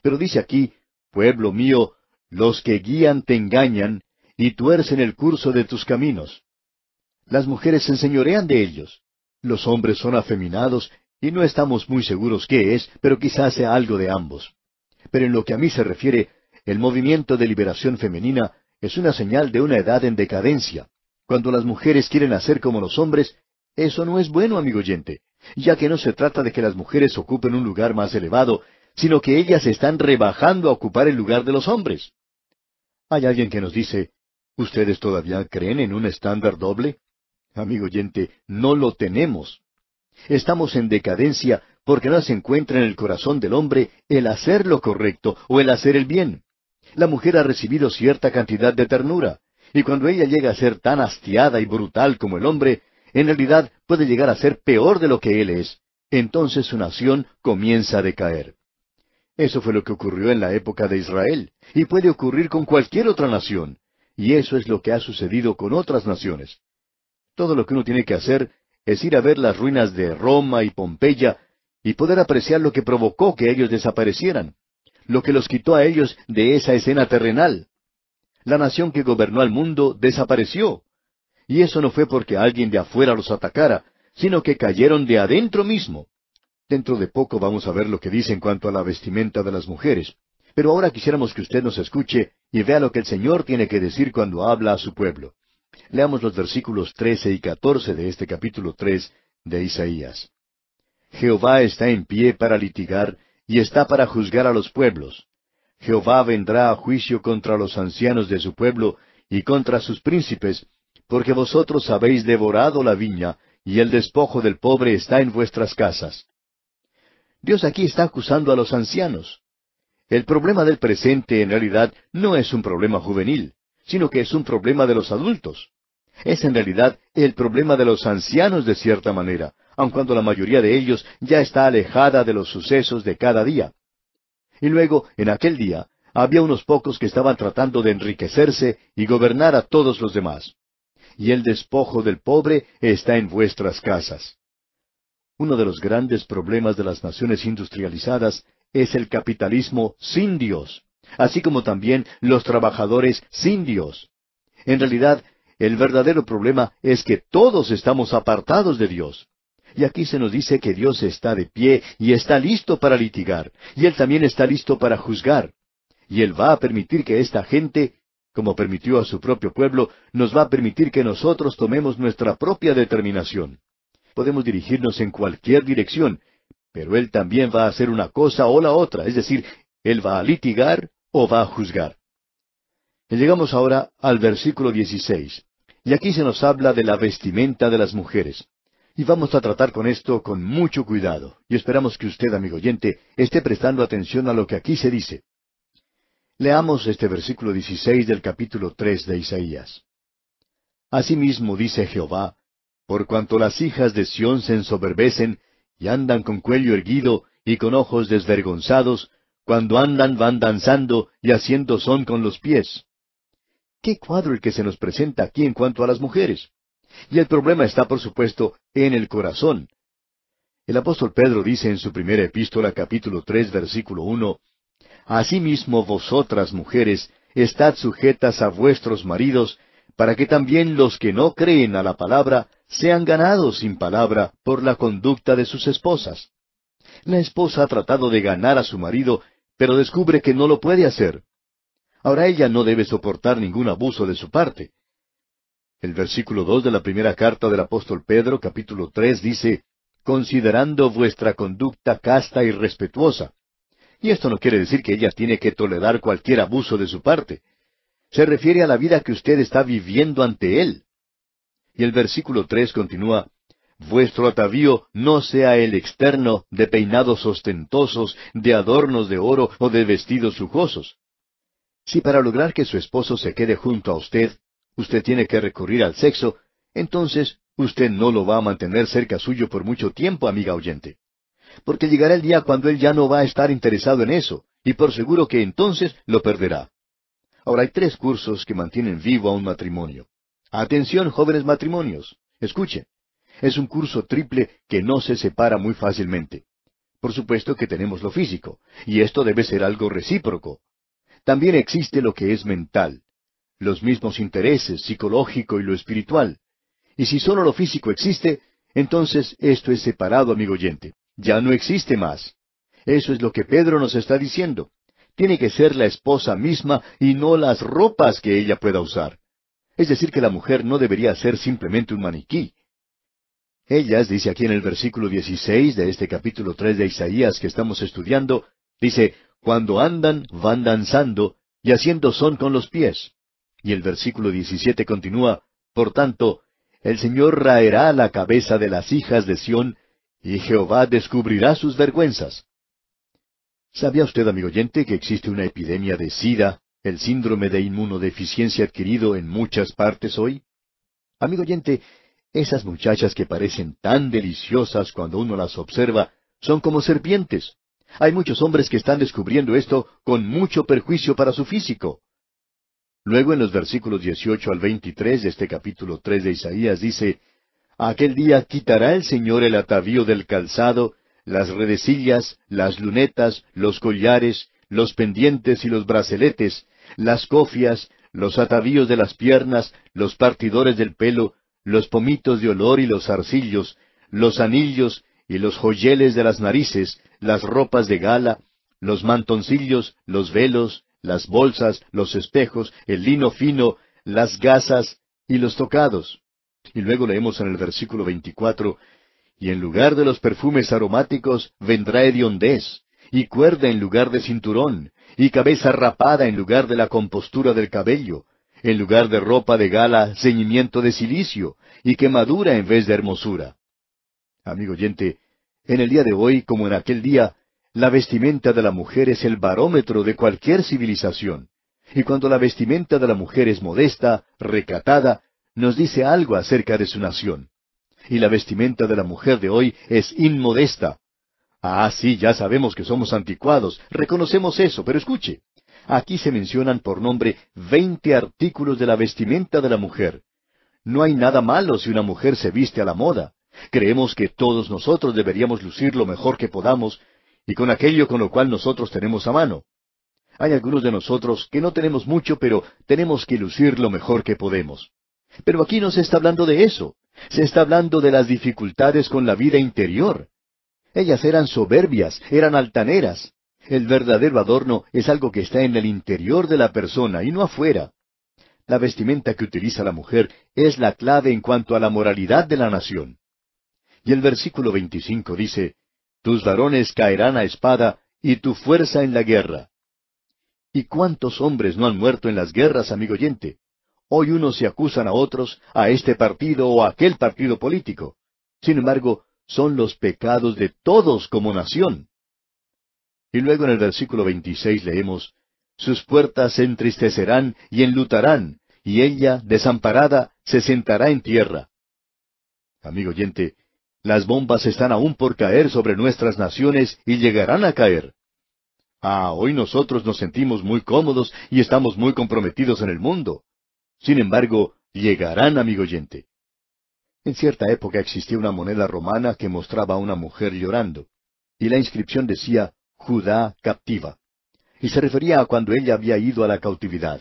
Pero dice aquí, pueblo mío, los que guían te engañan y tuercen el curso de tus caminos. Las mujeres se enseñorean de ellos. Los hombres son afeminados y no estamos muy seguros qué es, pero quizás sea algo de ambos. Pero en lo que a mí se refiere, el movimiento de liberación femenina es una señal de una edad en decadencia. Cuando las mujeres quieren hacer como los hombres, eso no es bueno, amigo oyente, ya que no se trata de que las mujeres ocupen un lugar más elevado, sino que ellas están rebajando a ocupar el lugar de los hombres. Hay alguien que nos dice, ¿ustedes todavía creen en un estándar doble? Amigo oyente, no lo tenemos. Estamos en decadencia porque no se encuentra en el corazón del hombre el hacer lo correcto o el hacer el bien. La mujer ha recibido cierta cantidad de ternura, y cuando ella llega a ser tan hastiada y brutal como el hombre, en realidad puede llegar a ser peor de lo que él es. Entonces su nación comienza a decaer. Eso fue lo que ocurrió en la época de Israel, y puede ocurrir con cualquier otra nación, y eso es lo que ha sucedido con otras naciones. Todo lo que uno tiene que hacer es ir a ver las ruinas de Roma y Pompeya y poder apreciar lo que provocó que ellos desaparecieran, lo que los quitó a ellos de esa escena terrenal. La nación que gobernó al mundo desapareció. Y eso no fue porque alguien de afuera los atacara, sino que cayeron de adentro mismo. Dentro de poco vamos a ver lo que dice en cuanto a la vestimenta de las mujeres. Pero ahora quisiéramos que usted nos escuche y vea lo que el Señor tiene que decir cuando habla a su pueblo. Leamos los versículos trece y catorce de este capítulo 3 de Isaías. Jehová está en pie para litigar y está para juzgar a los pueblos. Jehová vendrá a juicio contra los ancianos de su pueblo y contra sus príncipes, porque vosotros habéis devorado la viña, y el despojo del pobre está en vuestras casas. Dios aquí está acusando a los ancianos. El problema del presente en realidad no es un problema juvenil, sino que es un problema de los adultos. Es en realidad el problema de los ancianos de cierta manera, aun cuando la mayoría de ellos ya está alejada de los sucesos de cada día. Y luego, en aquel día, había unos pocos que estaban tratando de enriquecerse y gobernar a todos los demás. Y el despojo del pobre está en vuestras casas. Uno de los grandes problemas de las naciones industrializadas es el capitalismo sin Dios, así como también los trabajadores sin Dios. En realidad, el verdadero problema es que todos estamos apartados de Dios. Y aquí se nos dice que Dios está de pie y está listo para litigar, y Él también está listo para juzgar. Y Él va a permitir que esta gente, como permitió a su propio pueblo, nos va a permitir que nosotros tomemos nuestra propia determinación podemos dirigirnos en cualquier dirección, pero Él también va a hacer una cosa o la otra, es decir, Él va a litigar o va a juzgar. llegamos ahora al versículo 16, y aquí se nos habla de la vestimenta de las mujeres. Y vamos a tratar con esto con mucho cuidado, y esperamos que usted, amigo oyente, esté prestando atención a lo que aquí se dice. Leamos este versículo 16 del capítulo 3 de Isaías. Asimismo dice Jehová, por cuanto las hijas de Sión se ensoberbecen y andan con cuello erguido y con ojos desvergonzados, cuando andan van danzando y haciendo son con los pies. Qué cuadro el que se nos presenta aquí en cuanto a las mujeres. Y el problema está, por supuesto, en el corazón. El apóstol Pedro dice en su primera epístola capítulo tres versículo uno Asimismo vosotras mujeres, estad sujetas a vuestros maridos, para que también los que no creen a la palabra sean ganados sin palabra por la conducta de sus esposas. La esposa ha tratado de ganar a su marido, pero descubre que no lo puede hacer. Ahora ella no debe soportar ningún abuso de su parte. El versículo dos de la primera carta del apóstol Pedro, capítulo tres, dice considerando vuestra conducta casta y respetuosa. Y esto no quiere decir que ella tiene que tolerar cualquier abuso de su parte. Se refiere a la vida que usted está viviendo ante Él. Y el versículo tres continúa, Vuestro atavío no sea el externo de peinados ostentosos, de adornos de oro o de vestidos lujosos. Si para lograr que su esposo se quede junto a usted, usted tiene que recurrir al sexo, entonces usted no lo va a mantener cerca suyo por mucho tiempo, amiga oyente. Porque llegará el día cuando él ya no va a estar interesado en eso, y por seguro que entonces lo perderá. Ahora hay tres cursos que mantienen vivo a un matrimonio. Atención, jóvenes matrimonios. Escuchen. Es un curso triple que no se separa muy fácilmente. Por supuesto que tenemos lo físico, y esto debe ser algo recíproco. También existe lo que es mental, los mismos intereses, psicológico y lo espiritual. Y si solo lo físico existe, entonces esto es separado, amigo oyente. Ya no existe más. Eso es lo que Pedro nos está diciendo tiene que ser la esposa misma y no las ropas que ella pueda usar. Es decir, que la mujer no debería ser simplemente un maniquí. Ellas, dice aquí en el versículo 16 de este capítulo 3 de Isaías que estamos estudiando, dice, cuando andan, van danzando y haciendo son con los pies. Y el versículo 17 continúa, por tanto, el Señor raerá la cabeza de las hijas de Sión, y Jehová descubrirá sus vergüenzas. ¿Sabía usted, amigo oyente, que existe una epidemia de SIDA, el síndrome de inmunodeficiencia adquirido en muchas partes hoy? Amigo oyente, esas muchachas que parecen tan deliciosas cuando uno las observa son como serpientes. Hay muchos hombres que están descubriendo esto con mucho perjuicio para su físico. Luego en los versículos 18 al 23 de este capítulo 3 de Isaías dice, Aquel día quitará el Señor el atavío del calzado las redecillas, las lunetas, los collares, los pendientes y los braceletes, las cofias, los atavíos de las piernas, los partidores del pelo, los pomitos de olor y los arcillos, los anillos y los joyeles de las narices, las ropas de gala, los mantoncillos, los velos, las bolsas, los espejos, el lino fino, las gasas y los tocados. Y luego leemos en el versículo 24, y en lugar de los perfumes aromáticos vendrá hediondez, y cuerda en lugar de cinturón, y cabeza rapada en lugar de la compostura del cabello, en lugar de ropa de gala, ceñimiento de silicio, y quemadura en vez de hermosura. Amigo oyente, en el día de hoy, como en aquel día, la vestimenta de la mujer es el barómetro de cualquier civilización. Y cuando la vestimenta de la mujer es modesta, recatada, nos dice algo acerca de su nación y la vestimenta de la mujer de hoy es inmodesta. Ah, sí, ya sabemos que somos anticuados, reconocemos eso, pero escuche. Aquí se mencionan por nombre veinte artículos de la vestimenta de la mujer. No hay nada malo si una mujer se viste a la moda. Creemos que todos nosotros deberíamos lucir lo mejor que podamos y con aquello con lo cual nosotros tenemos a mano. Hay algunos de nosotros que no tenemos mucho, pero tenemos que lucir lo mejor que podemos. Pero aquí no se está hablando de eso. Se está hablando de las dificultades con la vida interior. Ellas eran soberbias, eran altaneras. El verdadero adorno es algo que está en el interior de la persona y no afuera. La vestimenta que utiliza la mujer es la clave en cuanto a la moralidad de la nación. Y el versículo 25 dice, Tus varones caerán a espada y tu fuerza en la guerra. ¿Y cuántos hombres no han muerto en las guerras, amigo oyente? Hoy unos se acusan a otros, a este partido o a aquel partido político. Sin embargo, son los pecados de todos como nación. Y luego en el versículo 26 leemos, Sus puertas se entristecerán y enlutarán, y ella, desamparada, se sentará en tierra. Amigo oyente, las bombas están aún por caer sobre nuestras naciones y llegarán a caer. Ah, hoy nosotros nos sentimos muy cómodos y estamos muy comprometidos en el mundo. Sin embargo, llegarán, amigo oyente. En cierta época existía una moneda romana que mostraba a una mujer llorando, y la inscripción decía Judá captiva, y se refería a cuando ella había ido a la cautividad.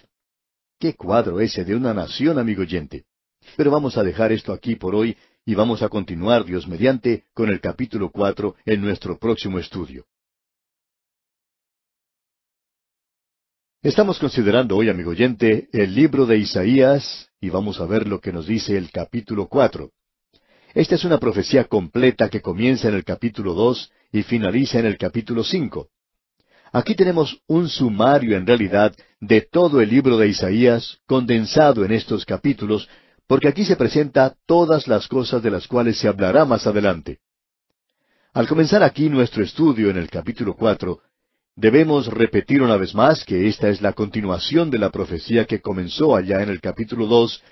¡Qué cuadro ese de una nación, amigo oyente! Pero vamos a dejar esto aquí por hoy y vamos a continuar, Dios mediante, con el capítulo cuatro en nuestro próximo estudio. Estamos considerando hoy, amigo oyente, el libro de Isaías y vamos a ver lo que nos dice el capítulo 4 Esta es una profecía completa que comienza en el capítulo 2 y finaliza en el capítulo 5. Aquí tenemos un sumario en realidad de todo el libro de Isaías condensado en estos capítulos, porque aquí se presenta todas las cosas de las cuales se hablará más adelante. Al comenzar aquí nuestro estudio en el capítulo 4. Debemos repetir una vez más que esta es la continuación de la profecía que comenzó allá en el capítulo 2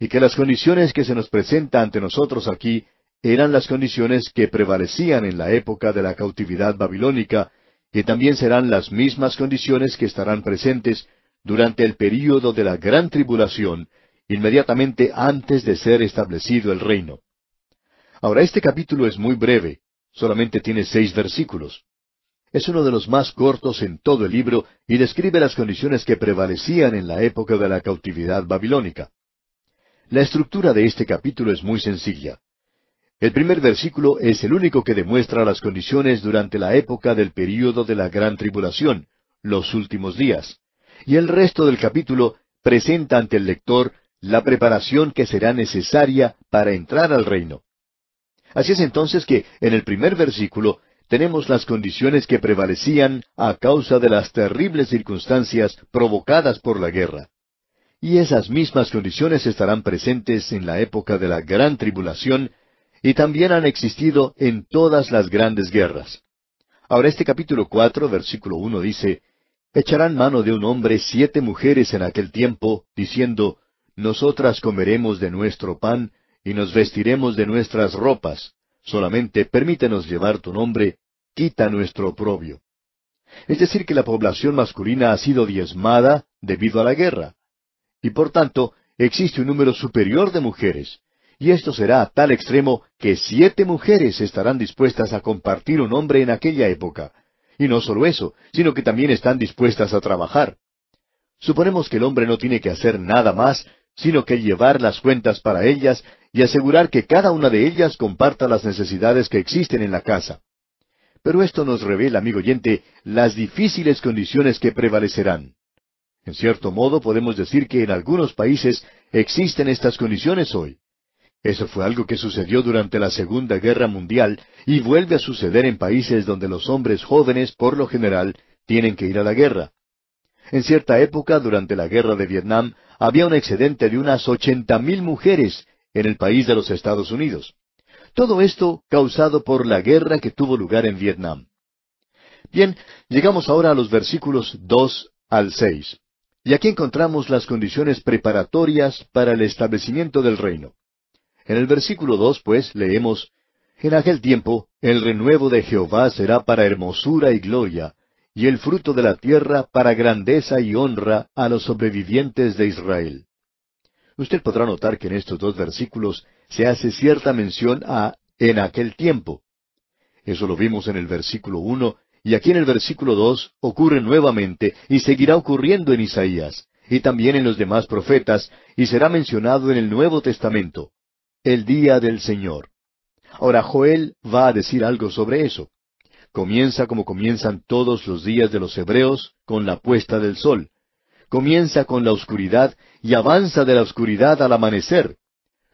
y que las condiciones que se nos presenta ante nosotros aquí eran las condiciones que prevalecían en la época de la cautividad babilónica, y también serán las mismas condiciones que estarán presentes durante el período de la gran tribulación, inmediatamente antes de ser establecido el reino. Ahora, este capítulo es muy breve, solamente tiene seis versículos. Es uno de los más cortos en todo el libro y describe las condiciones que prevalecían en la época de la cautividad babilónica. La estructura de este capítulo es muy sencilla. El primer versículo es el único que demuestra las condiciones durante la época del período de la gran tribulación, los últimos días, y el resto del capítulo presenta ante el lector la preparación que será necesaria para entrar al reino. Así es entonces que en el primer versículo tenemos las condiciones que prevalecían a causa de las terribles circunstancias provocadas por la guerra. Y esas mismas condiciones estarán presentes en la época de la gran tribulación y también han existido en todas las grandes guerras. Ahora este capítulo cuatro, versículo uno dice, Echarán mano de un hombre siete mujeres en aquel tiempo, diciendo, Nosotras comeremos de nuestro pan y nos vestiremos de nuestras ropas, solamente permítenos llevar tu nombre quita nuestro oprobio. Es decir, que la población masculina ha sido diezmada debido a la guerra. Y por tanto, existe un número superior de mujeres. Y esto será a tal extremo que siete mujeres estarán dispuestas a compartir un hombre en aquella época. Y no solo eso, sino que también están dispuestas a trabajar. Suponemos que el hombre no tiene que hacer nada más, sino que llevar las cuentas para ellas y asegurar que cada una de ellas comparta las necesidades que existen en la casa. Pero esto nos revela, amigo oyente, las difíciles condiciones que prevalecerán. En cierto modo podemos decir que en algunos países existen estas condiciones hoy. Eso fue algo que sucedió durante la Segunda Guerra Mundial y vuelve a suceder en países donde los hombres jóvenes, por lo general, tienen que ir a la guerra. En cierta época, durante la guerra de Vietnam, había un excedente de unas ochenta mil mujeres en el país de los Estados Unidos. Todo esto causado por la guerra que tuvo lugar en Vietnam. Bien, llegamos ahora a los versículos 2 al 6. Y aquí encontramos las condiciones preparatorias para el establecimiento del reino. En el versículo 2, pues, leemos, En aquel tiempo el renuevo de Jehová será para hermosura y gloria, y el fruto de la tierra para grandeza y honra a los sobrevivientes de Israel. Usted podrá notar que en estos dos versículos se hace cierta mención a en aquel tiempo. Eso lo vimos en el versículo uno, y aquí en el versículo dos ocurre nuevamente y seguirá ocurriendo en Isaías, y también en los demás profetas, y será mencionado en el Nuevo Testamento. El día del Señor. Ahora Joel va a decir algo sobre eso. Comienza como comienzan todos los días de los hebreos, con la puesta del sol. Comienza con la oscuridad y avanza de la oscuridad al amanecer.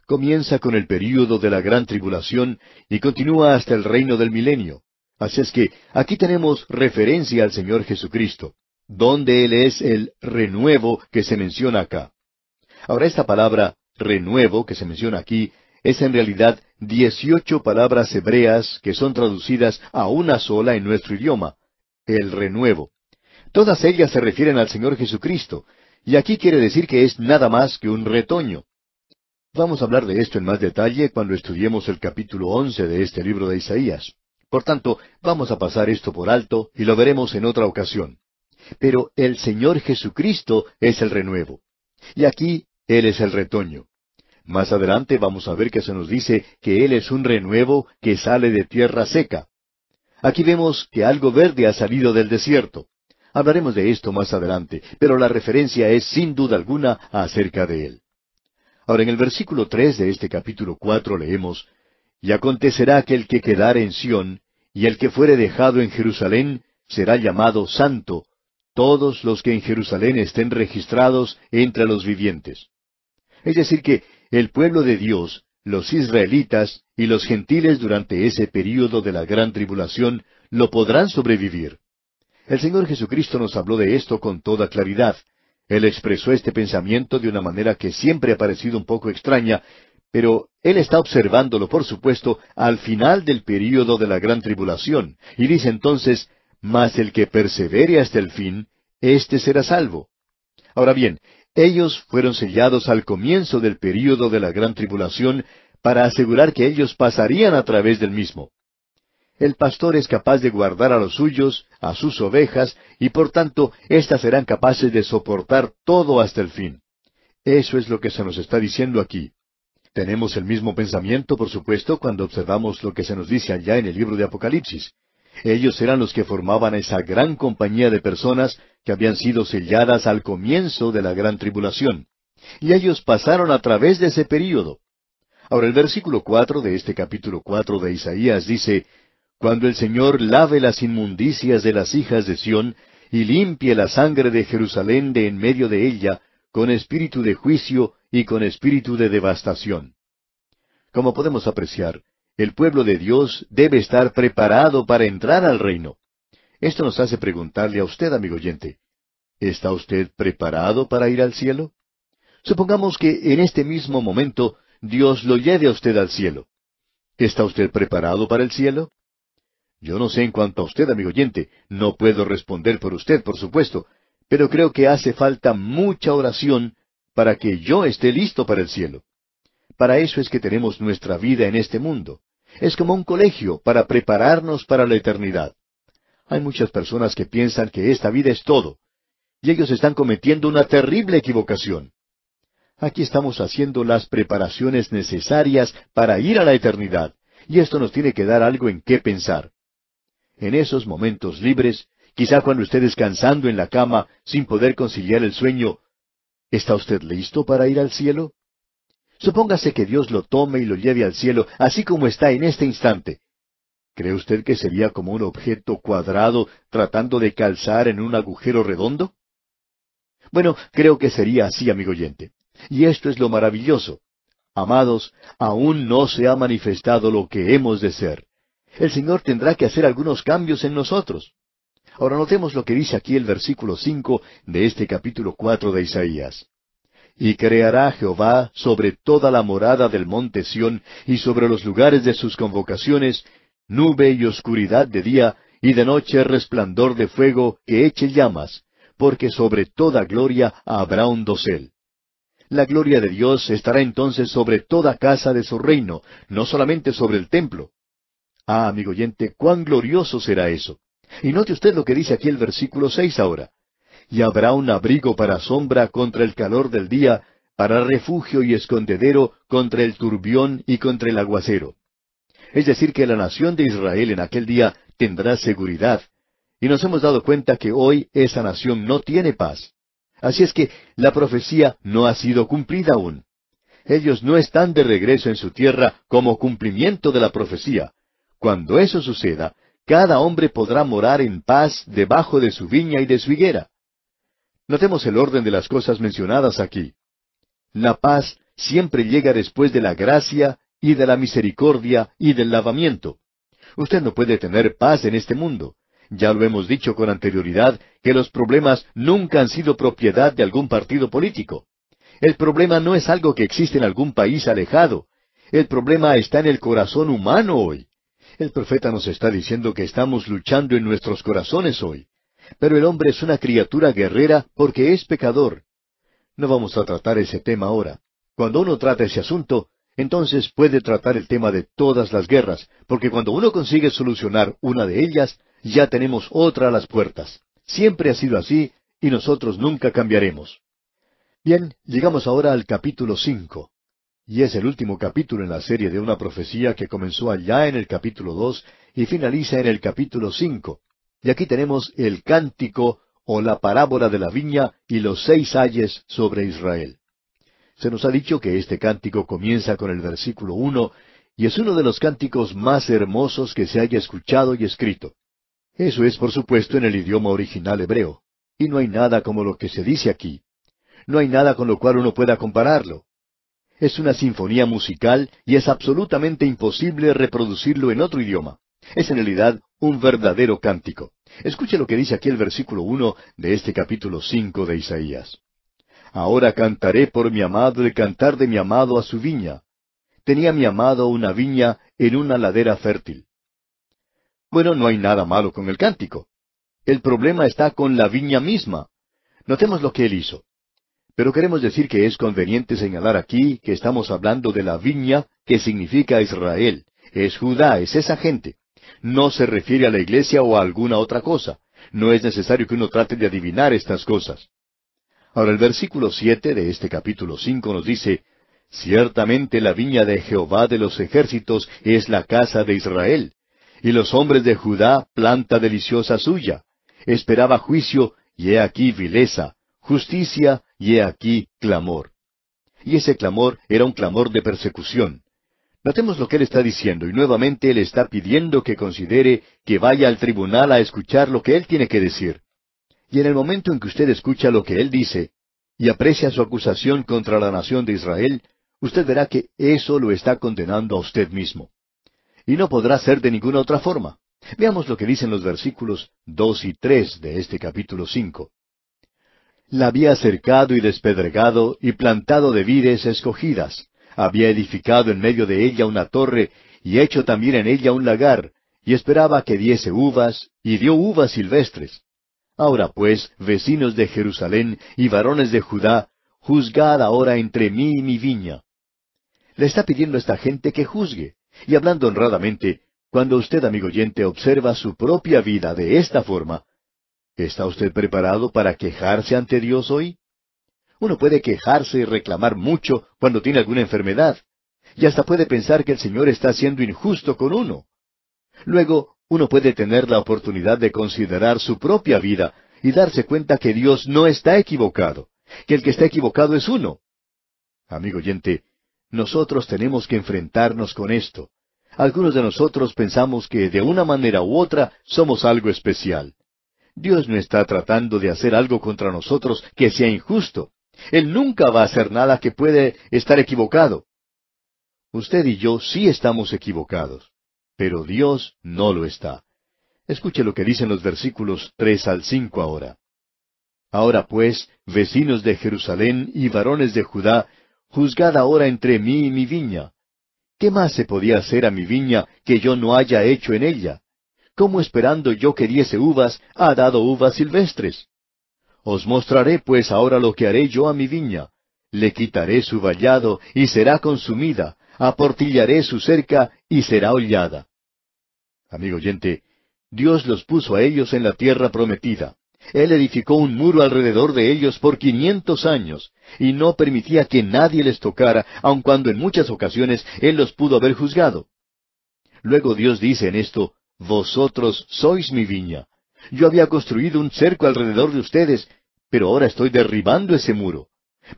Comienza con el período de la gran tribulación y continúa hasta el reino del milenio. Así es que aquí tenemos referencia al Señor Jesucristo, donde Él es el renuevo que se menciona acá. Ahora esta palabra renuevo que se menciona aquí es en realidad dieciocho palabras hebreas que son traducidas a una sola en nuestro idioma, el renuevo. Todas ellas se refieren al Señor Jesucristo, y aquí quiere decir que es nada más que un retoño. Vamos a hablar de esto en más detalle cuando estudiemos el capítulo once de este libro de Isaías. Por tanto, vamos a pasar esto por alto y lo veremos en otra ocasión. Pero el Señor Jesucristo es el renuevo. Y aquí Él es el retoño. Más adelante vamos a ver que se nos dice que Él es un renuevo que sale de tierra seca. Aquí vemos que algo verde ha salido del desierto. Hablaremos de esto más adelante, pero la referencia es sin duda alguna acerca de él. Ahora en el versículo tres de este capítulo cuatro leemos Y acontecerá que el que quedare en Sión, y el que fuere dejado en Jerusalén, será llamado santo, todos los que en Jerusalén estén registrados entre los vivientes. Es decir, que el pueblo de Dios, los israelitas y los gentiles durante ese período de la gran tribulación, lo podrán sobrevivir. El Señor Jesucristo nos habló de esto con toda claridad. Él expresó este pensamiento de una manera que siempre ha parecido un poco extraña, pero Él está observándolo, por supuesto, al final del período de la gran tribulación, y dice entonces, Mas el que persevere hasta el fin, éste será salvo. Ahora bien, ellos fueron sellados al comienzo del período de la gran tribulación para asegurar que ellos pasarían a través del mismo. El pastor es capaz de guardar a los suyos, a sus ovejas, y por tanto, éstas serán capaces de soportar todo hasta el fin. Eso es lo que se nos está diciendo aquí. Tenemos el mismo pensamiento, por supuesto, cuando observamos lo que se nos dice allá en el libro de Apocalipsis. Ellos eran los que formaban esa gran compañía de personas que habían sido selladas al comienzo de la gran tribulación. Y ellos pasaron a través de ese período. Ahora el versículo cuatro de este capítulo cuatro de Isaías dice cuando el Señor lave las inmundicias de las hijas de Sión, y limpie la sangre de Jerusalén de en medio de ella, con espíritu de juicio y con espíritu de devastación. Como podemos apreciar, el pueblo de Dios debe estar preparado para entrar al reino. Esto nos hace preguntarle a usted, amigo oyente, ¿está usted preparado para ir al cielo? Supongamos que en este mismo momento Dios lo lleve a usted al cielo. ¿Está usted preparado para el cielo? Yo no sé en cuanto a usted, amigo oyente, no puedo responder por usted, por supuesto, pero creo que hace falta mucha oración para que yo esté listo para el cielo. Para eso es que tenemos nuestra vida en este mundo. Es como un colegio para prepararnos para la eternidad. Hay muchas personas que piensan que esta vida es todo, y ellos están cometiendo una terrible equivocación. Aquí estamos haciendo las preparaciones necesarias para ir a la eternidad, y esto nos tiene que dar algo en qué pensar en esos momentos libres, quizá cuando usted descansando en la cama sin poder conciliar el sueño, ¿está usted listo para ir al cielo? Supóngase que Dios lo tome y lo lleve al cielo, así como está en este instante. ¿Cree usted que sería como un objeto cuadrado tratando de calzar en un agujero redondo? Bueno, creo que sería así, amigo oyente. Y esto es lo maravilloso. Amados, aún no se ha manifestado lo que hemos de ser el Señor tendrá que hacer algunos cambios en nosotros. Ahora notemos lo que dice aquí el versículo cinco de este capítulo cuatro de Isaías. Y creará Jehová sobre toda la morada del monte Sión y sobre los lugares de sus convocaciones nube y oscuridad de día y de noche resplandor de fuego que eche llamas, porque sobre toda gloria habrá un dosel. La gloria de Dios estará entonces sobre toda casa de su reino, no solamente sobre el templo. Ah, amigo oyente, cuán glorioso será eso. Y note usted lo que dice aquí el versículo seis ahora. Y habrá un abrigo para sombra contra el calor del día, para refugio y escondedero contra el turbión y contra el aguacero. Es decir, que la nación de Israel en aquel día tendrá seguridad. Y nos hemos dado cuenta que hoy esa nación no tiene paz. Así es que la profecía no ha sido cumplida aún. Ellos no están de regreso en su tierra como cumplimiento de la profecía. Cuando eso suceda, cada hombre podrá morar en paz debajo de su viña y de su higuera. Notemos el orden de las cosas mencionadas aquí. La paz siempre llega después de la gracia y de la misericordia y del lavamiento. Usted no puede tener paz en este mundo. Ya lo hemos dicho con anterioridad que los problemas nunca han sido propiedad de algún partido político. El problema no es algo que existe en algún país alejado. El problema está en el corazón humano hoy. El profeta nos está diciendo que estamos luchando en nuestros corazones hoy. Pero el hombre es una criatura guerrera porque es pecador. No vamos a tratar ese tema ahora. Cuando uno trata ese asunto, entonces puede tratar el tema de todas las guerras, porque cuando uno consigue solucionar una de ellas, ya tenemos otra a las puertas. Siempre ha sido así y nosotros nunca cambiaremos. Bien, llegamos ahora al capítulo cinco y es el último capítulo en la serie de una profecía que comenzó allá en el capítulo 2 y finaliza en el capítulo cinco. Y aquí tenemos el cántico o la parábola de la viña y los seis ayes sobre Israel. Se nos ha dicho que este cántico comienza con el versículo uno y es uno de los cánticos más hermosos que se haya escuchado y escrito. Eso es, por supuesto, en el idioma original hebreo. Y no hay nada como lo que se dice aquí. No hay nada con lo cual uno pueda compararlo es una sinfonía musical y es absolutamente imposible reproducirlo en otro idioma. Es en realidad un verdadero cántico. Escuche lo que dice aquí el versículo uno de este capítulo cinco de Isaías. Ahora cantaré por mi amado el cantar de mi amado a su viña. Tenía mi amado una viña en una ladera fértil. Bueno, no hay nada malo con el cántico. El problema está con la viña misma. Notemos lo que él hizo. Pero queremos decir que es conveniente señalar aquí que estamos hablando de la viña que significa Israel, es Judá, es esa gente. No se refiere a la iglesia o a alguna otra cosa. No es necesario que uno trate de adivinar estas cosas. Ahora el versículo siete de este capítulo cinco nos dice Ciertamente la viña de Jehová de los ejércitos es la casa de Israel, y los hombres de Judá planta deliciosa suya. Esperaba juicio, y he aquí vileza, justicia, y he aquí clamor. Y ese clamor era un clamor de persecución. Notemos lo que él está diciendo y nuevamente él está pidiendo que considere que vaya al tribunal a escuchar lo que él tiene que decir. Y en el momento en que usted escucha lo que él dice y aprecia su acusación contra la nación de Israel, usted verá que eso lo está condenando a usted mismo. Y no podrá ser de ninguna otra forma. Veamos lo que dicen los versículos dos y tres de este capítulo cinco la había cercado y despedregado y plantado de vides escogidas. Había edificado en medio de ella una torre y hecho también en ella un lagar, y esperaba que diese uvas, y dio uvas silvestres. Ahora pues, vecinos de Jerusalén y varones de Judá, juzgad ahora entre mí y mi viña. Le está pidiendo esta gente que juzgue, y hablando honradamente, cuando usted, amigo oyente, observa su propia vida de esta forma, ¿Está usted preparado para quejarse ante Dios hoy? Uno puede quejarse y reclamar mucho cuando tiene alguna enfermedad, y hasta puede pensar que el Señor está siendo injusto con uno. Luego, uno puede tener la oportunidad de considerar su propia vida y darse cuenta que Dios no está equivocado, que el que está equivocado es uno. Amigo oyente, nosotros tenemos que enfrentarnos con esto. Algunos de nosotros pensamos que de una manera u otra somos algo especial. Dios no está tratando de hacer algo contra nosotros que sea injusto. Él nunca va a hacer nada que puede estar equivocado. Usted y yo sí estamos equivocados, pero Dios no lo está. Escuche lo que dicen los versículos tres al cinco ahora. Ahora pues, vecinos de Jerusalén y varones de Judá, juzgad ahora entre mí y mi viña. ¿Qué más se podía hacer a mi viña que yo no haya hecho en ella? ¿Cómo esperando yo que diese uvas, ha dado uvas silvestres? Os mostraré pues ahora lo que haré yo a mi viña. Le quitaré su vallado y será consumida, aportillaré su cerca y será hollada. Amigo oyente, Dios los puso a ellos en la tierra prometida. Él edificó un muro alrededor de ellos por quinientos años, y no permitía que nadie les tocara, aun cuando en muchas ocasiones Él los pudo haber juzgado. Luego Dios dice en esto, vosotros sois mi viña. Yo había construido un cerco alrededor de ustedes, pero ahora estoy derribando ese muro.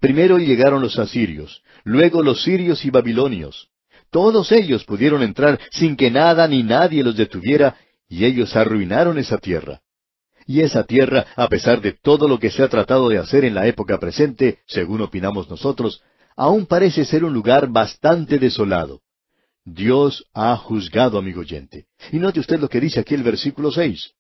Primero llegaron los asirios, luego los sirios y babilonios. Todos ellos pudieron entrar sin que nada ni nadie los detuviera, y ellos arruinaron esa tierra. Y esa tierra, a pesar de todo lo que se ha tratado de hacer en la época presente, según opinamos nosotros, aún parece ser un lugar bastante desolado. Dios ha juzgado, amigo oyente. Y note usted lo que dice aquí el versículo seis.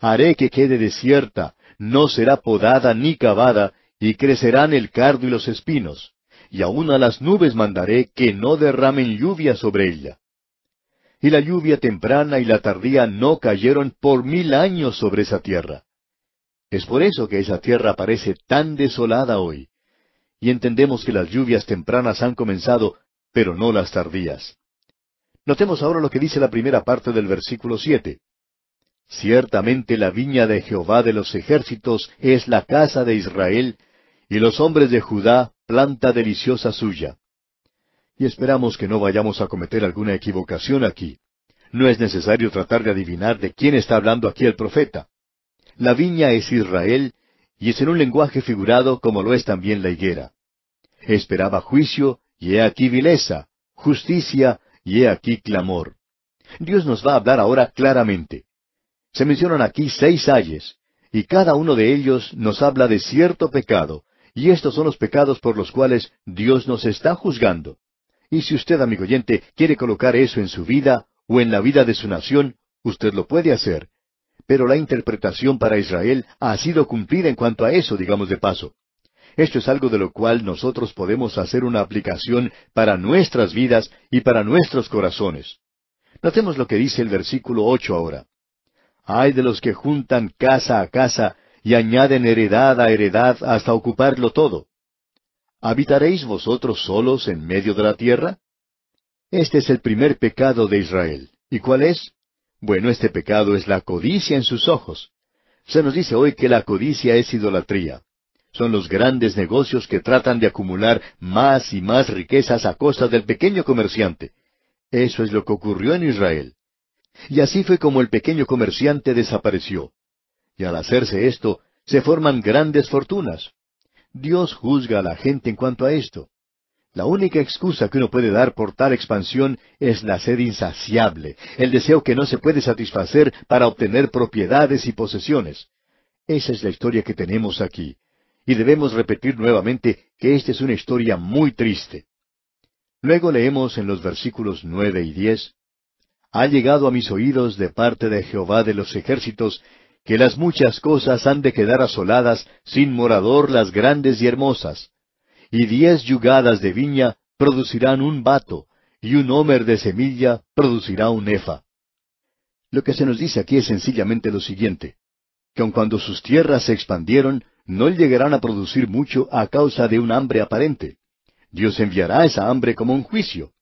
Haré que quede desierta, no será podada ni cavada, y crecerán el cardo y los espinos, y aun a las nubes mandaré que no derramen lluvia sobre ella. Y la lluvia temprana y la tardía no cayeron por mil años sobre esa tierra. Es por eso que esa tierra parece tan desolada hoy. Y entendemos que las lluvias tempranas han comenzado, pero no las tardías. Notemos ahora lo que dice la primera parte del versículo siete. Ciertamente la viña de Jehová de los ejércitos es la casa de Israel, y los hombres de Judá planta deliciosa suya. Y esperamos que no vayamos a cometer alguna equivocación aquí. No es necesario tratar de adivinar de quién está hablando aquí el profeta. La viña es Israel, y es en un lenguaje figurado como lo es también la higuera. Esperaba juicio, y he aquí vileza, justicia, y he aquí clamor. Dios nos va a hablar ahora claramente. Se mencionan aquí seis ayes, y cada uno de ellos nos habla de cierto pecado, y estos son los pecados por los cuales Dios nos está juzgando. Y si usted, amigo oyente, quiere colocar eso en su vida o en la vida de su nación, usted lo puede hacer. Pero la interpretación para Israel ha sido cumplida en cuanto a eso, digamos de paso. Esto es algo de lo cual nosotros podemos hacer una aplicación para nuestras vidas y para nuestros corazones. Notemos lo que dice el versículo ocho ahora. «Hay de los que juntan casa a casa y añaden heredad a heredad hasta ocuparlo todo. ¿Habitaréis vosotros solos en medio de la tierra? Este es el primer pecado de Israel. ¿Y cuál es? Bueno, este pecado es la codicia en sus ojos. Se nos dice hoy que la codicia es idolatría son los grandes negocios que tratan de acumular más y más riquezas a costa del pequeño comerciante. Eso es lo que ocurrió en Israel. Y así fue como el pequeño comerciante desapareció. Y al hacerse esto, se forman grandes fortunas. Dios juzga a la gente en cuanto a esto. La única excusa que uno puede dar por tal expansión es la sed insaciable, el deseo que no se puede satisfacer para obtener propiedades y posesiones. Esa es la historia que tenemos aquí y debemos repetir nuevamente que esta es una historia muy triste. Luego leemos en los versículos nueve y diez Ha llegado a mis oídos de parte de Jehová de los ejércitos que las muchas cosas han de quedar asoladas sin morador las grandes y hermosas, y diez yugadas de viña producirán un bato, y un homer de semilla producirá un efa. Lo que se nos dice aquí es sencillamente lo siguiente, que aun cuando sus tierras se expandieron, no llegarán a producir mucho a causa de un hambre aparente. Dios enviará esa hambre como un juicio.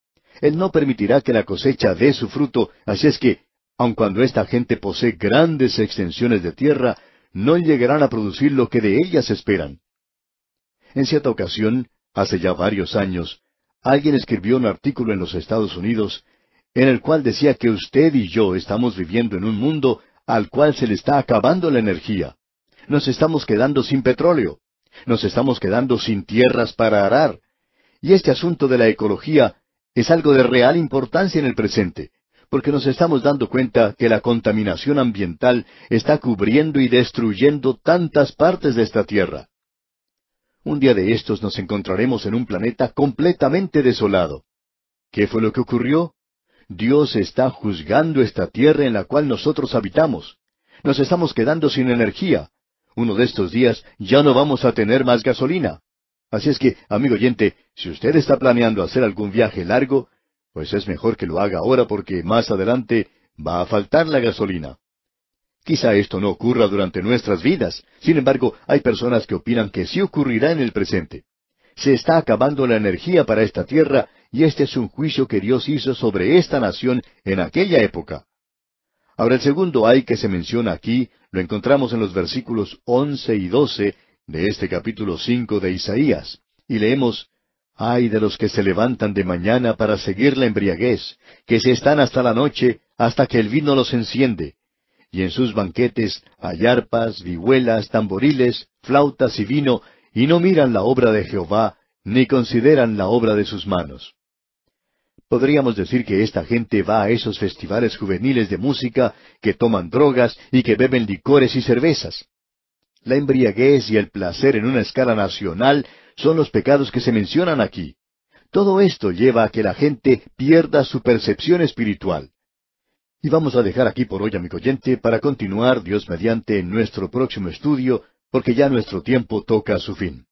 Él no permitirá que la cosecha dé su fruto, así es que, aun cuando esta gente posee grandes extensiones de tierra, no llegarán a producir lo que de ellas esperan. En cierta ocasión, hace ya varios años, alguien escribió un artículo en los Estados Unidos en el cual decía que usted y yo estamos viviendo en un mundo al cual se le está acabando la energía. Nos estamos quedando sin petróleo. Nos estamos quedando sin tierras para arar. Y este asunto de la ecología es algo de real importancia en el presente, porque nos estamos dando cuenta que la contaminación ambiental está cubriendo y destruyendo tantas partes de esta tierra. Un día de estos nos encontraremos en un planeta completamente desolado. ¿Qué fue lo que ocurrió? Dios está juzgando esta tierra en la cual nosotros habitamos. Nos estamos quedando sin energía, uno de estos días ya no vamos a tener más gasolina. Así es que, amigo oyente, si usted está planeando hacer algún viaje largo, pues es mejor que lo haga ahora porque más adelante va a faltar la gasolina. Quizá esto no ocurra durante nuestras vidas, sin embargo, hay personas que opinan que sí ocurrirá en el presente. Se está acabando la energía para esta tierra y este es un juicio que Dios hizo sobre esta nación en aquella época. Ahora el segundo hay que se menciona aquí lo encontramos en los versículos once y doce de este capítulo cinco de Isaías, y leemos Ay de los que se levantan de mañana para seguir la embriaguez, que se están hasta la noche, hasta que el vino los enciende, y en sus banquetes hay arpas, vihuelas, tamboriles, flautas y vino, y no miran la obra de Jehová, ni consideran la obra de sus manos. Podríamos decir que esta gente va a esos festivales juveniles de música, que toman drogas y que beben licores y cervezas. La embriaguez y el placer en una escala nacional son los pecados que se mencionan aquí. Todo esto lleva a que la gente pierda su percepción espiritual. Y vamos a dejar aquí por hoy, amigo oyente, para continuar, Dios mediante, en nuestro próximo estudio, porque ya nuestro tiempo toca su fin.